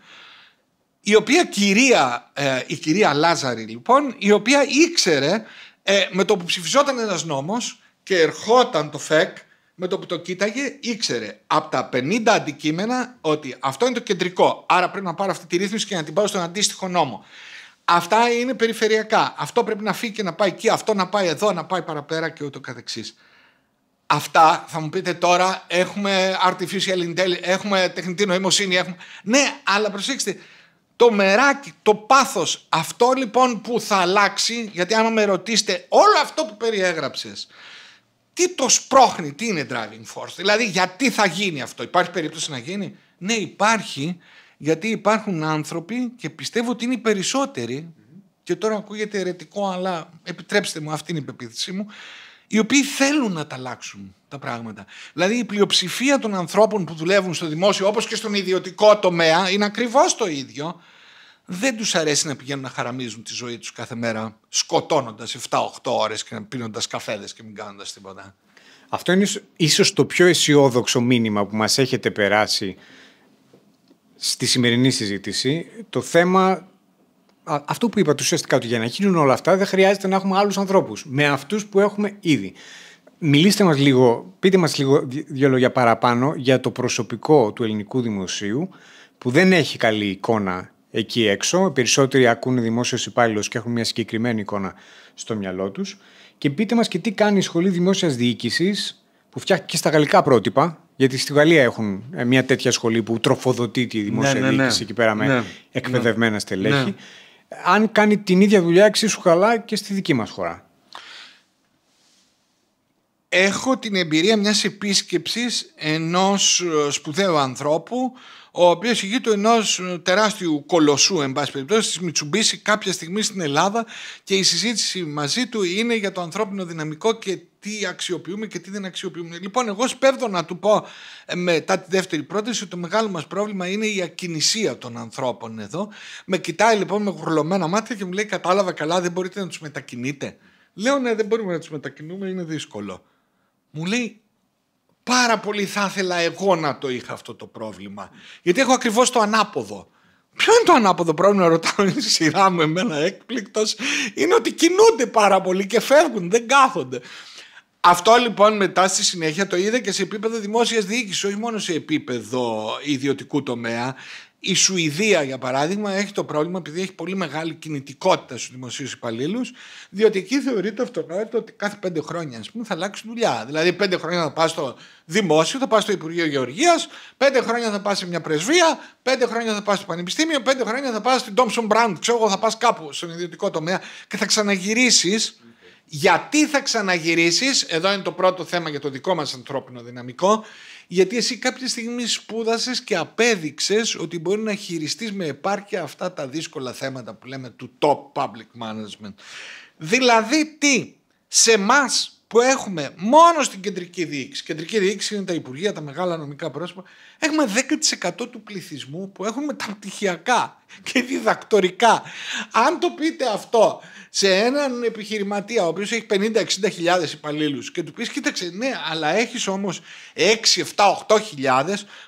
η οποία κυρία, ε, η κυρία Λάζαρη λοιπόν, η οποία ήξερε ε, με το που ψηφιζόταν ένας νόμος και ερχόταν το ΦΕΚ με το που το κοίταγε ήξερε από τα 50 αντικείμενα ότι αυτό είναι το κεντρικό. Άρα πρέπει να πάρω αυτή τη ρύθμιση και να την πάω στον αντίστοιχο νόμο. Αυτά είναι περιφερειακά. Αυτό πρέπει να φύγει και να πάει εκεί, αυτό να πάει εδώ, να πάει παραπέρα και ούτω καθεξής. Αυτά θα μου πείτε τώρα, έχουμε artificial intelligence, έχουμε τεχνητή νοημοσύνη, έχουμε... Ναι, αλλά προσέξτε, το μεράκι, το πάθος, αυτό λοιπόν που θα αλλάξει, γιατί άμα με ρωτήσετε όλο αυτό που περιέγραψες, τι το σπρώχνει, τι είναι driving force, δηλαδή γιατί θα γίνει αυτό, υπάρχει περίπτωση να γίνει. Ναι υπάρχει, γιατί υπάρχουν άνθρωποι και πιστεύω ότι είναι οι περισσότεροι και τώρα ακούγεται αιρετικό αλλά επιτρέψτε μου αυτή είναι η πεποίθησή μου οι οποίοι θέλουν να τα αλλάξουν τα πράγματα. Δηλαδή η πλειοψηφία των ανθρώπων που δουλεύουν στο δημόσιο όπως και στον ιδιωτικό τομέα είναι ακριβώς το ίδιο δεν τους αρέσει να πηγαίνουν να χαραμίζουν τη ζωή τους κάθε μέρα σκοτώνοντας 7-8 ώρες και πίνοντας καφέδες και μην κάνοντας τίποτα. Αυτό είναι ίσως το πιο αισιόδοξο μήνυμα που μας έχετε περάσει στη σημερινή συζήτηση. Το θέμα, αυτό που είπατε ουσιαστικά, ότι για να γίνουν όλα αυτά δεν χρειάζεται να έχουμε άλλους ανθρώπους. Με αυτούς που έχουμε ήδη. Μιλήστε μας λίγο, πείτε μας λίγο δύο λόγια παραπάνω για το προσωπικό του ελληνικού δημοσίου που δεν έχει καλή εικόνα εκεί έξω. Οι περισσότεροι ακούνε δημόσιος υπάλληλος και έχουν μια συγκεκριμένη εικόνα στο μυαλό τους. Και πείτε μας και τι κάνει η Σχολή Δημόσιας Διοίκησης, που φτιάχνει και στα γαλλικά πρότυπα, γιατί στη Γαλλία έχουν ε, μια τέτοια σχολή που τροφοδοτεί τη δημόσια ναι, ναι, ναι. διοίκηση εκεί πέρα με ναι. εκπαιδευμένα στελέχη. Αν κάνει την ίδια δουλειά εξίσου καλά και στη δική μας χώρα. Έχω την εμπειρία μιας επίσκεψης ενός ε, σπουδαίου ανθρώπου ο οποίος ηγείται ενό τεράστιου κολοσσού, εν πάση περιπτώσει, της Μιτσουμπίση κάποια στιγμή στην Ελλάδα και η συζήτηση μαζί του είναι για το ανθρώπινο δυναμικό και τι αξιοποιούμε και τι δεν αξιοποιούμε. Λοιπόν, εγώ σπέβδω να του πω ε, μετά τη δεύτερη πρόταση ότι το μεγάλο μας πρόβλημα είναι η ακινησία των ανθρώπων εδώ. Με κοιτάει λοιπόν με γουρλωμένα μάτια και μου λέει: Κατάλαβα καλά, δεν μπορείτε να τους μετακινείτε. Λέω: Ναι, δεν μπορούμε να τους μετακινούμε, είναι δύσκολο. Μου λέει: πάρα πολύ θα ήθελα εγώ να το είχα αυτό το πρόβλημα. Γιατί έχω ακριβώς το ανάποδο. Ποιο είναι το ανάποδο πρόβλημα, ρωτάω η σειρά μου εμένα έκπληκτος, είναι ότι κινούνται πάρα πολύ και φεύγουν, δεν κάθονται. Αυτό λοιπόν μετά στη συνέχεια το είδα και σε επίπεδο δημόσιας διοίκησης, όχι μόνο σε επίπεδο ιδιωτικού τομέα. Η Σουηδία, για παράδειγμα, έχει το πρόβλημα επειδή έχει πολύ μεγάλη κινητικότητα στους δημοσίους υπαλλήλους, διότι εκεί θεωρείται αυτονόητο ότι κάθε πέντε χρόνια ας πούμε, θα αλλάξει δουλειά. Δηλαδή, πέντε χρόνια θα πας στο δημόσιο, θα πας στο Υπουργείο Γεωργίας, πέντε χρόνια θα πας σε μια πρεσβεία, πέντε χρόνια θα πας στο Πανεπιστήμιο, πέντε χρόνια θα πας στην Thomson Μπραντ, ξέρω εγώ, θα πας κάπου στον ιδιωτικό τομέα και θα ξαναγυρίσεις. Γιατί θα ξαναγυρίσεις, εδώ είναι το πρώτο θέμα για το δικό μας ανθρώπινο δυναμικό, γιατί εσύ κάποια στιγμή σπούδασες και απέδειξες ότι μπορεί να χειριστείς με επάρκεια αυτά τα δύσκολα θέματα που λέμε του top public management. Δηλαδή τι, σε εμάς που έχουμε μόνο στην κεντρική διοίκηση. Κεντρική διοίκηση είναι τα υπουργεία, τα μεγάλα νομικά πρόσωπα. Έχουμε 10% του πληθυσμού που έχουμε τα πτυχιακά και διδακτορικά. Αν το πείτε αυτό σε έναν επιχειρηματία ο οποίος έχει 50-60 χιλιάδες υπαλλήλους και του πεις: Κοίταξε, ναι, αλλά έχεις όμως 6-7-8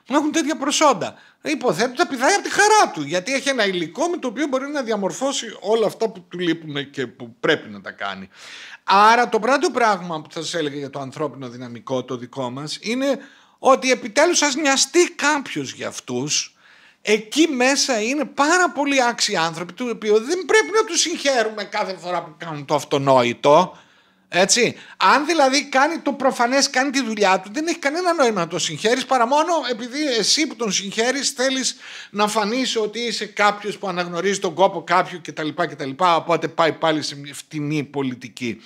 που έχουν τέτοια προσόντα. Υποθέτω ότι θα πηδάει από τη χαρά του, γιατί έχει ένα υλικό με το οποίο μπορεί να διαμορφώσει όλα αυτά που του λείπουν και που πρέπει να τα κάνει. Άρα το πρώτο πράγμα που θα σας έλεγα για το ανθρώπινο δυναμικό, το δικό μας, είναι ότι επιτέλους σα νοιαστεί κάποιος για αυτούς εκεί μέσα είναι πάρα πολύ άξιοι άνθρωποι του οποίου δεν πρέπει να τους συγχαίρουμε κάθε φορά που κάνουν το αυτονόητο. Έτσι. Αν δηλαδή κάνει το προφανές, κάνει τη δουλειά του, δεν έχει κανένα νόημα να το συγχαίρεις παρά μόνο επειδή εσύ που τον συγχαίρεις θέλεις να φανείς ότι είσαι κάποιος που αναγνωρίζει τον κόπο κάποιου κτλ. κτλ οπότε πάει πάλι σε μια φτηνή πολιτική.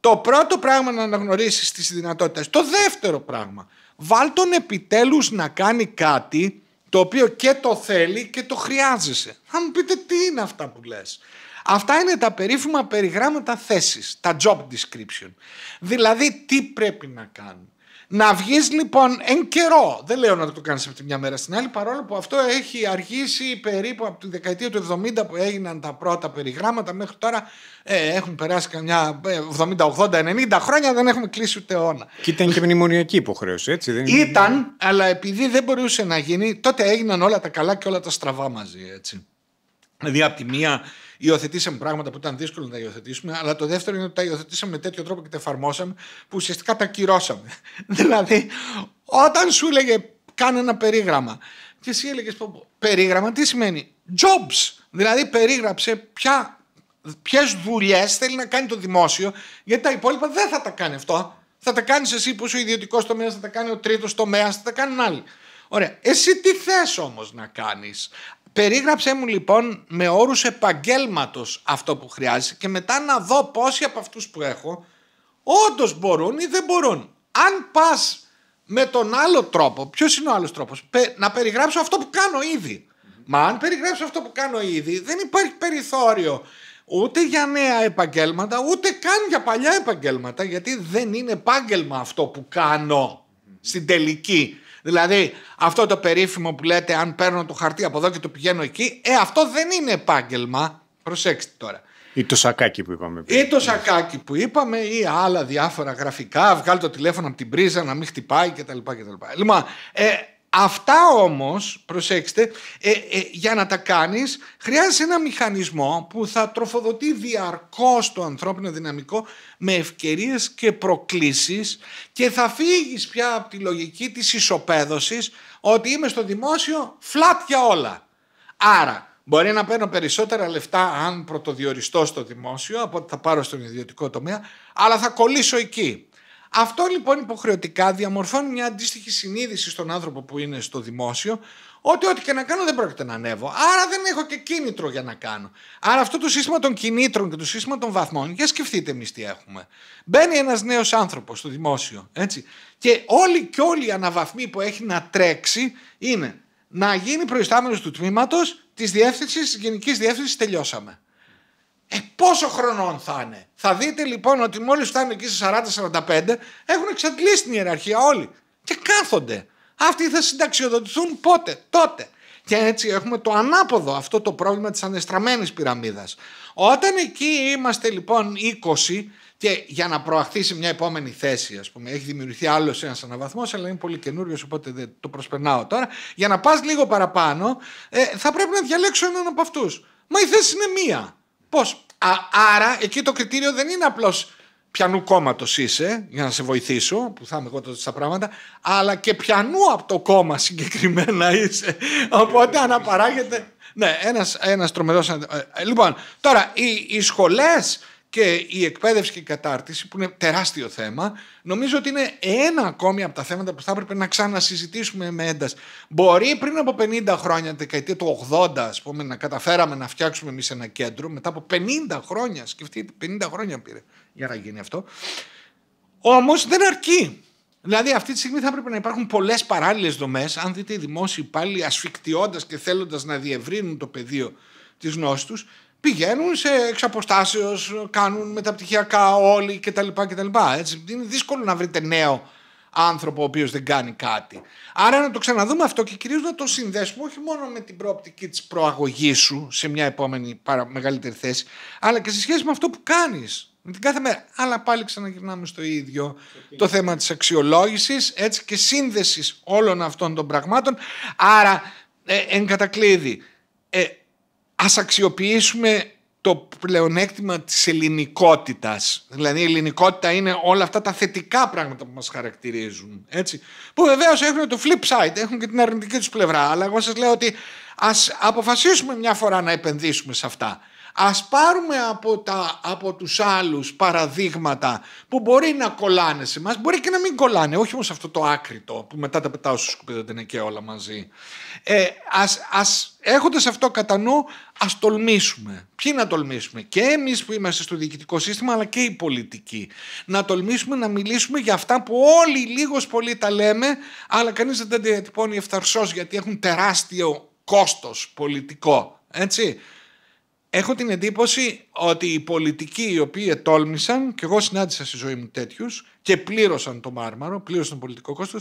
Το πρώτο πράγμα να αναγνωρίσεις τις δυνατότητες. Το δεύτερο πράγμα, βάλ τον επιτέλους να κάνει κάτι το οποίο και το θέλει και το χρειάζεσαι. Θα μου πείτε τι είναι αυτά που λες. Αυτά είναι τα περίφημα περιγράμματα θέσης, τα job description. Δηλαδή τι πρέπει να κάνω. Να βγεις λοιπόν εν καιρό, δεν λέω να το κάνεις από τη μια μέρα στην άλλη, παρόλο που αυτό έχει αργήσει περίπου από τη δεκαετία του 70 που έγιναν τα πρώτα περιγράμματα μέχρι τώρα ε, έχουν περάσει καμιά 70, 80, 90 χρόνια, δεν έχουμε κλείσει ούτε αιώνα. Και ήταν και μνημονιακή υποχρέωση, έτσι δεν είναι. Ήταν, αλλά επειδή δεν μπορούσε να γίνει, τότε έγιναν όλα τα καλά και όλα τα στραβά μαζί, έτσι. Δηλαδή από τη μία Υιοθετήσαμε πράγματα που ήταν δύσκολο να τα υιοθετήσουμε, αλλά το δεύτερο είναι ότι τα υιοθετήσαμε με τέτοιο τρόπο και τα εφαρμόσαμε που ουσιαστικά τα κυρώσαμε. [LAUGHS] δηλαδή, όταν σου έλεγε κάνε ένα περίγραμμα και εσύ έλεγες περίγραμμα, τι σημαίνει jobs. Δηλαδή, περίγραψε ποια. Ποιες δουλειές θέλει να κάνει το δημόσιο, γιατί τα υπόλοιπα δεν θα τα κάνει αυτό. Θα τα κάνεις εσύ που είσαι ο ιδιωτικός τομέας, θα τα κάνει ο τρίτος τομέας, θα τα κάνουν άλλοι. Ωραία. Εσύ τι θες όμως να κάνεις. Περίγραψέ μου λοιπόν με όρους επαγγέλματος αυτό που χρειάζεσαι και μετά να δω πόσοι από αυτούς που έχω όντως μπορούν ή δεν μπορούν. Αν πας με τον άλλο τρόπο, ποιος είναι ο άλλος τρόπος, να περιγράψω αυτό που κάνω ήδη. Μα αν περιγράψω αυτό που κάνω ήδη δεν υπάρχει περιθώριο ούτε για νέα επαγγέλματα ούτε καν για παλιά επαγγέλματα γιατί δεν είναι επάγγελμα αυτό που κάνω στην τελική Δηλαδή, αυτό το περίφημο που λέτε, αν παίρνω το χαρτί από εδώ και το πηγαίνω εκεί, ε, αυτό δεν είναι επάγγελμα. Προσέξτε τώρα. Ή το σακάκι που είπαμε. Ή το σακάκι που είπαμε, ή άλλα διάφορα γραφικά. Βγάλει το τηλέφωνο από την πρίζα να μην χτυπάει κτλ. Λοιπόν, ε, Αυτά όμως, προσέξτε, ε, ε, για να τα κάνεις χρειάζεσαι ένα μηχανισμό που θα τροφοδοτεί διαρκώς το ανθρώπινο δυναμικό με ευκαιρίες και προκλήσεις και θα φύγεις πια από τη λογική της ισοπαίδωσης ότι είμαι στο δημόσιο flat για όλα. Άρα, Μπορεί να παίρνω περισσότερα λεφτά αν πρωτοδιοριστώ στο δημόσιο από ότι θα πάρω στον ιδιωτικό τομέα, αλλά θα κολλήσω εκεί. Αυτό λοιπόν υποχρεωτικά διαμορφώνει μια αντίστοιχη συνείδηση στον άνθρωπο που είναι στο δημόσιο ότι ό,τι και να κάνω δεν πρόκειται να ανέβω. Άρα δεν έχω και κίνητρο για να κάνω. Άρα αυτό το σύστημα των κινήτρων και το σύστημα των βαθμών, για σκεφτείτε εμείς τι έχουμε. Μπαίνει ένας νέος άνθρωπος στο δημόσιο, έτσι. Και όλη και όλη η αναβαθμή που έχει να τρέξει είναι να γίνει προϊστάμενος του τμήματος της διεύθυνσης της γενικής διεύθυνσης τελειώσαμε. Ε, πόσο χρονών θα είναι. Θα δείτε λοιπόν ότι μόλις φτάνουν εκεί σε 40-45 έχουν εξαντλήσει την ιεραρχία όλοι και κάθονται. Αυτοί θα συνταξιοδοτηθούν πότε, τότε. Και έτσι έχουμε το ανάποδο αυτό το πρόβλημα της ανεστραμμένης πυραμίδας. Όταν εκεί είμαστε λοιπόν 20 και για να προαχθεί μια επόμενη θέση, ας πούμε, έχει δημιουργηθεί άλλος ένας αναβαθμός, αλλά είναι πολύ καινούριος, οπότε δεν το προσπερνάω τώρα, για να πας λίγο παραπάνω, ε, θα πρέπει να διαλέξω έναν από αυτούς. Μα η θέση είναι μία. Πώς, άρα εκεί το κριτήριο δεν είναι απλώς πιανού κόμματος είσαι, για να σε βοηθήσω, που θα είμαι εγώ τότε στα πράγματα, αλλά και πιανού από το κόμμα συγκεκριμένα είσαι. Οπότε αναπαράγεται. Ναι, ένας ένας τρομερός. Ε, ε, λοιπόν, τώρα οι, οι σχολές και η εκπαίδευση και η κατάρτιση, που είναι τεράστιο θέμα, νομίζω ότι είναι ένα ακόμη από τα θέματα που θα έπρεπε να ξανασυζητήσουμε με ένταση. Μπορεί πριν από 50 χρόνια, τη δεκαετία του 80, να καταφέραμε να φτιάξουμε εμείς ένα κέντρο, μετά από 50 χρόνια, σκεφτείτε, 50 χρόνια πήρε για να γίνει αυτό. Όμως δεν αρκεί. Δηλαδή, αυτή τη στιγμή θα έπρεπε να υπάρχουν πολλές παράλληλες δομές. Αν δείτε οι δημόσιοι υπάλληλοι ασφιχτιώντα και θέλοντας να διευρύνουν το πεδίο της γνώσης τους, πηγαίνουν σε εξαποστάσεω, κάνουν μεταπτυχιακά όλοι κτλ. κτλ. Έτσι, είναι δύσκολο να βρείτε νέο άνθρωπο ο οποίος δεν κάνει κάτι. Άρα να το ξαναδούμε αυτό και κυρίως να το συνδέσουμε όχι μόνο με την προοπτική της προαγωγής σου σε μια επόμενη μεγαλύτερη θέση, αλλά και σε σχέση με αυτό που κάνεις, Με την κάθε μέρα. Αλλά πάλι ξαναγυρνάμε στο ίδιο το θέμα της αξιολόγησης έτσι και σύνδεσης όλων αυτών των πραγμάτων. Άρα, ε, εν κατακλείδη, ε, ας αξιοποιήσουμε το πλεονέκτημα της ελληνικότητας. Δηλαδή η ελληνικότητα είναι όλα αυτά τα θετικά πράγματα που μας χαρακτηρίζουν. Έτσι. Που βεβαίως έχουν το flip side, έχουν και την αρνητική τους πλευρά. Αλλά εγώ σας λέω ότι ας αποφασίσουμε μια φορά να επενδύσουμε σε αυτά. Ας πάρουμε από, τα, από τους άλλους παραδείγματα που μπορεί να κολλάνε σε μας, μπορεί και να μην κολλάνε, όχι όμως αυτό το άκρητο που μετά τα πετάω στο σκουπίδι είναι και όλα μαζί. Ε, ας, ας, έχοντας αυτό κατά νου, ας τολμήσουμε. Ποιοι να τολμήσουμε, και εμείς που είμαστε στο διοικητικό σύστημα, αλλά και οι πολιτικοί. Να τολμήσουμε να μιλήσουμε για αυτά που όλοι λίγος πολύ τα λέμε, αλλά κανείς δεν τα διατυπώνει ευθαρσώς γιατί έχουν τεράστιο κόστος πολιτικό. Έτσι έχω την εντύπωση ότι οι πολιτικοί οι οποίοι ετόλμησαν, και εγώ συνάντησα στη ζωή μου τέτοιους και πλήρωσαν το μάρμαρο, πλήρωσαν το πολιτικό κόστος,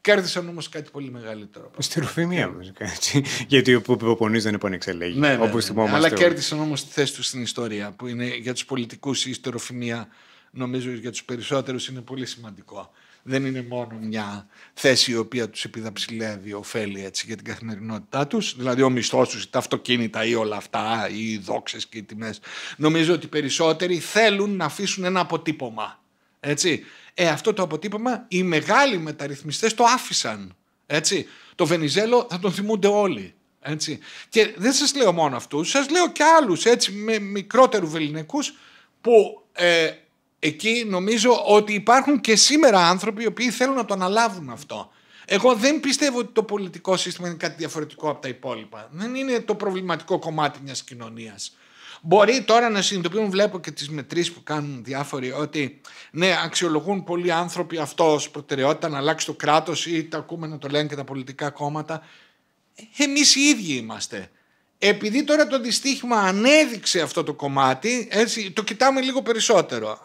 κέρδισαν όμως κάτι πολύ μεγαλύτερο. Στη ρουφημία έτσι, Γιατί ο προπονή δεν είναι Ναι, όπως ναι, ναι. Αλλά κέρδισαν όμως τη θέση τους στην ιστορία, που είναι για τους πολιτικούς η ιστεροφημία, νομίζω για τους περισσότερους είναι πολύ σημαντικό δεν είναι μόνο μια θέση η οποία τους επιδαψιλεύει ωφέλη έτσι, για την καθημερινότητά τους, δηλαδή ο μισθός τους, τα αυτοκίνητα ή όλα αυτά, ή οι δόξες και οι τιμές. Νομίζω ότι περισσότεροι θέλουν να αφήσουν ένα αποτύπωμα. Έτσι. Ε, αυτό το αποτύπωμα οι μεγάλοι μεταρρυθμιστές το άφησαν. Έτσι. Το Βενιζέλο θα τον θυμούνται όλοι. Έτσι. Και δεν σας λέω μόνο αυτούς, σας λέω και άλλους έτσι, με μικρότερους βεληνικούς που ε, εκεί νομίζω ότι υπάρχουν και σήμερα άνθρωποι οι οποίοι θέλουν να το αναλάβουν αυτό. Εγώ δεν πιστεύω ότι το πολιτικό σύστημα είναι κάτι διαφορετικό από τα υπόλοιπα. Δεν είναι το προβληματικό κομμάτι μιας κοινωνίας. Μπορεί τώρα να συνειδητοποιούν, βλέπω και τις μετρήσεις που κάνουν διάφοροι, ότι ναι, αξιολογούν πολλοί άνθρωποι αυτό ως προτεραιότητα να αλλάξει το κράτος ή τα ακούμε να το λένε και τα πολιτικά κόμματα. Ε, εμείς οι ίδιοι είμαστε επειδή τώρα το δυστύχημα ανέδειξε αυτό το κομμάτι, έτσι, το κοιτάμε λίγο περισσότερο.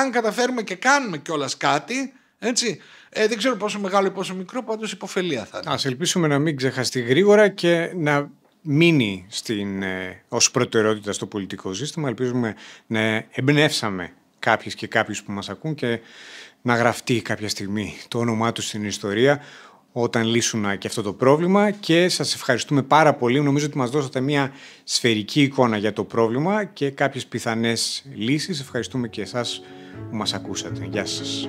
αν καταφέρουμε και κάνουμε κιόλας κάτι, έτσι, ε, δεν ξέρω πόσο μεγάλο ή πόσο μικρό, πάντως υποφελία θα είναι. Ας ελπίσουμε να μην ξεχαστεί γρήγορα και να μείνει στην, ε, ως προτεραιότητα στο πολιτικό σύστημα. Ελπίζουμε να εμπνεύσαμε κάποιες και κάποιους που μας ακούν και να γραφτεί κάποια στιγμή το όνομά τους στην ιστορία όταν λύσουν και αυτό το πρόβλημα και σας ευχαριστούμε πάρα πολύ. Νομίζω ότι μας δώσατε μια σφαιρική εικόνα για το πρόβλημα και κάποιες πιθανές λύσεις. Ευχαριστούμε και εσάς που μας ακούσατε. Γεια σας.